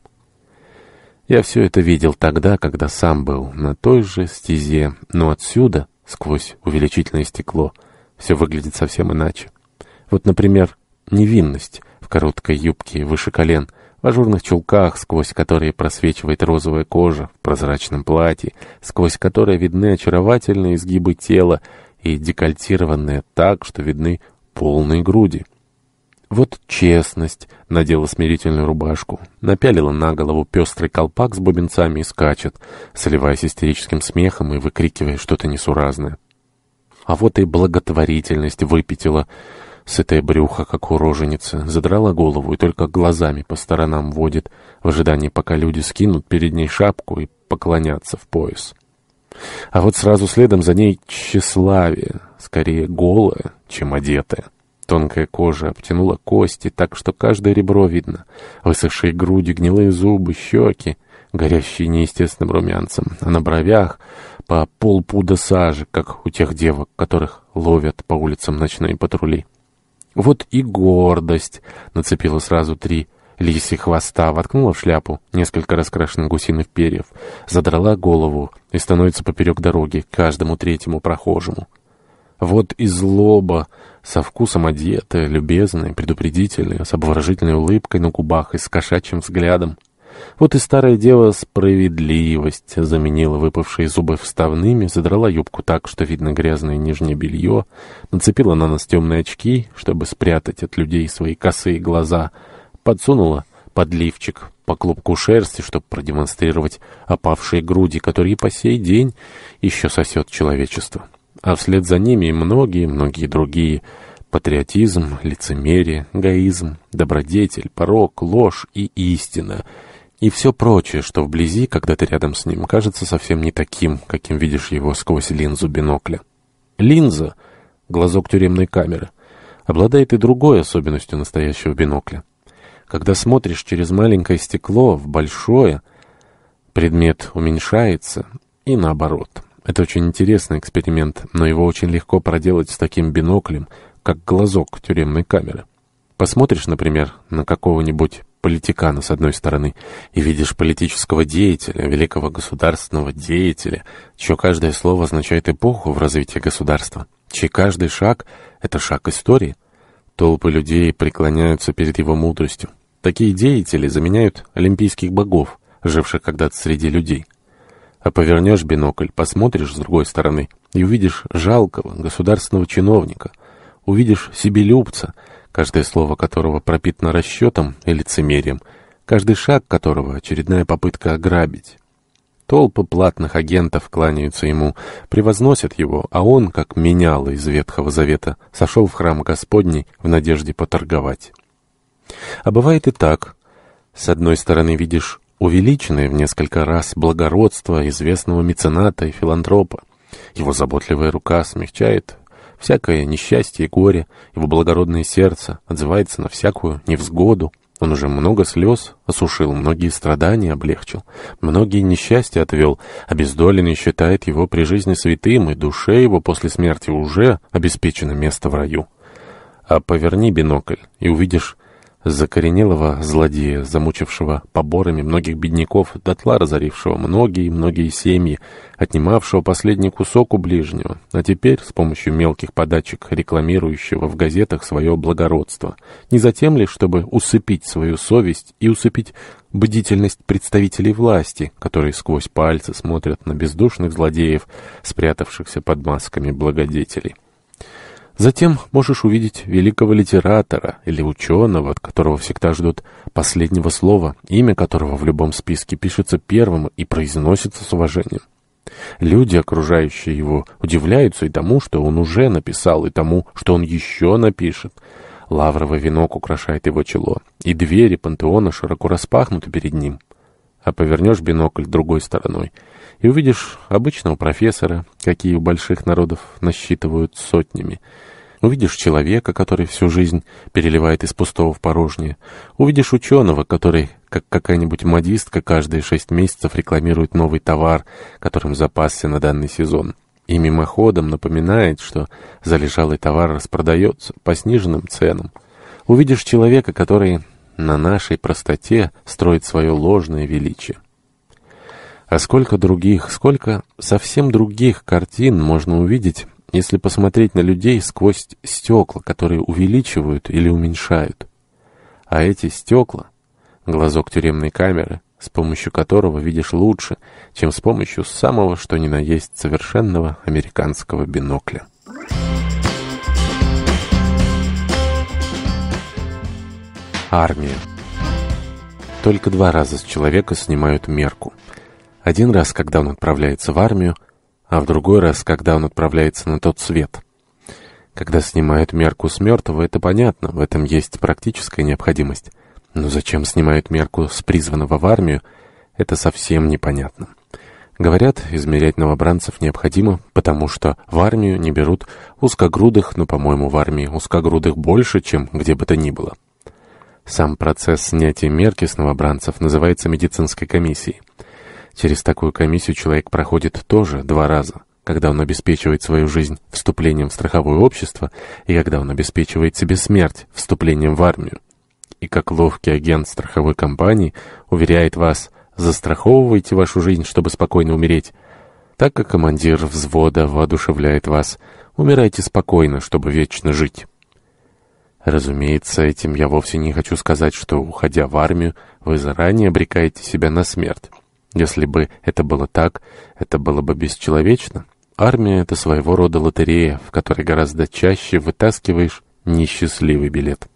Я все это видел тогда, когда сам был на той же стезе, но отсюда, сквозь увеличительное стекло, все выглядит совсем иначе. Вот, например, невинность в короткой юбке выше колен — в ажурных чулках, сквозь которые просвечивает розовая кожа, в прозрачном платье, сквозь которое видны очаровательные изгибы тела и декольтированные так, что видны полные груди. Вот честность надела смирительную рубашку, напялила на голову пестрый колпак с бубенцами и скачет, сливаясь истерическим смехом и выкрикивая что-то несуразное. А вот и благотворительность выпятила, Сытая брюха, как у роженицы, задрала голову и только глазами по сторонам водит, в ожидании, пока люди скинут перед ней шапку и поклонятся в пояс. А вот сразу следом за ней тщеславие, скорее голое, чем одетое. Тонкая кожа обтянула кости так, что каждое ребро видно. Высохшие груди, гнилые зубы, щеки, горящие неестественным румянцем. А на бровях по полпуда сажи, как у тех девок, которых ловят по улицам ночные патрули. Вот и гордость. Нацепила сразу три лиси хвоста, воткнула в шляпу несколько раскрашенных гусиных перьев, задрала голову и становится поперек дороги каждому третьему прохожему. Вот и злоба, со вкусом одетая, любезная, предупредительная, с обворожительной улыбкой на губах и с кошачьим взглядом. Вот и старая дева справедливость заменила выпавшие зубы вставными, задрала юбку так, что видно грязное нижнее белье, нацепила на нас темные очки, чтобы спрятать от людей свои косые глаза, подсунула подливчик по клубку шерсти, чтобы продемонстрировать опавшие груди, которые по сей день еще сосет человечество. А вслед за ними и многие-многие другие – патриотизм, лицемерие, эгоизм, добродетель, порог, ложь и истина — и все прочее, что вблизи, когда ты рядом с ним, кажется совсем не таким, каким видишь его сквозь линзу бинокля. Линза, глазок тюремной камеры, обладает и другой особенностью настоящего бинокля. Когда смотришь через маленькое стекло в большое, предмет уменьшается, и наоборот. Это очень интересный эксперимент, но его очень легко проделать с таким биноклем, как глазок тюремной камеры. Посмотришь, например, на какого-нибудь политикана с одной стороны и видишь политического деятеля, великого государственного деятеля, чье каждое слово означает эпоху в развитии государства, чей каждый шаг — это шаг истории. Толпы людей преклоняются перед его мудростью. Такие деятели заменяют олимпийских богов, живших когда-то среди людей. А повернешь бинокль, посмотришь с другой стороны и увидишь жалкого государственного чиновника, увидишь себелюбца — каждое слово которого пропитано расчетом и лицемерием, каждый шаг которого — очередная попытка ограбить. Толпы платных агентов кланяются ему, превозносят его, а он, как менял из Ветхого Завета, сошел в храм Господний в надежде поторговать. А бывает и так. С одной стороны, видишь увеличенное в несколько раз благородство известного мецената и филантропа. Его заботливая рука смягчает Всякое несчастье и горе, его благородное сердце отзывается на всякую невзгоду. Он уже много слез осушил, многие страдания облегчил, многие несчастья отвел. Обездоленный считает его при жизни святым, и душе его после смерти уже обеспечено место в раю. А поверни бинокль, и увидишь закоренелого злодея, замучившего поборами многих бедняков, дотла разорившего многие и многие семьи, отнимавшего последний кусок у ближнего, а теперь с помощью мелких подачек рекламирующего в газетах свое благородство. Не затем ли, чтобы усыпить свою совесть и усыпить бдительность представителей власти, которые сквозь пальцы смотрят на бездушных злодеев, спрятавшихся под масками благодетелей? Затем можешь увидеть великого литератора или ученого, от которого всегда ждут последнего слова, имя которого в любом списке пишется первым и произносится с уважением. Люди, окружающие его, удивляются и тому, что он уже написал, и тому, что он еще напишет. Лавровый венок украшает его чело, и двери пантеона широко распахнуты перед ним. А повернешь бинокль другой стороной — и увидишь обычного профессора, какие у больших народов насчитывают сотнями. Увидишь человека, который всю жизнь переливает из пустого в порожнее. Увидишь ученого, который, как какая-нибудь модистка, каждые шесть месяцев рекламирует новый товар, которым запасся на данный сезон. И мимоходом напоминает, что залежалый товар распродается по сниженным ценам. Увидишь человека, который на нашей простоте строит свое ложное величие. А сколько других, сколько совсем других картин можно увидеть, если посмотреть на людей сквозь стекла, которые увеличивают или уменьшают. А эти стекла — глазок тюремной камеры, с помощью которого видишь лучше, чем с помощью самого, что ни на есть, совершенного американского бинокля. Армия. Только два раза с человека снимают мерку — один раз, когда он отправляется в армию, а в другой раз, когда он отправляется на тот свет. Когда снимают мерку с мертвого, это понятно, в этом есть практическая необходимость. Но зачем снимают мерку с призванного в армию, это совсем непонятно. Говорят, измерять новобранцев необходимо, потому что в армию не берут узкогрудых, но, ну, по-моему, в армии узкогрудых больше, чем где бы то ни было. Сам процесс снятия мерки с новобранцев называется медицинской комиссией. Через такую комиссию человек проходит тоже два раза. Когда он обеспечивает свою жизнь вступлением в страховое общество, и когда он обеспечивает себе смерть вступлением в армию. И как ловкий агент страховой компании уверяет вас, застраховывайте вашу жизнь, чтобы спокойно умереть. Так как командир взвода воодушевляет вас, умирайте спокойно, чтобы вечно жить. Разумеется, этим я вовсе не хочу сказать, что, уходя в армию, вы заранее обрекаете себя на смерть. Если бы это было так, это было бы бесчеловечно. Армия — это своего рода лотерея, в которой гораздо чаще вытаскиваешь несчастливый билет.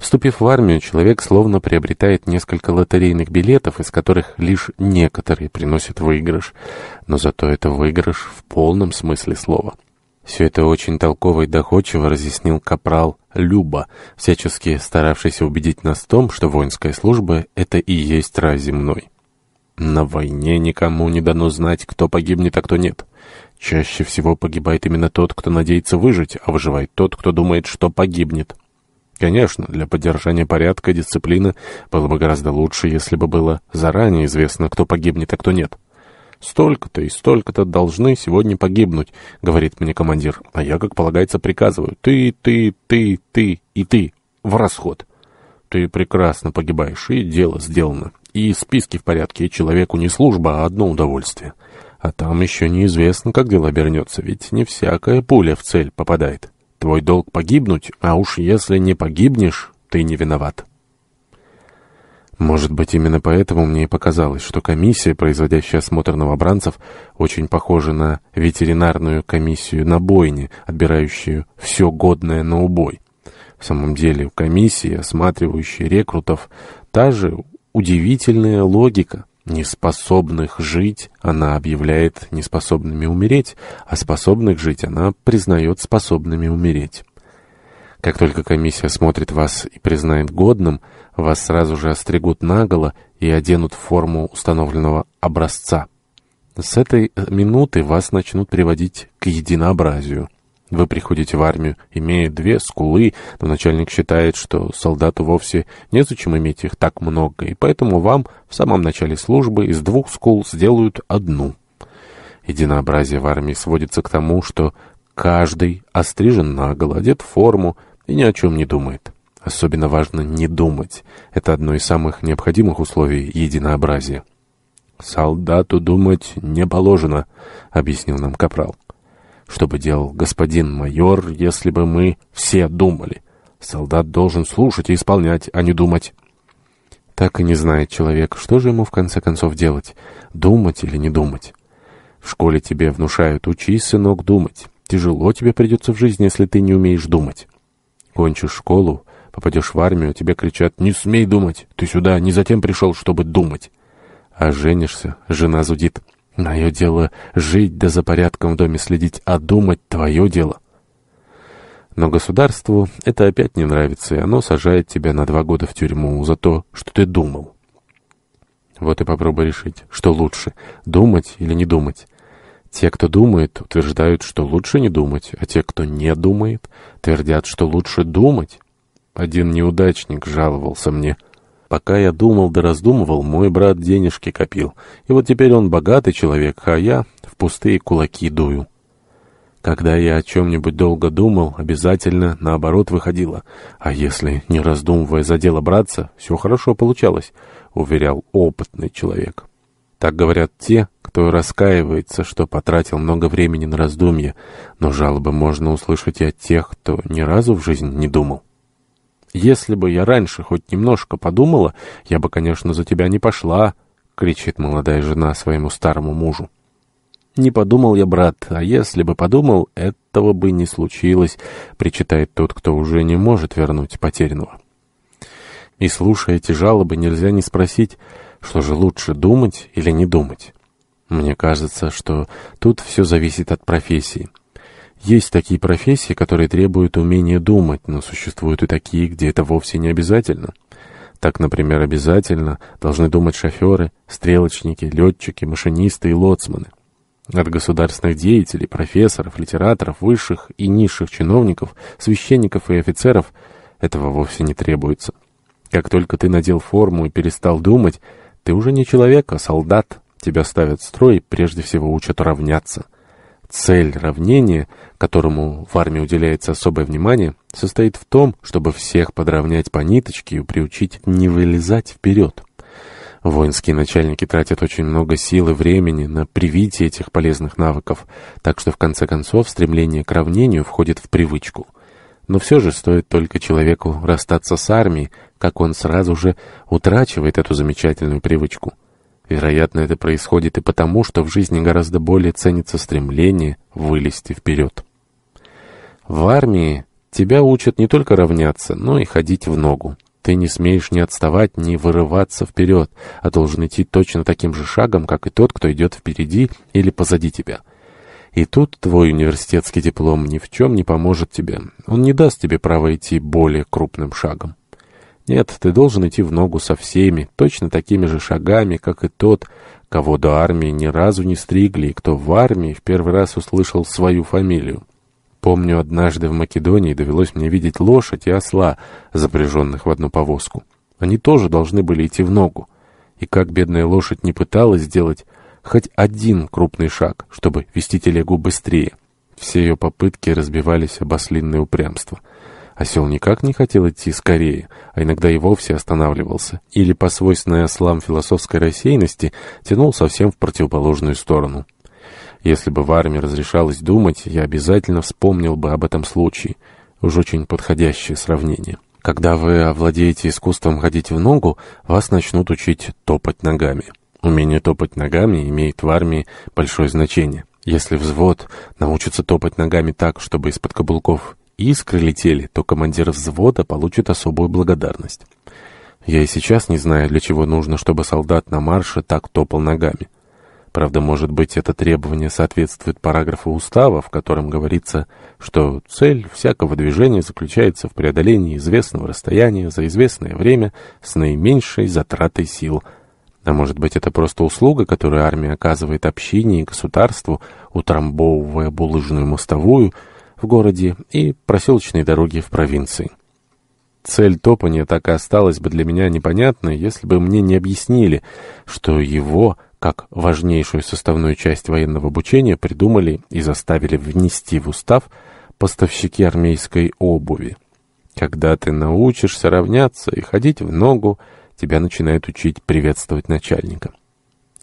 Вступив в армию, человек словно приобретает несколько лотерейных билетов, из которых лишь некоторые приносят выигрыш. Но зато это выигрыш в полном смысле слова. Все это очень толково и доходчиво разъяснил капрал Люба, всячески старавшийся убедить нас в том, что воинская служба — это и есть рай земной. На войне никому не дано знать, кто погибнет, а кто нет. Чаще всего погибает именно тот, кто надеется выжить, а выживает тот, кто думает, что погибнет. Конечно, для поддержания порядка и дисциплины было бы гораздо лучше, если бы было заранее известно, кто погибнет, а кто нет. «Столько-то и столько-то должны сегодня погибнуть», — говорит мне командир, а я, как полагается, приказываю «ты, ты, ты, ты и ты» в расход ты прекрасно погибаешь, и дело сделано. И списки в порядке, и человеку не служба, а одно удовольствие. А там еще неизвестно, как дело обернется, ведь не всякая пуля в цель попадает. Твой долг погибнуть, а уж если не погибнешь, ты не виноват. Может быть, именно поэтому мне и показалось, что комиссия, производящая осмотр новобранцев, очень похожа на ветеринарную комиссию на бойне, отбирающую все годное на убой. В самом деле, комиссия, осматривающая рекрутов, та же удивительная логика. Неспособных жить она объявляет неспособными умереть, а способных жить она признает способными умереть. Как только комиссия смотрит вас и признает годным, вас сразу же остригут наголо и оденут в форму установленного образца. С этой минуты вас начнут приводить к единообразию. Вы приходите в армию, имея две скулы, но начальник считает, что солдату вовсе незачем иметь их так много, и поэтому вам в самом начале службы из двух скул сделают одну. Единообразие в армии сводится к тому, что каждый острижен наголо, одет в форму и ни о чем не думает. Особенно важно не думать. Это одно из самых необходимых условий единообразия. «Солдату думать не положено», — объяснил нам Капрал. Что бы делал господин майор, если бы мы все думали? Солдат должен слушать и исполнять, а не думать. Так и не знает человек, что же ему в конце концов делать, думать или не думать. В школе тебе внушают, учись, сынок, думать. Тяжело тебе придется в жизни, если ты не умеешь думать. Кончишь школу, попадешь в армию, тебе кричат «Не смей думать! Ты сюда не затем пришел, чтобы думать!» А женишься, жена зудит. Мое дело жить да за порядком в доме следить, а думать твое дело. Но государству это опять не нравится, и оно сажает тебя на два года в тюрьму за то, что ты думал. Вот и попробуй решить, что лучше, думать или не думать. Те, кто думает, утверждают, что лучше не думать, а те, кто не думает, твердят, что лучше думать. Один неудачник жаловался мне — Пока я думал да раздумывал, мой брат денежки копил. И вот теперь он богатый человек, а я в пустые кулаки дую. Когда я о чем-нибудь долго думал, обязательно наоборот выходило. А если, не раздумывая, за дело браться, все хорошо получалось, уверял опытный человек. Так говорят те, кто раскаивается, что потратил много времени на раздумья, но жалобы можно услышать и от тех, кто ни разу в жизни не думал. Если бы я раньше хоть немножко подумала, я бы, конечно, за тебя не пошла, — кричит молодая жена своему старому мужу. «Не подумал я, брат, а если бы подумал, этого бы не случилось», — причитает тот, кто уже не может вернуть потерянного. И слушая эти жалобы, нельзя не спросить, что же лучше, думать или не думать. Мне кажется, что тут все зависит от профессии. Есть такие профессии, которые требуют умения думать, но существуют и такие, где это вовсе не обязательно. Так, например, обязательно должны думать шоферы, стрелочники, летчики, машинисты и лоцманы. От государственных деятелей, профессоров, литераторов, высших и низших чиновников, священников и офицеров этого вовсе не требуется. Как только ты надел форму и перестал думать, ты уже не человек, а солдат. Тебя ставят в строй и прежде всего учат равняться. Цель равнения, которому в армии уделяется особое внимание, состоит в том, чтобы всех подровнять по ниточке и приучить не вылезать вперед. Воинские начальники тратят очень много сил и времени на привитие этих полезных навыков, так что в конце концов стремление к равнению входит в привычку. Но все же стоит только человеку расстаться с армией, как он сразу же утрачивает эту замечательную привычку. Вероятно, это происходит и потому, что в жизни гораздо более ценится стремление вылезти вперед. В армии тебя учат не только равняться, но и ходить в ногу. Ты не смеешь ни отставать, ни вырываться вперед, а должен идти точно таким же шагом, как и тот, кто идет впереди или позади тебя. И тут твой университетский диплом ни в чем не поможет тебе. Он не даст тебе права идти более крупным шагом. Нет, ты должен идти в ногу со всеми, точно такими же шагами, как и тот, кого до армии ни разу не стригли, и кто в армии в первый раз услышал свою фамилию. Помню, однажды в Македонии довелось мне видеть лошадь и осла, запряженных в одну повозку. Они тоже должны были идти в ногу. И как бедная лошадь не пыталась сделать хоть один крупный шаг, чтобы вести телегу быстрее, все ее попытки разбивались об ослинное упрямство — Осел никак не хотел идти скорее, а иногда и вовсе останавливался. Или, по свойственной ослам философской рассеянности, тянул совсем в противоположную сторону. Если бы в армии разрешалось думать, я обязательно вспомнил бы об этом случае. Уж очень подходящее сравнение. Когда вы овладеете искусством ходить в ногу, вас начнут учить топать ногами. Умение топать ногами имеет в армии большое значение. Если взвод научится топать ногами так, чтобы из-под каблуков искры летели, то командир взвода получит особую благодарность. Я и сейчас не знаю, для чего нужно, чтобы солдат на марше так топал ногами. Правда, может быть, это требование соответствует параграфу устава, в котором говорится, что цель всякого движения заключается в преодолении известного расстояния за известное время с наименьшей затратой сил. А может быть, это просто услуга, которую армия оказывает общине и государству, утрамбовывая булыжную мостовую – в городе и проселочные дороги в провинции. Цель топания так и осталась бы для меня непонятной, если бы мне не объяснили, что его, как важнейшую составную часть военного обучения, придумали и заставили внести в устав поставщики армейской обуви. Когда ты научишься равняться и ходить в ногу, тебя начинают учить приветствовать начальника.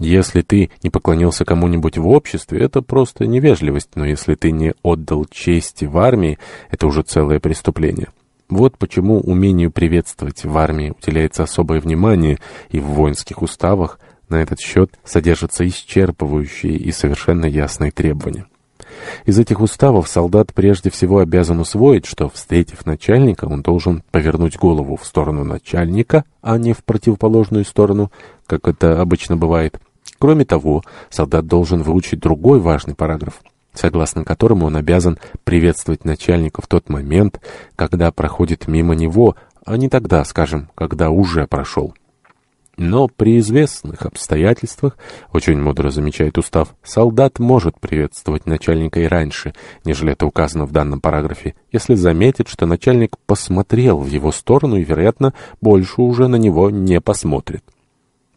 Если ты не поклонился кому-нибудь в обществе, это просто невежливость, но если ты не отдал честь в армии, это уже целое преступление. Вот почему умению приветствовать в армии уделяется особое внимание, и в воинских уставах на этот счет содержатся исчерпывающие и совершенно ясные требования. Из этих уставов солдат прежде всего обязан усвоить, что, встретив начальника, он должен повернуть голову в сторону начальника, а не в противоположную сторону, как это обычно бывает. Кроме того, солдат должен выучить другой важный параграф, согласно которому он обязан приветствовать начальника в тот момент, когда проходит мимо него, а не тогда, скажем, когда уже прошел. Но при известных обстоятельствах, очень мудро замечает устав, солдат может приветствовать начальника и раньше, нежели это указано в данном параграфе, если заметит, что начальник посмотрел в его сторону и, вероятно, больше уже на него не посмотрит.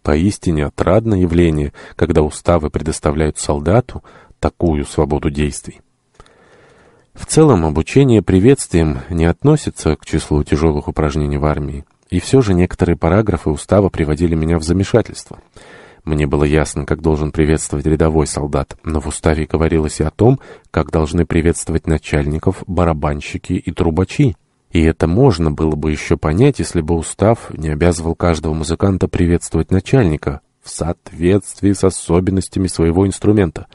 Поистине отрадное явление, когда уставы предоставляют солдату такую свободу действий. В целом обучение приветствием не относится к числу тяжелых упражнений в армии, и все же некоторые параграфы устава приводили меня в замешательство. Мне было ясно, как должен приветствовать рядовой солдат, но в уставе говорилось и о том, как должны приветствовать начальников, барабанщики и трубачи. И это можно было бы еще понять, если бы устав не обязывал каждого музыканта приветствовать начальника в соответствии с особенностями своего инструмента.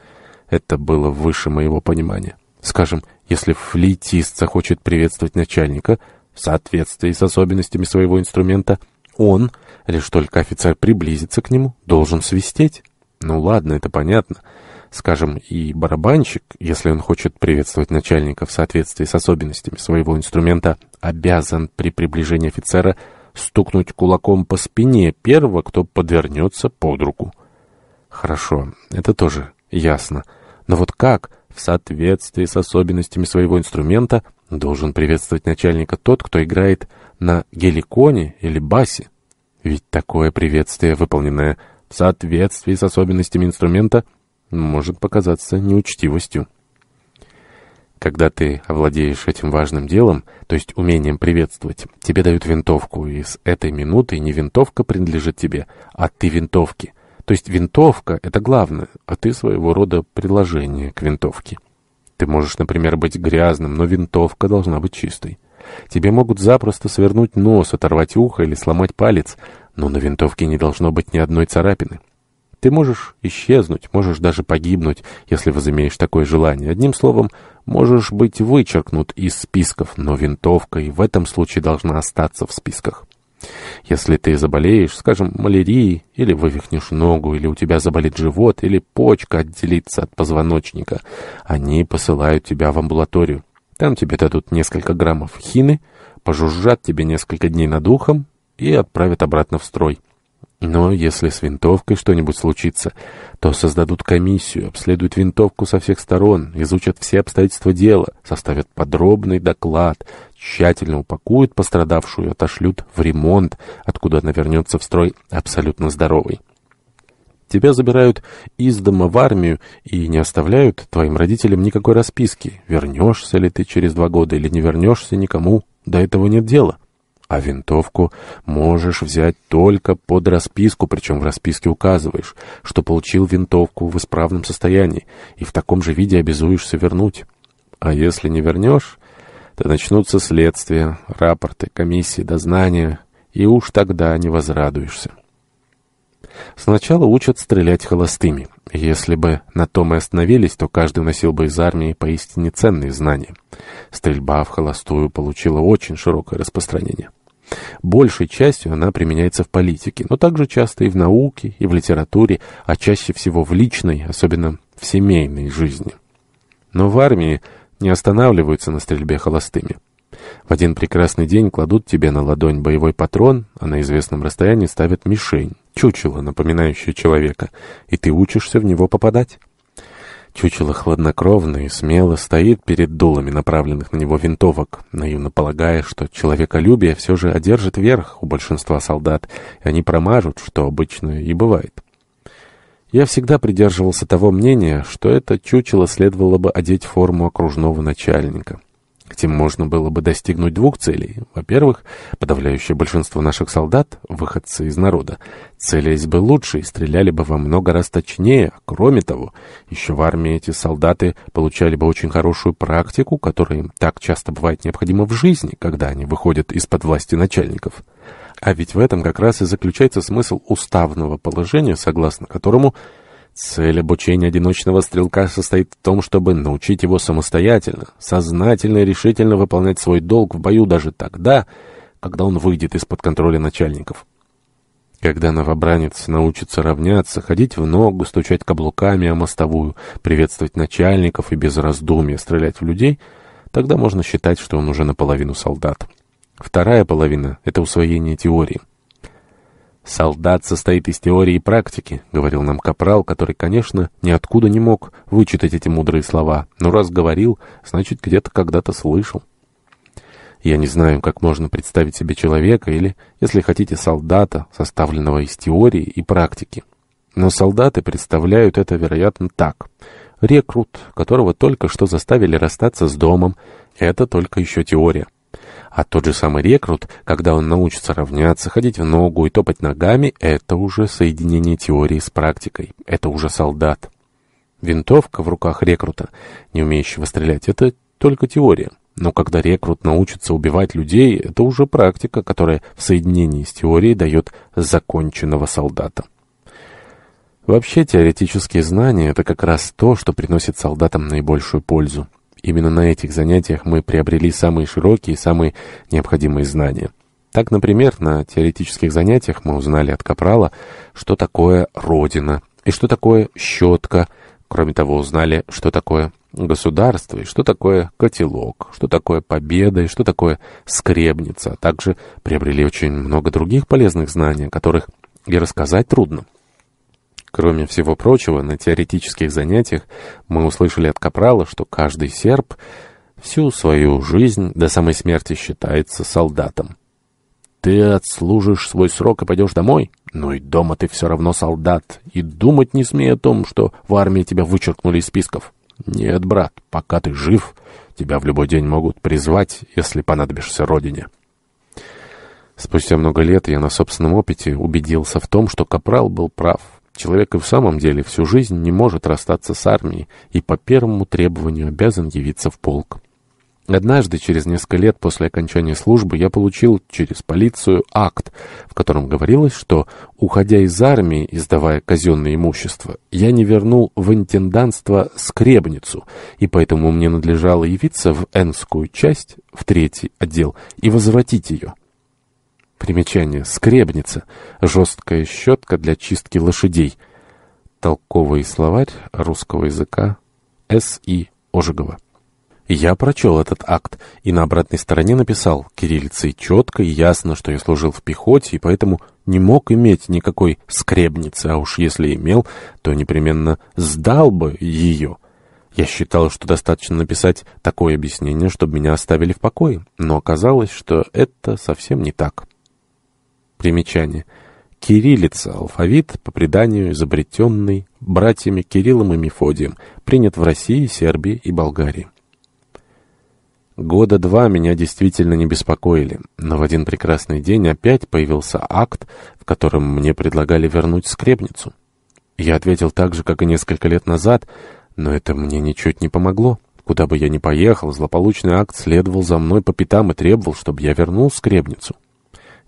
Это было выше моего понимания. Скажем, если флейтист захочет приветствовать начальника в соответствии с особенностями своего инструмента, он, лишь только офицер приблизится к нему, должен свистеть. Ну ладно, это понятно. Скажем, и барабанщик, если он хочет приветствовать начальника в соответствии с особенностями своего инструмента, обязан при приближении офицера стукнуть кулаком по спине первого, кто подвернется под руку. Хорошо, это тоже ясно. Но вот как, в соответствии с особенностями своего инструмента, должен приветствовать начальника тот, кто играет на геликоне или басе? Ведь такое приветствие, выполненное в соответствии с особенностями инструмента, может показаться неучтивостью. Когда ты овладеешь этим важным делом, то есть умением приветствовать, тебе дают винтовку, и с этой минуты не винтовка принадлежит тебе, а ты винтовки. То есть винтовка — это главное, а ты своего рода приложение к винтовке. Ты можешь, например, быть грязным, но винтовка должна быть чистой. Тебе могут запросто свернуть нос, оторвать ухо или сломать палец, но на винтовке не должно быть ни одной царапины. Ты можешь исчезнуть, можешь даже погибнуть, если возымеешь такое желание. Одним словом, можешь быть вычеркнут из списков, но винтовка и в этом случае должна остаться в списках. Если ты заболеешь, скажем, малярией, или вывихнешь ногу, или у тебя заболит живот, или почка отделится от позвоночника, они посылают тебя в амбулаторию. Там тебе дадут несколько граммов хины, пожужжат тебе несколько дней над ухом и отправят обратно в строй. Но если с винтовкой что-нибудь случится, то создадут комиссию, обследуют винтовку со всех сторон, изучат все обстоятельства дела, составят подробный доклад, тщательно упакуют пострадавшую и отошлют в ремонт, откуда она вернется в строй абсолютно здоровой. Тебя забирают из дома в армию и не оставляют твоим родителям никакой расписки, вернешься ли ты через два года или не вернешься никому, до этого нет дела. А винтовку можешь взять только под расписку, причем в расписке указываешь, что получил винтовку в исправном состоянии и в таком же виде обязуешься вернуть. А если не вернешь, то начнутся следствия, рапорты, комиссии, дознания, и уж тогда не возрадуешься. Сначала учат стрелять холостыми. Если бы на том и остановились, то каждый носил бы из армии поистине ценные знания. Стрельба в холостую получила очень широкое распространение. Большей частью она применяется в политике, но также часто и в науке, и в литературе, а чаще всего в личной, особенно в семейной жизни. Но в армии не останавливаются на стрельбе холостыми. В один прекрасный день кладут тебе на ладонь боевой патрон, а на известном расстоянии ставят мишень чучело, напоминающее человека, и ты учишься в него попадать. Чучело хладнокровно и смело стоит перед дулами направленных на него винтовок, наивно полагая, что человеколюбие все же одержит верх у большинства солдат, и они промажут, что обычно и бывает. Я всегда придерживался того мнения, что это чучело следовало бы одеть форму окружного начальника. Этим можно было бы достигнуть двух целей. Во-первых, подавляющее большинство наших солдат, выходцы из народа, целились бы лучше и стреляли бы во много раз точнее. Кроме того, еще в армии эти солдаты получали бы очень хорошую практику, которая им так часто бывает необходима в жизни, когда они выходят из-под власти начальников. А ведь в этом как раз и заключается смысл уставного положения, согласно которому Цель обучения одиночного стрелка состоит в том, чтобы научить его самостоятельно, сознательно и решительно выполнять свой долг в бою даже тогда, когда он выйдет из-под контроля начальников. Когда новобранец научится равняться, ходить в ногу, стучать каблуками о мостовую, приветствовать начальников и без раздумья стрелять в людей, тогда можно считать, что он уже наполовину солдат. Вторая половина — это усвоение теории. «Солдат состоит из теории и практики», — говорил нам Капрал, который, конечно, ниоткуда не мог вычитать эти мудрые слова, но раз говорил, значит, где-то когда-то слышал. Я не знаю, как можно представить себе человека или, если хотите, солдата, составленного из теории и практики. Но солдаты представляют это, вероятно, так. Рекрут, которого только что заставили расстаться с домом, это только еще теория. А тот же самый рекрут, когда он научится равняться, ходить в ногу и топать ногами, это уже соединение теории с практикой. Это уже солдат. Винтовка в руках рекрута, не умеющего стрелять, это только теория. Но когда рекрут научится убивать людей, это уже практика, которая в соединении с теорией дает законченного солдата. Вообще, теоретические знания – это как раз то, что приносит солдатам наибольшую пользу. Именно на этих занятиях мы приобрели самые широкие и самые необходимые знания. Так, например, на теоретических занятиях мы узнали от Капрала, что такое «родина» и что такое «щетка». Кроме того, узнали, что такое государство и что такое котелок, что такое победа и что такое скребница. А также приобрели очень много других полезных знаний, о которых и рассказать трудно. Кроме всего прочего, на теоретических занятиях мы услышали от Капрала, что каждый серб всю свою жизнь до самой смерти считается солдатом. Ты отслужишь свой срок и пойдешь домой? но ну и дома ты все равно солдат. И думать не смей о том, что в армии тебя вычеркнули из списков. Нет, брат, пока ты жив, тебя в любой день могут призвать, если понадобишься родине. Спустя много лет я на собственном опыте убедился в том, что Капрал был прав. Человек и в самом деле всю жизнь не может расстаться с армией и по первому требованию обязан явиться в полк. Однажды, через несколько лет после окончания службы, я получил через полицию акт, в котором говорилось, что, уходя из армии и сдавая казенное имущество, я не вернул в интенданство скребницу, и поэтому мне надлежало явиться в энскую часть, в третий отдел, и возвратить ее. Примечание. Скребница. Жесткая щетка для чистки лошадей. Толковый словарь русского языка С.И. Ожегова. Я прочел этот акт и на обратной стороне написал кириллицей четко и ясно, что я служил в пехоте и поэтому не мог иметь никакой скребницы, а уж если имел, то непременно сдал бы ее. Я считал, что достаточно написать такое объяснение, чтобы меня оставили в покое, но оказалось, что это совсем не так. Примечание. Кириллица – алфавит, по преданию изобретенный братьями Кириллом и Мефодием, принят в России, Сербии и Болгарии. Года два меня действительно не беспокоили, но в один прекрасный день опять появился акт, в котором мне предлагали вернуть скребницу. Я ответил так же, как и несколько лет назад, но это мне ничуть не помогло. Куда бы я ни поехал, злополучный акт следовал за мной по пятам и требовал, чтобы я вернул скребницу.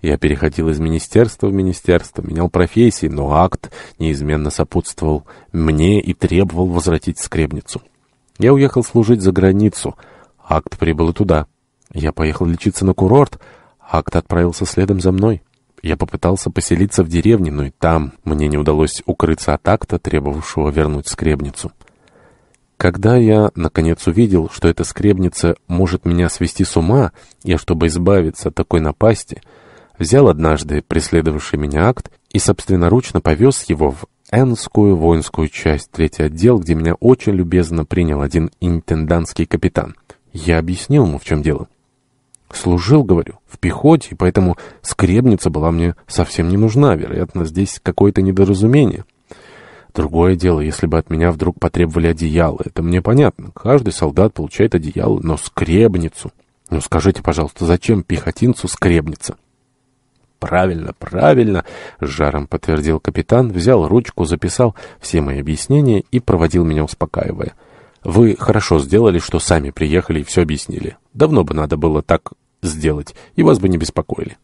Я переходил из министерства в министерство, менял профессии, но акт неизменно сопутствовал мне и требовал возвратить скребницу. Я уехал служить за границу. Акт прибыл и туда. Я поехал лечиться на курорт. Акт отправился следом за мной. Я попытался поселиться в деревне, но и там мне не удалось укрыться от акта, требовавшего вернуть скребницу. Когда я, наконец, увидел, что эта скребница может меня свести с ума, я, чтобы избавиться от такой напасти, — взял однажды преследовавший меня акт и собственноручно повез его в Энскую воинскую часть, третий отдел, где меня очень любезно принял один интендантский капитан. Я объяснил ему, в чем дело. Служил, говорю, в пехоте, и поэтому скребница была мне совсем не нужна. Вероятно, здесь какое-то недоразумение. Другое дело, если бы от меня вдруг потребовали одеяло. Это мне понятно. Каждый солдат получает одеяло, но скребницу. Ну скажите, пожалуйста, зачем пехотинцу скребница? правильно, правильно!» — с жаром подтвердил капитан, взял ручку, записал все мои объяснения и проводил меня, успокаивая. «Вы хорошо сделали, что сами приехали и все объяснили. Давно бы надо было так сделать, и вас бы не беспокоили».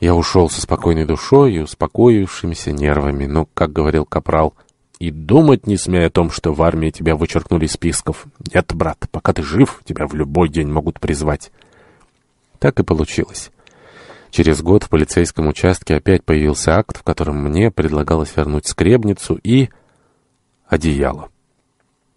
Я ушел со спокойной душой и успокоившимися нервами, но, как говорил капрал, и думать не смей о том, что в армии тебя вычеркнули из списков. Нет, брат, пока ты жив, тебя в любой день могут призвать. Так и получилось. Через год в полицейском участке опять появился акт, в котором мне предлагалось вернуть скребницу и... одеяло.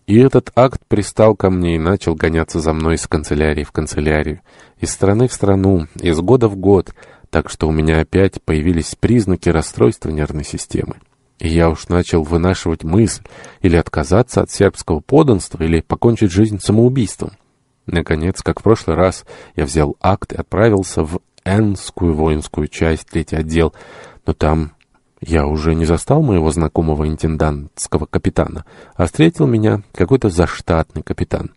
И этот акт пристал ко мне и начал гоняться за мной из канцелярии в канцелярию, из страны в страну, из года в год, так что у меня опять появились признаки расстройства нервной системы. И я уж начал вынашивать мысль или отказаться от сербского подданства, или покончить жизнь самоубийством. Наконец, как в прошлый раз, я взял акт и отправился в Энскую воинскую часть, третий отдел, но там я уже не застал моего знакомого интендантского капитана, а встретил меня какой-то заштатный капитан.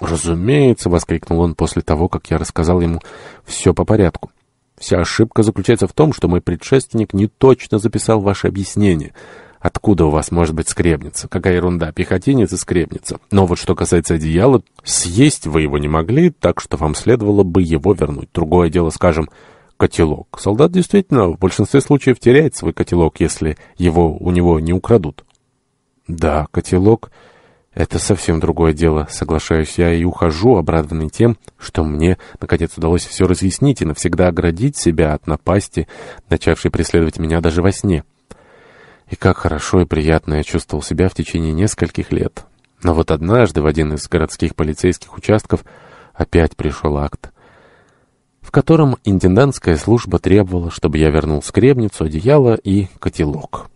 «Разумеется!» — воскликнул он после того, как я рассказал ему все по порядку. «Вся ошибка заключается в том, что мой предшественник не точно записал ваше объяснение». Откуда у вас может быть скребница? Какая ерунда, пехотинец и скребница. Но вот что касается одеяла, съесть вы его не могли, так что вам следовало бы его вернуть. Другое дело, скажем, котелок. Солдат действительно в большинстве случаев теряет свой котелок, если его у него не украдут. Да, котелок — это совсем другое дело, соглашаюсь я и ухожу, обрадованный тем, что мне, наконец, удалось все разъяснить и навсегда оградить себя от напасти, начавшей преследовать меня даже во сне. И как хорошо и приятно я чувствовал себя в течение нескольких лет. Но вот однажды в один из городских полицейских участков опять пришел акт, в котором интендантская служба требовала, чтобы я вернул скребницу, одеяло и котелок.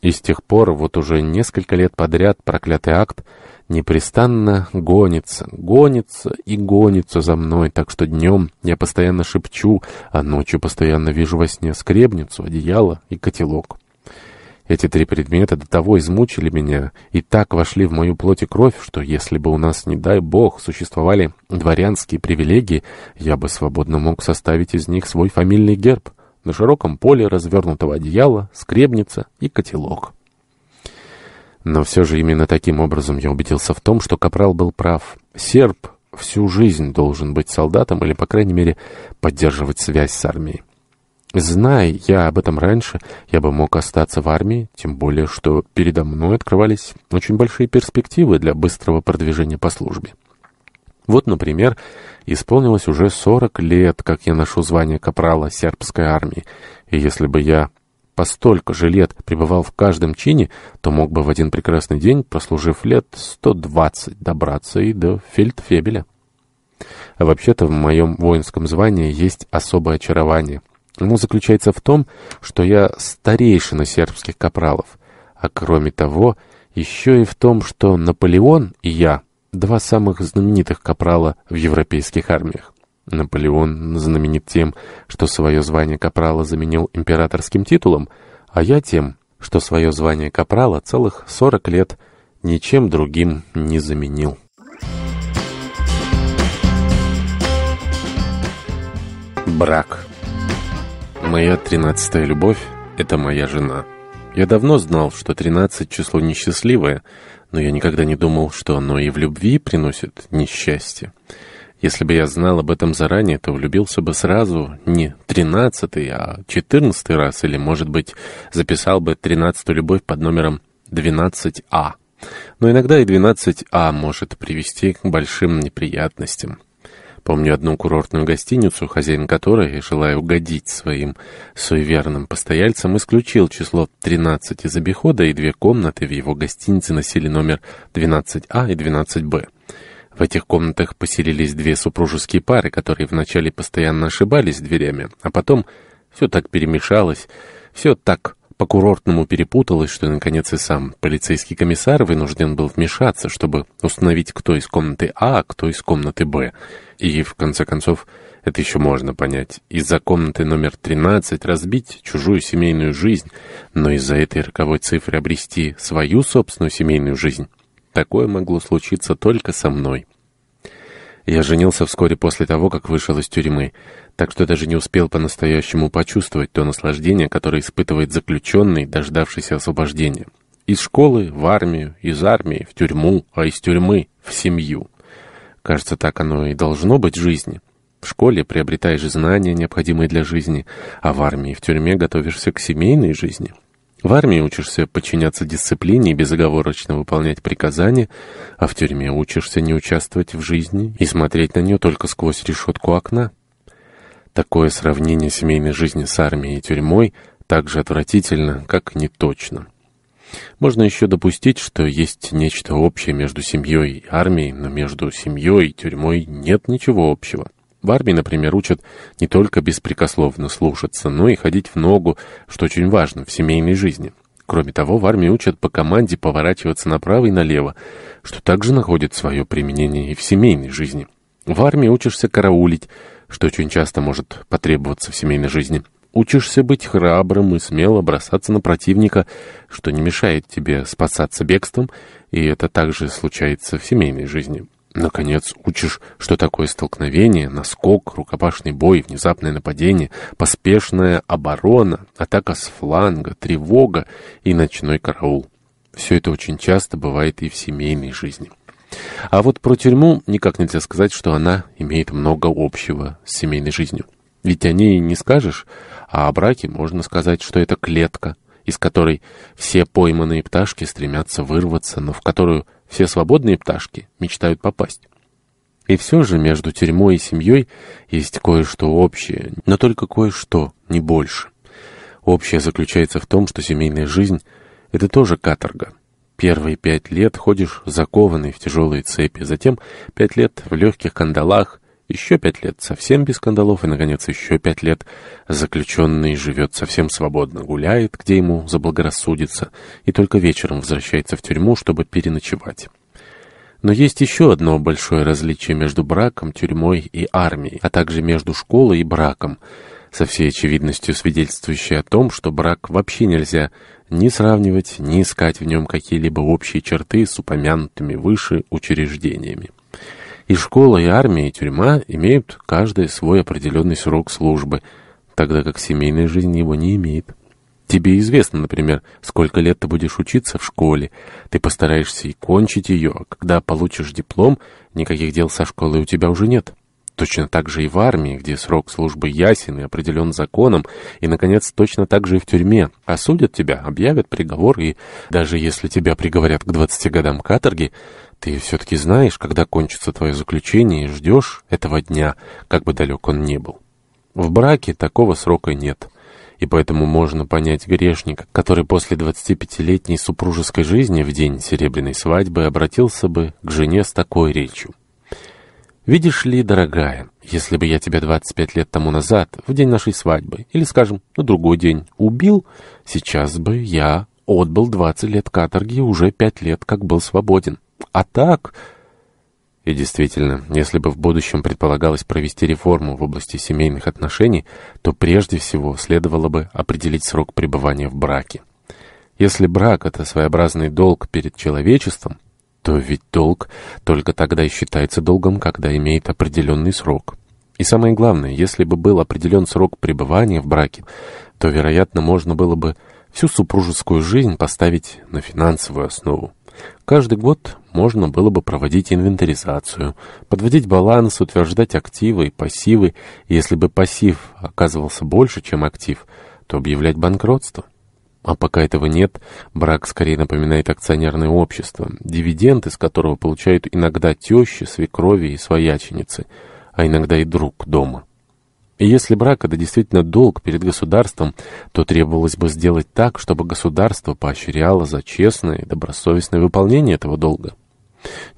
И с тех пор, вот уже несколько лет подряд, проклятый акт непрестанно гонится, гонится и гонится за мной, так что днем я постоянно шепчу, а ночью постоянно вижу во сне скребницу, одеяло и котелок. Эти три предмета до того измучили меня и так вошли в мою плоть и кровь, что если бы у нас, не дай бог, существовали дворянские привилегии, я бы свободно мог составить из них свой фамильный герб. На широком поле развернутого одеяла, скребница и котелок. Но все же именно таким образом я убедился в том, что Капрал был прав. Серб всю жизнь должен быть солдатом или, по крайней мере, поддерживать связь с армией. Знай я об этом раньше, я бы мог остаться в армии, тем более, что передо мной открывались очень большие перспективы для быстрого продвижения по службе. Вот, например, исполнилось уже 40 лет, как я ношу звание капрала сербской армии, и если бы я по столько же лет пребывал в каждом чине, то мог бы в один прекрасный день, прослужив лет 120, добраться и до фельдфебеля. А вообще-то в моем воинском звании есть особое очарование — оно заключается в том, что я старейшина сербских капралов. А кроме того, еще и в том, что Наполеон и я – два самых знаменитых капрала в европейских армиях. Наполеон знаменит тем, что свое звание капрала заменил императорским титулом, а я тем, что свое звание капрала целых 40 лет ничем другим не заменил. Брак Моя тринадцатая любовь — это моя жена. Я давно знал, что тринадцать — число несчастливое, но я никогда не думал, что оно и в любви приносит несчастье. Если бы я знал об этом заранее, то влюбился бы сразу не тринадцатый, а четырнадцатый раз, или, может быть, записал бы тринадцатую любовь под номером 12А. Но иногда и 12А может привести к большим неприятностям. Помню одну курортную гостиницу, хозяин которой, желая угодить своим суеверным постояльцам, исключил число 13 из обихода, и две комнаты в его гостинице носили номер 12А и 12Б. В этих комнатах поселились две супружеские пары, которые вначале постоянно ошибались дверями, а потом все так перемешалось, все так по-курортному перепуталось, что, наконец, и сам полицейский комиссар вынужден был вмешаться, чтобы установить, кто из комнаты А, а кто из комнаты Б. И, в конце концов, это еще можно понять. Из-за комнаты номер 13 разбить чужую семейную жизнь, но из-за этой роковой цифры обрести свою собственную семейную жизнь. Такое могло случиться только со мной. Я женился вскоре после того, как вышел из тюрьмы, так что даже не успел по-настоящему почувствовать то наслаждение, которое испытывает заключенный, дождавшийся освобождения. Из школы в армию, из армии в тюрьму, а из тюрьмы в семью. Кажется, так оно и должно быть в жизни. В школе приобретаешь знания, необходимые для жизни, а в армии в тюрьме готовишься к семейной жизни. В армии учишься подчиняться дисциплине и безоговорочно выполнять приказания, а в тюрьме учишься не участвовать в жизни и смотреть на нее только сквозь решетку окна. Такое сравнение семейной жизни с армией и тюрьмой так же отвратительно, как неточно. Можно еще допустить, что есть нечто общее между семьей и армией, но между семьей и тюрьмой нет ничего общего. В армии, например, учат не только беспрекословно слушаться, но и ходить в ногу, что очень важно в семейной жизни. Кроме того, в армии учат по команде поворачиваться направо и налево, что также находит свое применение и в семейной жизни. В армии учишься караулить, что очень часто может потребоваться в семейной жизни. Учишься быть храбрым и смело бросаться на противника, что не мешает тебе спасаться бегством, и это также случается в семейной жизни. Наконец, учишь, что такое столкновение, наскок, рукопашный бой, внезапное нападение, поспешная оборона, атака с фланга, тревога и ночной караул. Все это очень часто бывает и в семейной жизни. А вот про тюрьму никак нельзя сказать, что она имеет много общего с семейной жизнью. Ведь о ней не скажешь, а о браке можно сказать, что это клетка, из которой все пойманные пташки стремятся вырваться, но в которую все свободные пташки мечтают попасть. И все же между тюрьмой и семьей есть кое-что общее, но только кое-что, не больше. Общее заключается в том, что семейная жизнь – это тоже каторга. Первые пять лет ходишь закованный в тяжелые цепи, затем пять лет в легких кандалах, еще пять лет совсем без скандалов, и, наконец, еще пять лет заключенный живет совсем свободно, гуляет, где ему заблагорассудится, и только вечером возвращается в тюрьму, чтобы переночевать. Но есть еще одно большое различие между браком, тюрьмой и армией, а также между школой и браком, со всей очевидностью свидетельствующее о том, что брак вообще нельзя ни сравнивать, ни искать в нем какие-либо общие черты с упомянутыми выше учреждениями. И школа, и армия, и тюрьма имеют каждый свой определенный срок службы, тогда как семейная жизнь его не имеет. Тебе известно, например, сколько лет ты будешь учиться в школе. Ты постараешься и кончить ее, а когда получишь диплом, никаких дел со школой у тебя уже нет. Точно так же и в армии, где срок службы ясен и определен законом, и, наконец, точно так же и в тюрьме. Осудят тебя, объявят приговор, и даже если тебя приговорят к 20 годам каторги, ты все-таки знаешь, когда кончится твое заключение и ждешь этого дня, как бы далек он ни был. В браке такого срока нет, и поэтому можно понять грешника, который после 25-летней супружеской жизни в день серебряной свадьбы обратился бы к жене с такой речью. «Видишь ли, дорогая, если бы я тебя 25 лет тому назад, в день нашей свадьбы, или, скажем, на другой день, убил, сейчас бы я отбыл 20 лет каторги и уже 5 лет как был свободен». А так... И действительно, если бы в будущем предполагалось провести реформу в области семейных отношений, то прежде всего следовало бы определить срок пребывания в браке. Если брак — это своеобразный долг перед человечеством, то ведь долг только тогда и считается долгом, когда имеет определенный срок. И самое главное, если бы был определен срок пребывания в браке, то, вероятно, можно было бы всю супружескую жизнь поставить на финансовую основу. Каждый год можно было бы проводить инвентаризацию, подводить баланс, утверждать активы и пассивы, и если бы пассив оказывался больше, чем актив, то объявлять банкротство. А пока этого нет, брак скорее напоминает акционерное общество, дивиденд из которого получают иногда тещи, свекрови и свояченицы, а иногда и друг дома. И если брак — это действительно долг перед государством, то требовалось бы сделать так, чтобы государство поощряло за честное и добросовестное выполнение этого долга.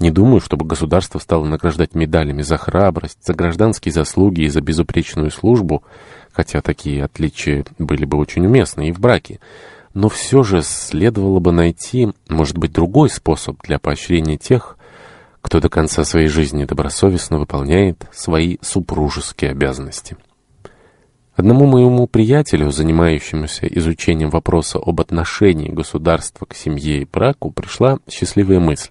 Не думаю, чтобы государство стало награждать медалями за храбрость, за гражданские заслуги и за безупречную службу, хотя такие отличия были бы очень уместны и в браке. Но все же следовало бы найти, может быть, другой способ для поощрения тех, кто до конца своей жизни добросовестно выполняет свои супружеские обязанности. Одному моему приятелю, занимающемуся изучением вопроса об отношении государства к семье и браку, пришла счастливая мысль.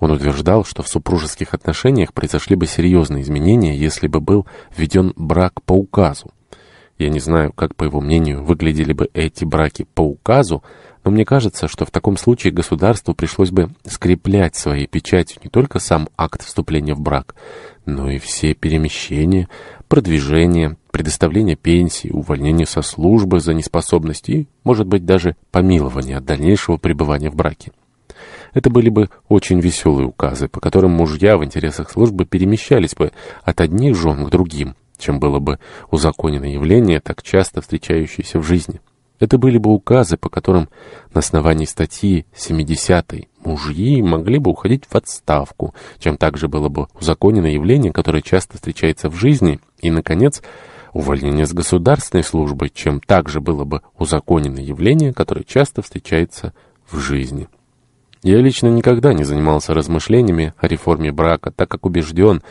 Он утверждал, что в супружеских отношениях произошли бы серьезные изменения, если бы был введен брак по указу. Я не знаю, как, по его мнению, выглядели бы эти браки по указу, но мне кажется, что в таком случае государству пришлось бы скреплять своей печатью не только сам акт вступления в брак, но и все перемещения, продвижения, предоставление пенсии, увольнению со службы за неспособность и, может быть, даже помилование от дальнейшего пребывания в браке. Это были бы очень веселые указы, по которым мужья в интересах службы перемещались бы от одних жен к другим, чем было бы узаконено явление, так часто встречающееся в жизни. Это были бы указы, по которым на основании статьи 70 мужьи могли бы уходить в отставку, чем также было бы узаконено явление, которое часто встречается в жизни, и, наконец, увольнение с государственной службы, чем также было бы узаконено явление, которое часто встречается в жизни. Я лично никогда не занимался размышлениями о реформе брака, так как убежден,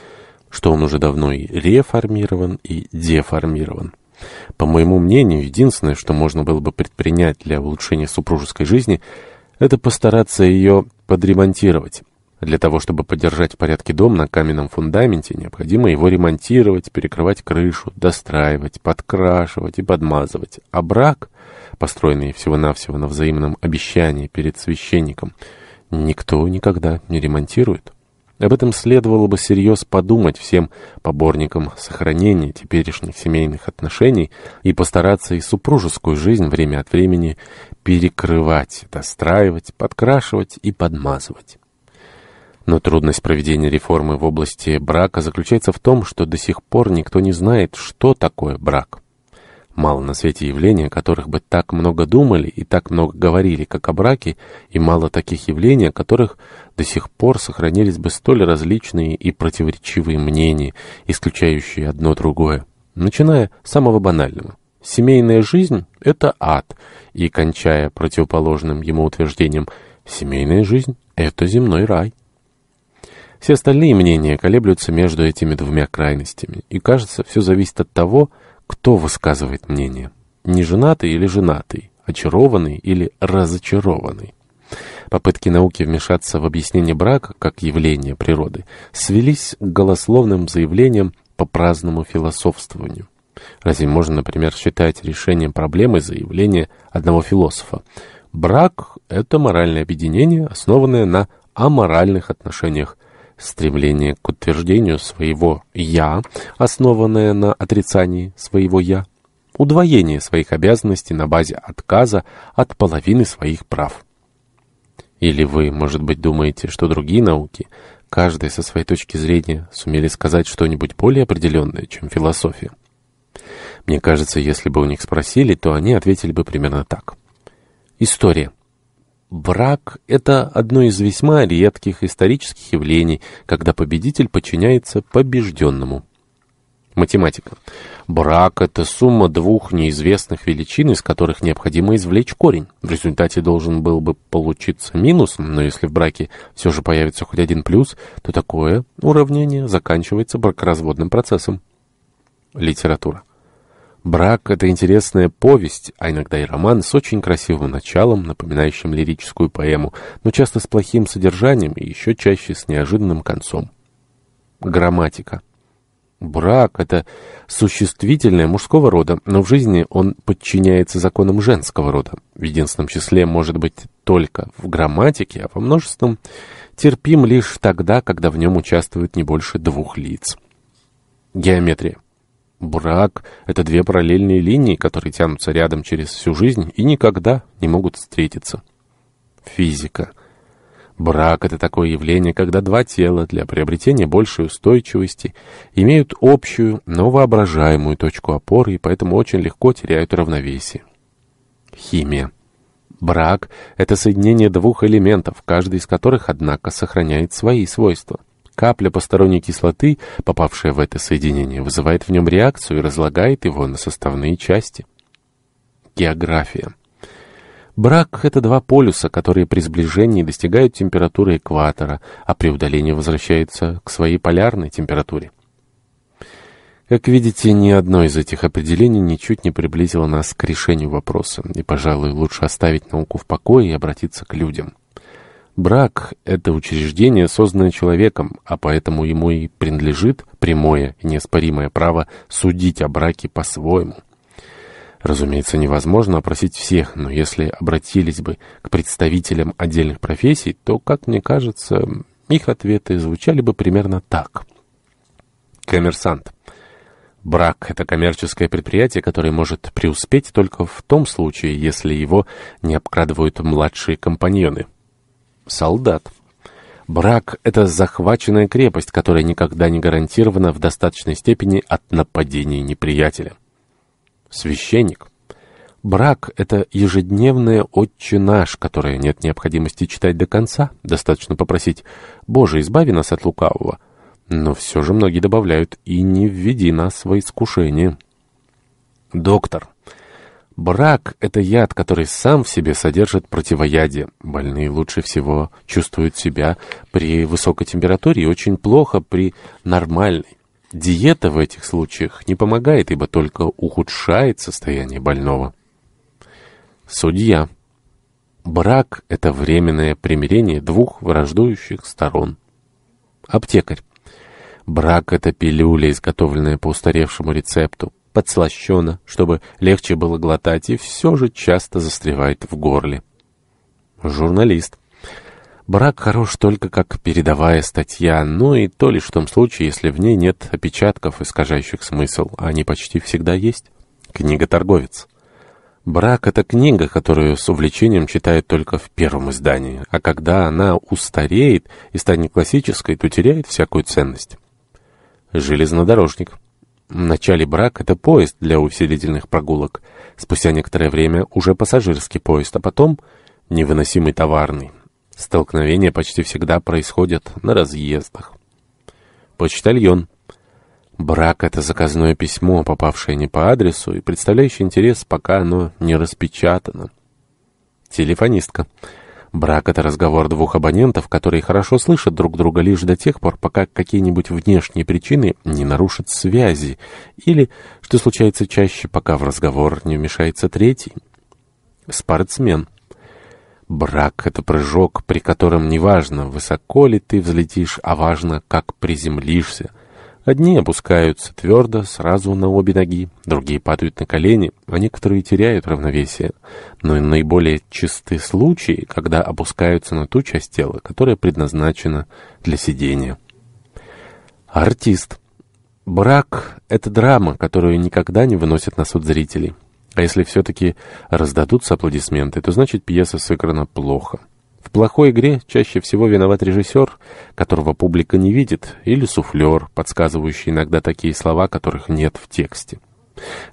что он уже давно и реформирован, и деформирован. По моему мнению, единственное, что можно было бы предпринять для улучшения супружеской жизни, это постараться ее подремонтировать. Для того, чтобы поддержать в порядке дом на каменном фундаменте, необходимо его ремонтировать, перекрывать крышу, достраивать, подкрашивать и подмазывать. А брак, построенный всего-навсего на взаимном обещании перед священником, никто никогда не ремонтирует. Об этом следовало бы серьез подумать всем поборникам сохранения теперешних семейных отношений и постараться и супружескую жизнь время от времени перекрывать, достраивать, подкрашивать и подмазывать. Но трудность проведения реформы в области брака заключается в том, что до сих пор никто не знает, что такое брак. Мало на свете явлений, о которых бы так много думали и так много говорили, как о браке, и мало таких явлений, о которых до сих пор сохранились бы столь различные и противоречивые мнения, исключающие одно другое, начиная с самого банального. Семейная жизнь – это ад, и кончая противоположным ему утверждением «семейная жизнь – это земной рай». Все остальные мнения колеблются между этими двумя крайностями, и, кажется, все зависит от того, кто высказывает мнение. Неженатый или женатый, очарованный или разочарованный. Попытки науки вмешаться в объяснение брака как явления природы свелись к голословным заявлениям по праздному философствованию. Разве можно, например, считать решением проблемы заявление одного философа? Брак – это моральное объединение, основанное на аморальных отношениях, Стремление к утверждению своего «я», основанное на отрицании своего «я», удвоение своих обязанностей на базе отказа от половины своих прав. Или вы, может быть, думаете, что другие науки, каждая со своей точки зрения, сумели сказать что-нибудь более определенное, чем философия? Мне кажется, если бы у них спросили, то они ответили бы примерно так. История. Брак – это одно из весьма редких исторических явлений, когда победитель подчиняется побежденному. Математика. Брак – это сумма двух неизвестных величин, из которых необходимо извлечь корень. В результате должен был бы получиться минус, но если в браке все же появится хоть один плюс, то такое уравнение заканчивается бракоразводным процессом. Литература. Брак — это интересная повесть, а иногда и роман с очень красивым началом, напоминающим лирическую поэму, но часто с плохим содержанием и еще чаще с неожиданным концом. Грамматика. Брак — это существительное мужского рода, но в жизни он подчиняется законам женского рода. В единственном числе может быть только в грамматике, а во множественном терпим лишь тогда, когда в нем участвует не больше двух лиц. Геометрия. Брак — это две параллельные линии, которые тянутся рядом через всю жизнь и никогда не могут встретиться. Физика. Брак — это такое явление, когда два тела для приобретения большей устойчивости имеют общую, но воображаемую точку опоры и поэтому очень легко теряют равновесие. Химия. Брак — это соединение двух элементов, каждый из которых, однако, сохраняет свои свойства. Капля посторонней кислоты, попавшая в это соединение, вызывает в нем реакцию и разлагает его на составные части. География. Брак — это два полюса, которые при сближении достигают температуры экватора, а при удалении возвращаются к своей полярной температуре. Как видите, ни одно из этих определений ничуть не приблизило нас к решению вопроса, и, пожалуй, лучше оставить науку в покое и обратиться к людям. Брак — это учреждение, созданное человеком, а поэтому ему и принадлежит прямое и неоспоримое право судить о браке по-своему. Разумеется, невозможно опросить всех, но если обратились бы к представителям отдельных профессий, то, как мне кажется, их ответы звучали бы примерно так. Коммерсант. Брак – это коммерческое предприятие, которое может преуспеть только в том случае, если его не обкрадывают младшие компаньоны солдат. Брак — это захваченная крепость, которая никогда не гарантирована в достаточной степени от нападений неприятеля. Священник. Брак — это ежедневное «Отче наш», которое нет необходимости читать до конца. Достаточно попросить «Боже, избави нас от лукавого». Но все же многие добавляют «И не введи нас во искушение». Доктор. Брак — это яд, который сам в себе содержит противоядие. Больные лучше всего чувствуют себя при высокой температуре и очень плохо при нормальной. Диета в этих случаях не помогает, ибо только ухудшает состояние больного. Судья. Брак — это временное примирение двух враждующих сторон. Аптекарь. Брак — это пилюля, изготовленная по устаревшему рецепту подслащена, чтобы легче было глотать, и все же часто застревает в горле. Журналист. Брак хорош только как передовая статья, но и то лишь в том случае, если в ней нет опечатков, искажающих смысл, а они почти всегда есть. Книга-торговец. Брак — это книга, которую с увлечением читают только в первом издании, а когда она устареет и станет классической, то теряет всякую ценность. Железнодорожник. В начале брак — это поезд для усилительных прогулок. Спустя некоторое время уже пассажирский поезд, а потом невыносимый товарный. Столкновения почти всегда происходят на разъездах. Почтальон. Брак — это заказное письмо, попавшее не по адресу и представляющее интерес, пока оно не распечатано. Телефонистка. Телефонистка. Брак — это разговор двух абонентов, которые хорошо слышат друг друга лишь до тех пор, пока какие-нибудь внешние причины не нарушат связи, или, что случается чаще, пока в разговор не вмешается третий. Спортсмен. Брак — это прыжок, при котором неважно, высоко ли ты взлетишь, а важно, как приземлишься. Одни опускаются твердо, сразу на обе ноги, другие падают на колени, а некоторые теряют равновесие. Но и наиболее чисты случаи, когда опускаются на ту часть тела, которая предназначена для сидения. Артист. Брак — это драма, которую никогда не выносят на суд зрителей. А если все-таки раздадутся аплодисменты, то значит пьеса сыграна плохо. В плохой игре чаще всего виноват режиссер, которого публика не видит, или суфлер, подсказывающий иногда такие слова, которых нет в тексте.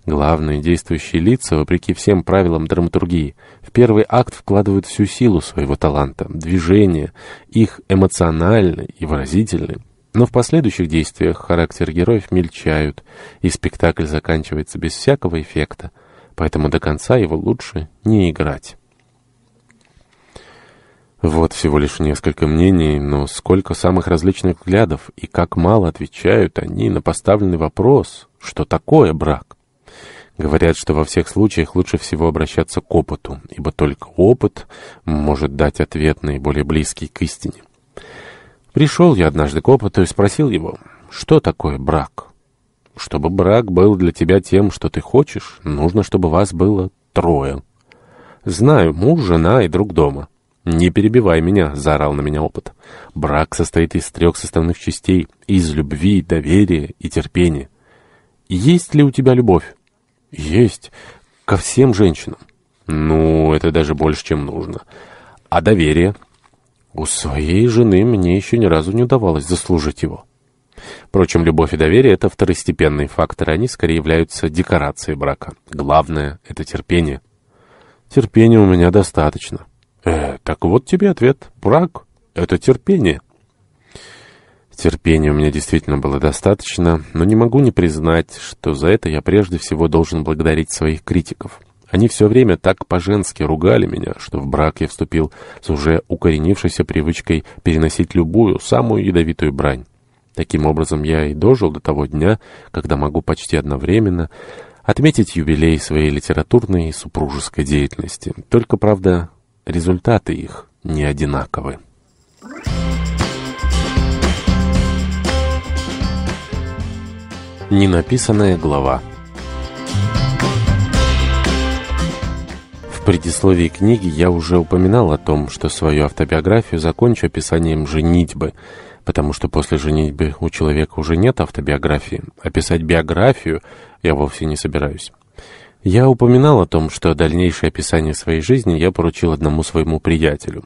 Главные действующие лица, вопреки всем правилам драматургии, в первый акт вкладывают всю силу своего таланта, движения, их эмоциональны и выразительны. Но в последующих действиях характер героев мельчают, и спектакль заканчивается без всякого эффекта, поэтому до конца его лучше не играть. Вот всего лишь несколько мнений, но сколько самых различных взглядов и как мало отвечают они на поставленный вопрос, что такое брак. Говорят, что во всех случаях лучше всего обращаться к опыту, ибо только опыт может дать ответ наиболее близкий к истине. Пришел я однажды к опыту и спросил его, что такое брак? Чтобы брак был для тебя тем, что ты хочешь, нужно, чтобы вас было трое. Знаю, муж, жена и друг дома. «Не перебивай меня», — заорал на меня опыт. «Брак состоит из трех составных частей, из любви, доверия и терпения. Есть ли у тебя любовь?» «Есть. Ко всем женщинам». «Ну, это даже больше, чем нужно. А доверие?» «У своей жены мне еще ни разу не удавалось заслужить его». Впрочем, любовь и доверие – это второстепенные факторы, они скорее являются декорацией брака. Главное – это терпение. Терпения у меня достаточно. Э, так вот тебе ответ. Брак — это терпение. Терпения у меня действительно было достаточно, но не могу не признать, что за это я прежде всего должен благодарить своих критиков. Они все время так по-женски ругали меня, что в брак я вступил с уже укоренившейся привычкой переносить любую, самую ядовитую брань. Таким образом, я и дожил до того дня, когда могу почти одновременно отметить юбилей своей литературной и супружеской деятельности. Только, правда, результаты их не одинаковы. Ненаписанная глава В предисловии книги я уже упоминал о том, что свою автобиографию закончу описанием «женитьбы», потому что после женитьбы у человека уже нет автобиографии. Описать биографию я вовсе не собираюсь. Я упоминал о том, что дальнейшее описание своей жизни я поручил одному своему приятелю.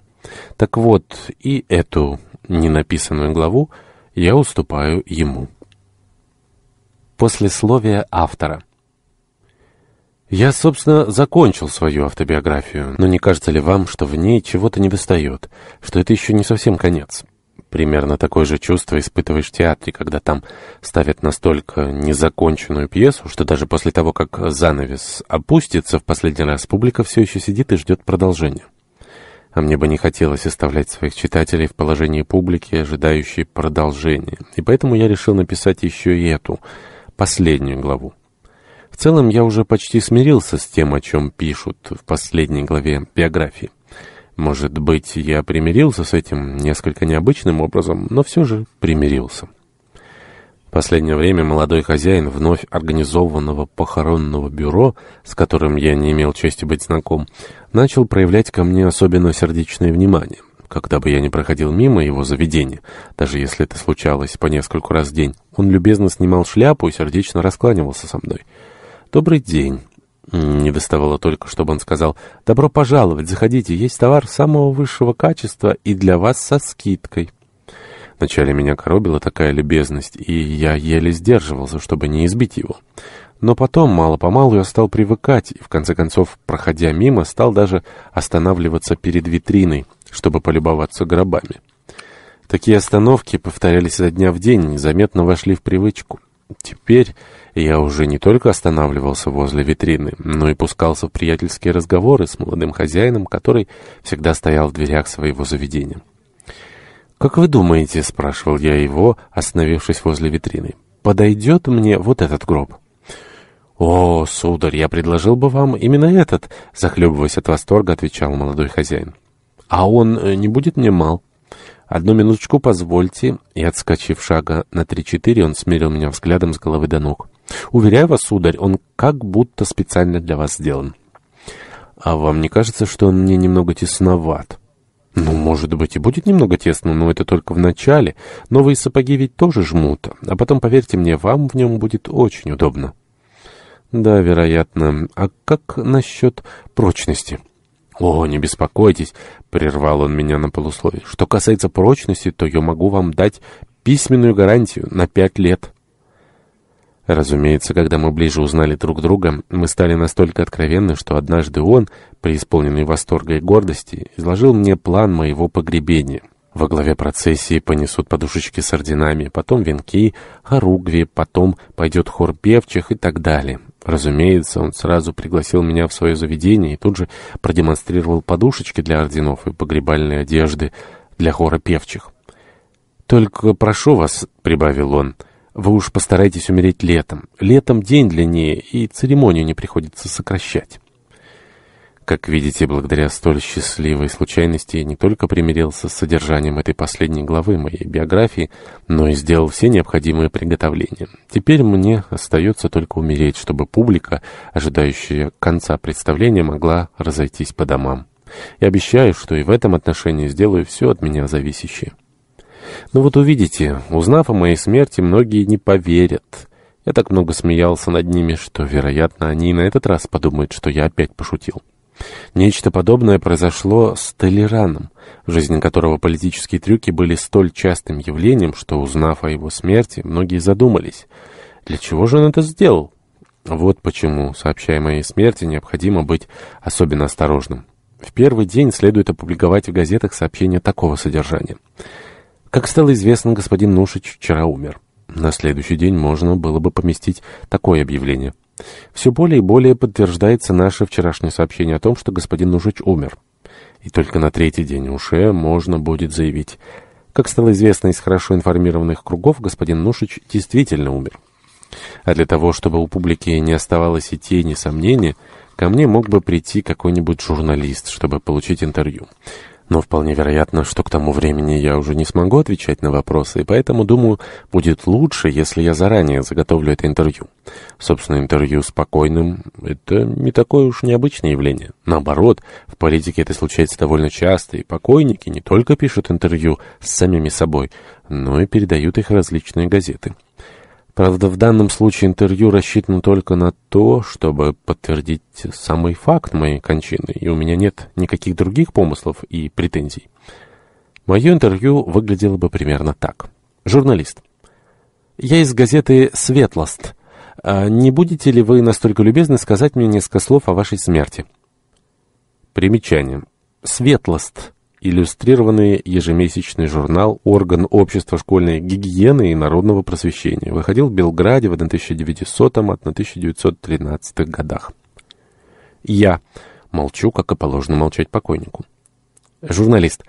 Так вот, и эту ненаписанную главу я уступаю ему. Послесловие автора. Я, собственно, закончил свою автобиографию, но не кажется ли вам, что в ней чего-то не недостает, что это еще не совсем конец? Примерно такое же чувство испытываешь в театре, когда там ставят настолько незаконченную пьесу, что даже после того, как занавес опустится в последний раз, публика все еще сидит и ждет продолжения. А мне бы не хотелось оставлять своих читателей в положении публики, ожидающей продолжения. И поэтому я решил написать еще и эту, последнюю главу. В целом я уже почти смирился с тем, о чем пишут в последней главе биографии. Может быть, я примирился с этим несколько необычным образом, но все же примирился. В последнее время молодой хозяин вновь организованного похоронного бюро, с которым я не имел чести быть знаком, начал проявлять ко мне особенно сердечное внимание. Когда бы я ни проходил мимо его заведения, даже если это случалось по нескольку раз в день, он любезно снимал шляпу и сердечно раскланивался со мной. «Добрый день». Не доставало только, чтобы он сказал «Добро пожаловать, заходите, есть товар самого высшего качества и для вас со скидкой». Вначале меня коробила такая любезность, и я еле сдерживался, чтобы не избить его. Но потом, мало-помалу, я стал привыкать, и в конце концов, проходя мимо, стал даже останавливаться перед витриной, чтобы полюбоваться гробами. Такие остановки повторялись изо дня в день и незаметно вошли в привычку. Теперь я уже не только останавливался возле витрины, но и пускался в приятельские разговоры с молодым хозяином, который всегда стоял в дверях своего заведения. «Как вы думаете?» — спрашивал я его, остановившись возле витрины. «Подойдет мне вот этот гроб?» «О, сударь, я предложил бы вам именно этот!» — захлебываясь от восторга, отвечал молодой хозяин. «А он э, не будет мне мал?» «Одну минуточку позвольте». И, отскочив шага на три-четыре, он смерил меня взглядом с головы до ног. «Уверяю вас, сударь, он как будто специально для вас сделан». «А вам не кажется, что он мне немного тесноват?» «Ну, может быть, и будет немного тесно, но это только в начале. Новые сапоги ведь тоже жмут. А потом, поверьте мне, вам в нем будет очень удобно». «Да, вероятно. А как насчет прочности?» «О, не беспокойтесь», — прервал он меня на полусловие. «Что касается прочности, то я могу вам дать письменную гарантию на пять лет». Разумеется, когда мы ближе узнали друг друга, мы стали настолько откровенны, что однажды он, преисполненный восторга и гордости, изложил мне план моего погребения. Во главе процессии понесут подушечки с орденами, потом венки, хоругви, потом пойдет хор певчих и так далее. Разумеется, он сразу пригласил меня в свое заведение и тут же продемонстрировал подушечки для орденов и погребальные одежды для хора певчих. «Только прошу вас», — прибавил он, — «вы уж постарайтесь умереть летом. Летом день длиннее, и церемонию не приходится сокращать». Как видите, благодаря столь счастливой случайности я не только примирился с содержанием этой последней главы моей биографии, но и сделал все необходимые приготовления. Теперь мне остается только умереть, чтобы публика, ожидающая конца представления, могла разойтись по домам. Я обещаю, что и в этом отношении сделаю все от меня зависящее. Но ну вот увидите, узнав о моей смерти, многие не поверят. Я так много смеялся над ними, что, вероятно, они и на этот раз подумают, что я опять пошутил. Нечто подобное произошло с Толераном, в жизни которого политические трюки были столь частым явлением, что, узнав о его смерти, многие задумались, для чего же он это сделал? Вот почему, сообщая моей смерти, необходимо быть особенно осторожным. В первый день следует опубликовать в газетах сообщение такого содержания. Как стало известно, господин Нушич вчера умер. На следующий день можно было бы поместить такое объявление. Все более и более подтверждается наше вчерашнее сообщение о том, что господин Нужич умер. И только на третий день уже можно будет заявить. Как стало известно из хорошо информированных кругов, господин Нушич действительно умер. А для того, чтобы у публики не оставалось и тени сомнения, ко мне мог бы прийти какой-нибудь журналист, чтобы получить интервью. Но вполне вероятно, что к тому времени я уже не смогу отвечать на вопросы, и поэтому, думаю, будет лучше, если я заранее заготовлю это интервью. Собственно, интервью с покойным — это не такое уж необычное явление. Наоборот, в политике это случается довольно часто, и покойники не только пишут интервью с самими собой, но и передают их различные газеты. Правда, в данном случае интервью рассчитано только на то, чтобы подтвердить самый факт моей кончины, и у меня нет никаких других помыслов и претензий. Мое интервью выглядело бы примерно так. Журналист. Я из газеты «Светлост». А не будете ли вы настолько любезны сказать мне несколько слов о вашей смерти? Примечание. «Светлост» иллюстрированный ежемесячный журнал «Орган общества школьной гигиены и народного просвещения». Выходил в Белграде в 1900-1913 а, годах. Я молчу, как и положено молчать покойнику. Журналист.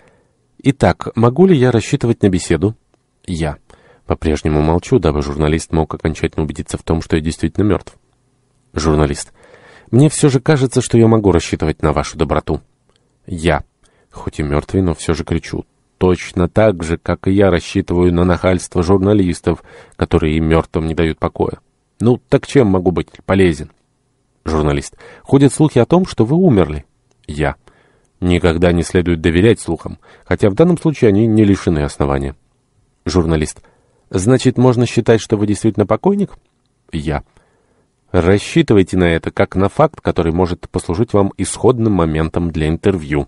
Итак, могу ли я рассчитывать на беседу? Я. По-прежнему молчу, дабы журналист мог окончательно убедиться в том, что я действительно мертв. Журналист. Мне все же кажется, что я могу рассчитывать на вашу доброту. Я. Хоть и мертвый, но все же кричу. Точно так же, как и я рассчитываю на нахальство журналистов, которые мертвым не дают покоя. Ну, так чем могу быть полезен? Журналист. Ходят слухи о том, что вы умерли. Я. Никогда не следует доверять слухам, хотя в данном случае они не лишены основания. Журналист. Значит, можно считать, что вы действительно покойник? Я. Рассчитывайте на это, как на факт, который может послужить вам исходным моментом для интервью.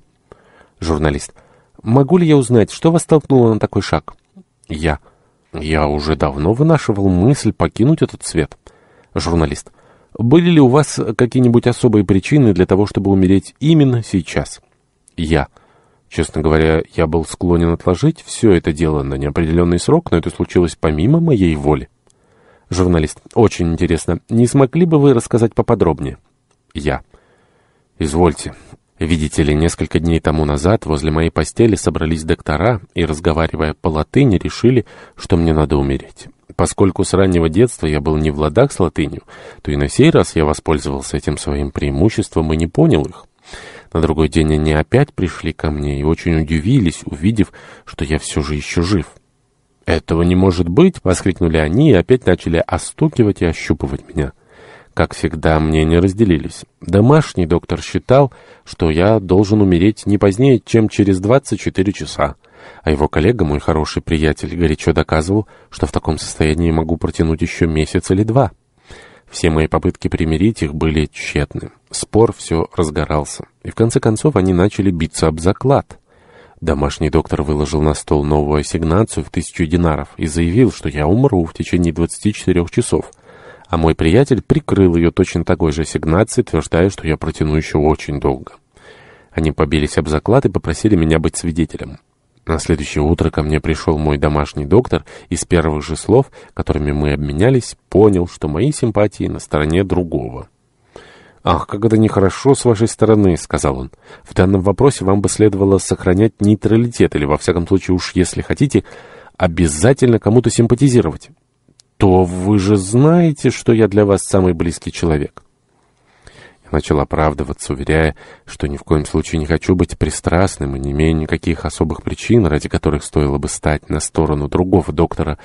Журналист. «Могу ли я узнать, что вас толкнуло на такой шаг?» «Я». «Я уже давно вынашивал мысль покинуть этот свет». Журналист. «Были ли у вас какие-нибудь особые причины для того, чтобы умереть именно сейчас?» «Я». Честно говоря, я был склонен отложить все это дело на неопределенный срок, но это случилось помимо моей воли. Журналист. Очень интересно. Не смогли бы вы рассказать поподробнее? Я. Извольте. Видите ли, несколько дней тому назад возле моей постели собрались доктора и, разговаривая по латыни, решили, что мне надо умереть. Поскольку с раннего детства я был не в ладах с латынью, то и на сей раз я воспользовался этим своим преимуществом и не понял их. На другой день они опять пришли ко мне и очень удивились, увидев, что я все же еще жив. «Этого не может быть!» — воскликнули они и опять начали остукивать и ощупывать меня. Как всегда, мнения разделились. Домашний доктор считал, что я должен умереть не позднее, чем через 24 часа. А его коллега, мой хороший приятель, горячо доказывал, что в таком состоянии могу протянуть еще месяц или два. Все мои попытки примирить их были тщетны. Спор все разгорался. И в конце концов они начали биться об заклад. Домашний доктор выложил на стол новую ассигнацию в тысячу динаров и заявил, что я умру в течение 24 часов – а мой приятель прикрыл ее точно такой же сигнацией, утверждая, что я протяну еще очень долго. Они побились об заклад и попросили меня быть свидетелем. На следующее утро ко мне пришел мой домашний доктор и с первых же слов, которыми мы обменялись, понял, что мои симпатии на стороне другого. «Ах, как это нехорошо с вашей стороны», — сказал он. «В данном вопросе вам бы следовало сохранять нейтралитет или, во всяком случае, уж если хотите, обязательно кому-то симпатизировать» то вы же знаете, что я для вас самый близкий человек». Я начал оправдываться, уверяя, что ни в коем случае не хочу быть пристрастным и не имею никаких особых причин, ради которых стоило бы стать на сторону другого доктора,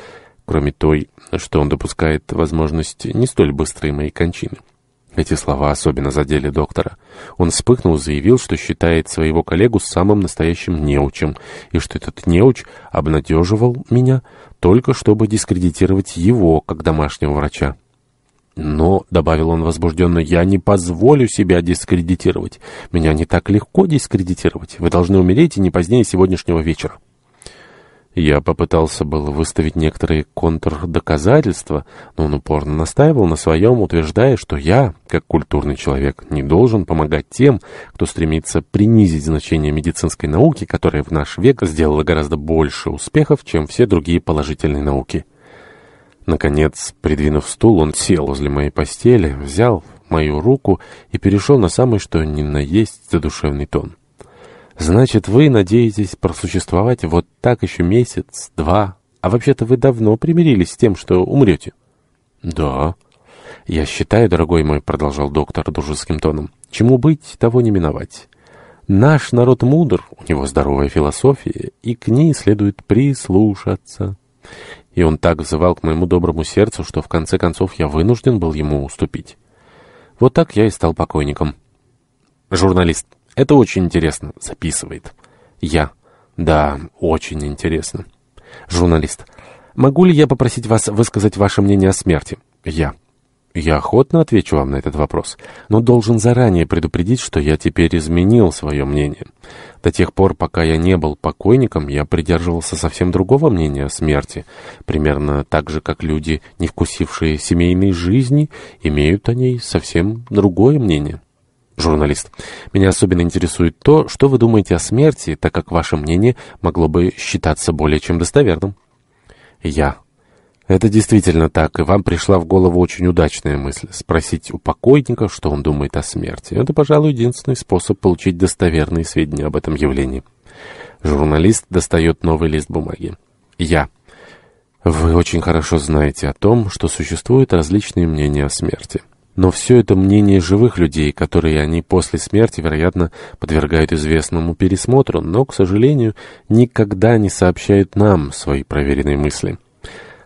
кроме той, что он допускает возможность не столь быстрой моей кончины. Эти слова особенно задели доктора. Он вспыхнул и заявил, что считает своего коллегу самым настоящим неучем, и что этот неуч обнадеживал меня только чтобы дискредитировать его как домашнего врача. «Но», — добавил он возбужденно, — «я не позволю себя дискредитировать. Меня не так легко дискредитировать. Вы должны умереть и не позднее сегодняшнего вечера». Я попытался было выставить некоторые контрдоказательства, но он упорно настаивал на своем, утверждая, что я, как культурный человек, не должен помогать тем, кто стремится принизить значение медицинской науки, которая в наш век сделала гораздо больше успехов, чем все другие положительные науки. Наконец, придвинув стул, он сел возле моей постели, взял мою руку и перешел на самый что ни на есть задушевный тон. Значит, вы надеетесь просуществовать вот так еще месяц, два, а вообще-то вы давно примирились с тем, что умрете. Да. Я считаю, дорогой мой, продолжал доктор дружеским тоном, чему быть, того не миновать. Наш народ мудр, у него здоровая философия, и к ней следует прислушаться. И он так взывал к моему доброму сердцу, что в конце концов я вынужден был ему уступить. Вот так я и стал покойником. Журналист. Это очень интересно. Записывает. Я. Да, очень интересно. Журналист. Могу ли я попросить вас высказать ваше мнение о смерти? Я. Я охотно отвечу вам на этот вопрос, но должен заранее предупредить, что я теперь изменил свое мнение. До тех пор, пока я не был покойником, я придерживался совсем другого мнения о смерти. Примерно так же, как люди, не вкусившие семейной жизни, имеют о ней совсем другое мнение. Журналист. Меня особенно интересует то, что вы думаете о смерти, так как ваше мнение могло бы считаться более чем достоверным. Я. Это действительно так, и вам пришла в голову очень удачная мысль. Спросить у покойника, что он думает о смерти. Это, пожалуй, единственный способ получить достоверные сведения об этом явлении. Журналист достает новый лист бумаги. Я. Вы очень хорошо знаете о том, что существуют различные мнения о смерти. Но все это мнение живых людей, которые они после смерти, вероятно, подвергают известному пересмотру, но, к сожалению, никогда не сообщают нам свои проверенные мысли.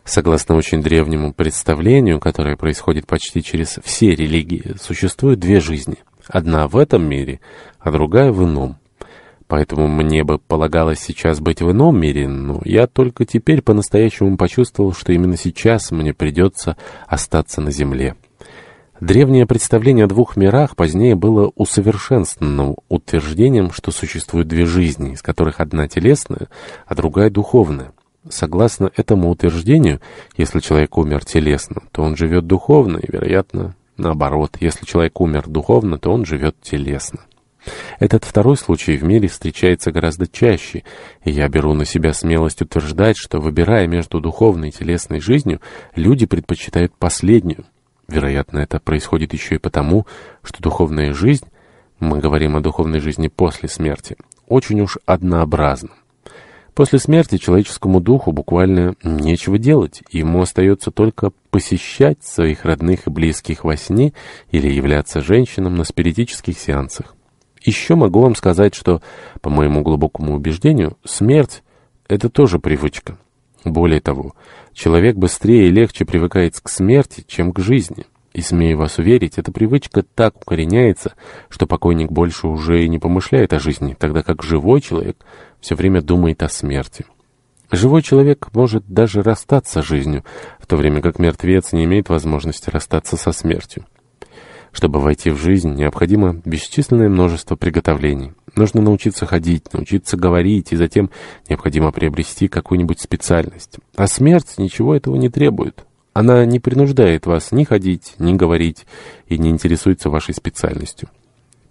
Согласно очень древнему представлению, которое происходит почти через все религии, существуют две жизни. Одна в этом мире, а другая в ином. Поэтому мне бы полагалось сейчас быть в ином мире, но я только теперь по-настоящему почувствовал, что именно сейчас мне придется остаться на земле. Древнее представление о двух мирах позднее было усовершенствованным утверждением, что существуют две жизни, из которых одна телесная, а другая духовная. Согласно этому утверждению, если человек умер телесно, то он живет духовно, и, вероятно, наоборот, если человек умер духовно, то он живет телесно. Этот второй случай в мире встречается гораздо чаще, и я беру на себя смелость утверждать, что, выбирая между духовной и телесной жизнью, люди предпочитают последнюю. Вероятно, это происходит еще и потому, что духовная жизнь, мы говорим о духовной жизни после смерти, очень уж однообразна. После смерти человеческому духу буквально нечего делать, ему остается только посещать своих родных и близких во сне или являться женщинам на спиритических сеансах. Еще могу вам сказать, что, по моему глубокому убеждению, смерть – это тоже привычка. Более того, Человек быстрее и легче привыкает к смерти, чем к жизни. И, смею вас уверить, эта привычка так укореняется, что покойник больше уже и не помышляет о жизни, тогда как живой человек все время думает о смерти. Живой человек может даже расстаться с жизнью, в то время как мертвец не имеет возможности расстаться со смертью. Чтобы войти в жизнь, необходимо бесчисленное множество приготовлений. Нужно научиться ходить, научиться говорить, и затем необходимо приобрести какую-нибудь специальность. А смерть ничего этого не требует. Она не принуждает вас ни ходить, ни говорить, и не интересуется вашей специальностью.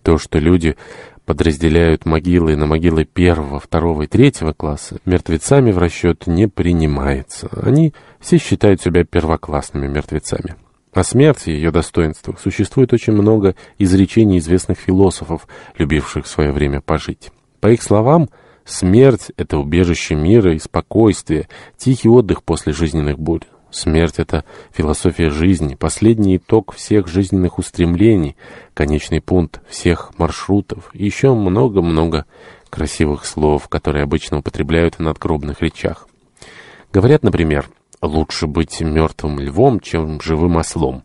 То, что люди подразделяют могилы на могилы первого, второго и третьего класса, мертвецами в расчет не принимается. Они все считают себя первоклассными мертвецами. О смерти и ее достоинствах существует очень много изречений известных философов, любивших в свое время пожить. По их словам, смерть — это убежище мира и спокойствия, тихий отдых после жизненных бурь. Смерть — это философия жизни, последний итог всех жизненных устремлений, конечный пункт всех маршрутов и еще много-много красивых слов, которые обычно употребляют в надгробных речах. Говорят, например, лучше быть мертвым львом, чем живым ослом.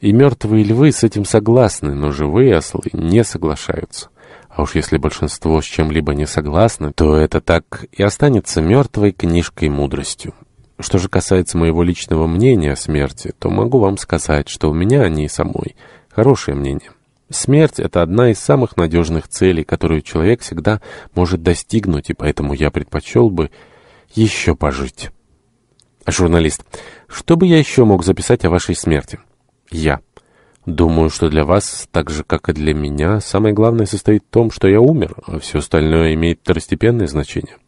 И мертвые львы с этим согласны, но живые ослы не соглашаются. А уж если большинство с чем-либо не согласны, то это так и останется мертвой книжкой мудростью. Что же касается моего личного мнения о смерти, то могу вам сказать, что у меня о ней самой хорошее мнение. Смерть – это одна из самых надежных целей, которую человек всегда может достигнуть, и поэтому я предпочел бы еще пожить». А журналист. Что бы я еще мог записать о вашей смерти? Я. Думаю, что для вас, так же, как и для меня, самое главное состоит в том, что я умер, а все остальное имеет второстепенное значение.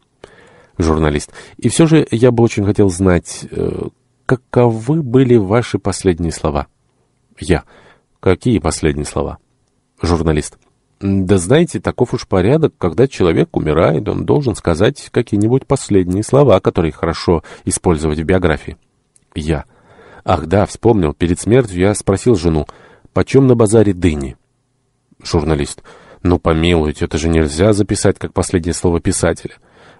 Журналист. И все же я бы очень хотел знать, э, каковы были ваши последние слова? Я. Какие последние слова? Журналист. Да знаете, таков уж порядок, когда человек умирает, он должен сказать какие-нибудь последние слова, которые хорошо использовать в биографии. Я. Ах да, вспомнил, перед смертью я спросил жену, почем на базаре дыни? Журналист. Ну помилуйте, это же нельзя записать как последнее слово писателя.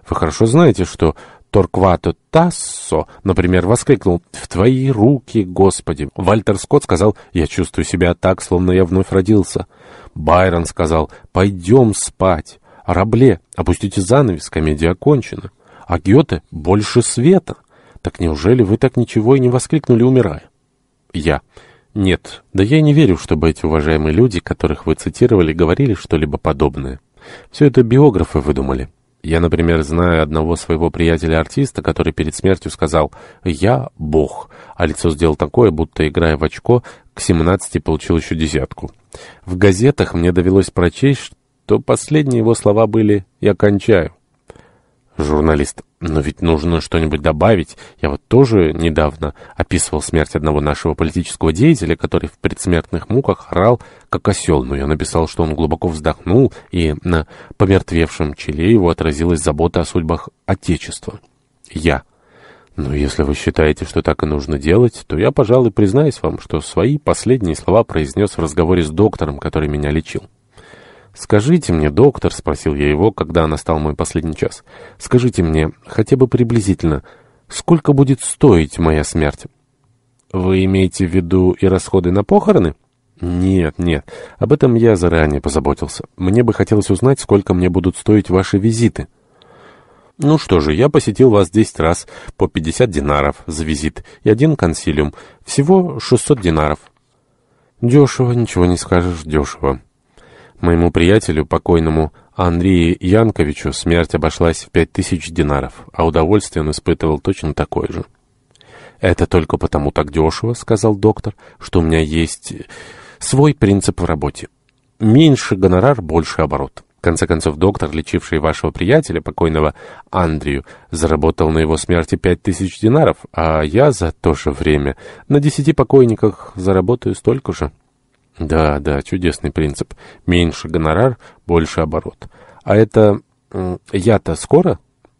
Вы хорошо знаете, что Торквато Тассо, например, воскликнул «В твои руки, Господи!». Вальтер Скотт сказал «Я чувствую себя так, словно я вновь родился». Байрон сказал «Пойдем спать». О Рабле «Опустите занавес, комедия окончена». А Гёте «Больше света». Так неужели вы так ничего и не воскликнули, умирая? Я. Нет, да я не верю, чтобы эти уважаемые люди, которых вы цитировали, говорили что-либо подобное. Все это биографы выдумали. Я, например, знаю одного своего приятеля-артиста, который перед смертью сказал «Я бог», а лицо сделал такое, будто, играя в очко, к 17 получил еще десятку. В газетах мне довелось прочесть, что последние его слова были «Я кончаю». Журналист но ведь нужно что-нибудь добавить. Я вот тоже недавно описывал смерть одного нашего политического деятеля, который в предсмертных муках орал, как осел, но я написал, что он глубоко вздохнул, и на помертвевшем челе его отразилась забота о судьбах Отечества. Я. Но если вы считаете, что так и нужно делать, то я, пожалуй, признаюсь вам, что свои последние слова произнес в разговоре с доктором, который меня лечил. «Скажите мне, доктор», — спросил я его, когда настал мой последний час, — «скажите мне, хотя бы приблизительно, сколько будет стоить моя смерть?» «Вы имеете в виду и расходы на похороны?» «Нет, нет. Об этом я заранее позаботился. Мне бы хотелось узнать, сколько мне будут стоить ваши визиты». «Ну что же, я посетил вас десять раз по пятьдесят динаров за визит и один консилиум. Всего шестьсот динаров». «Дешево, ничего не скажешь, дешево». Моему приятелю, покойному Андрею Янковичу, смерть обошлась в пять тысяч динаров, а удовольствие он испытывал точно такое же. «Это только потому так дешево», — сказал доктор, — «что у меня есть свой принцип в работе. Меньше гонорар, больше оборот». В конце концов, доктор, лечивший вашего приятеля, покойного Андрию, заработал на его смерти пять тысяч динаров, а я за то же время на десяти покойниках заработаю столько же. Да, да, чудесный принцип. Меньше гонорар, больше оборот. А это... я-то скоро?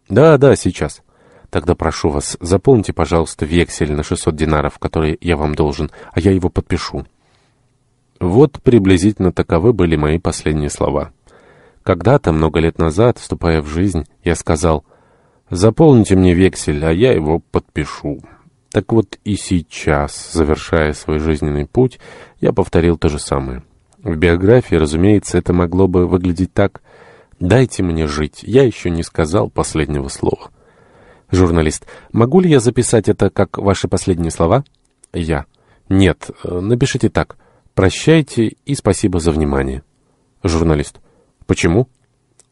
Да, да, сейчас. Тогда прошу вас, заполните, пожалуйста, вексель на 600 динаров, который я вам должен, а я его подпишу. Вот приблизительно таковы были мои последние слова. Когда-то, много лет назад, вступая в жизнь, я сказал, «Заполните мне вексель, а я его подпишу». Так вот и сейчас, завершая свой жизненный путь, я повторил то же самое. В биографии, разумеется, это могло бы выглядеть так «Дайте мне жить, я еще не сказал последнего слова». Журналист. «Могу ли я записать это как ваши последние слова?» Я. «Нет, э, напишите так. Прощайте и спасибо за внимание». Журналист. «Почему?»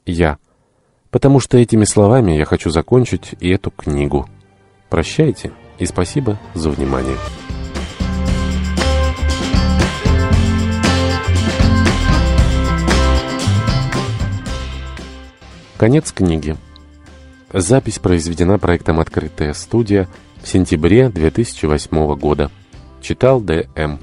Я. «Потому что этими словами я хочу закончить и эту книгу. Прощайте». И спасибо за внимание. Конец книги. Запись произведена проектом «Открытая студия» в сентябре 2008 года. Читал Д.М.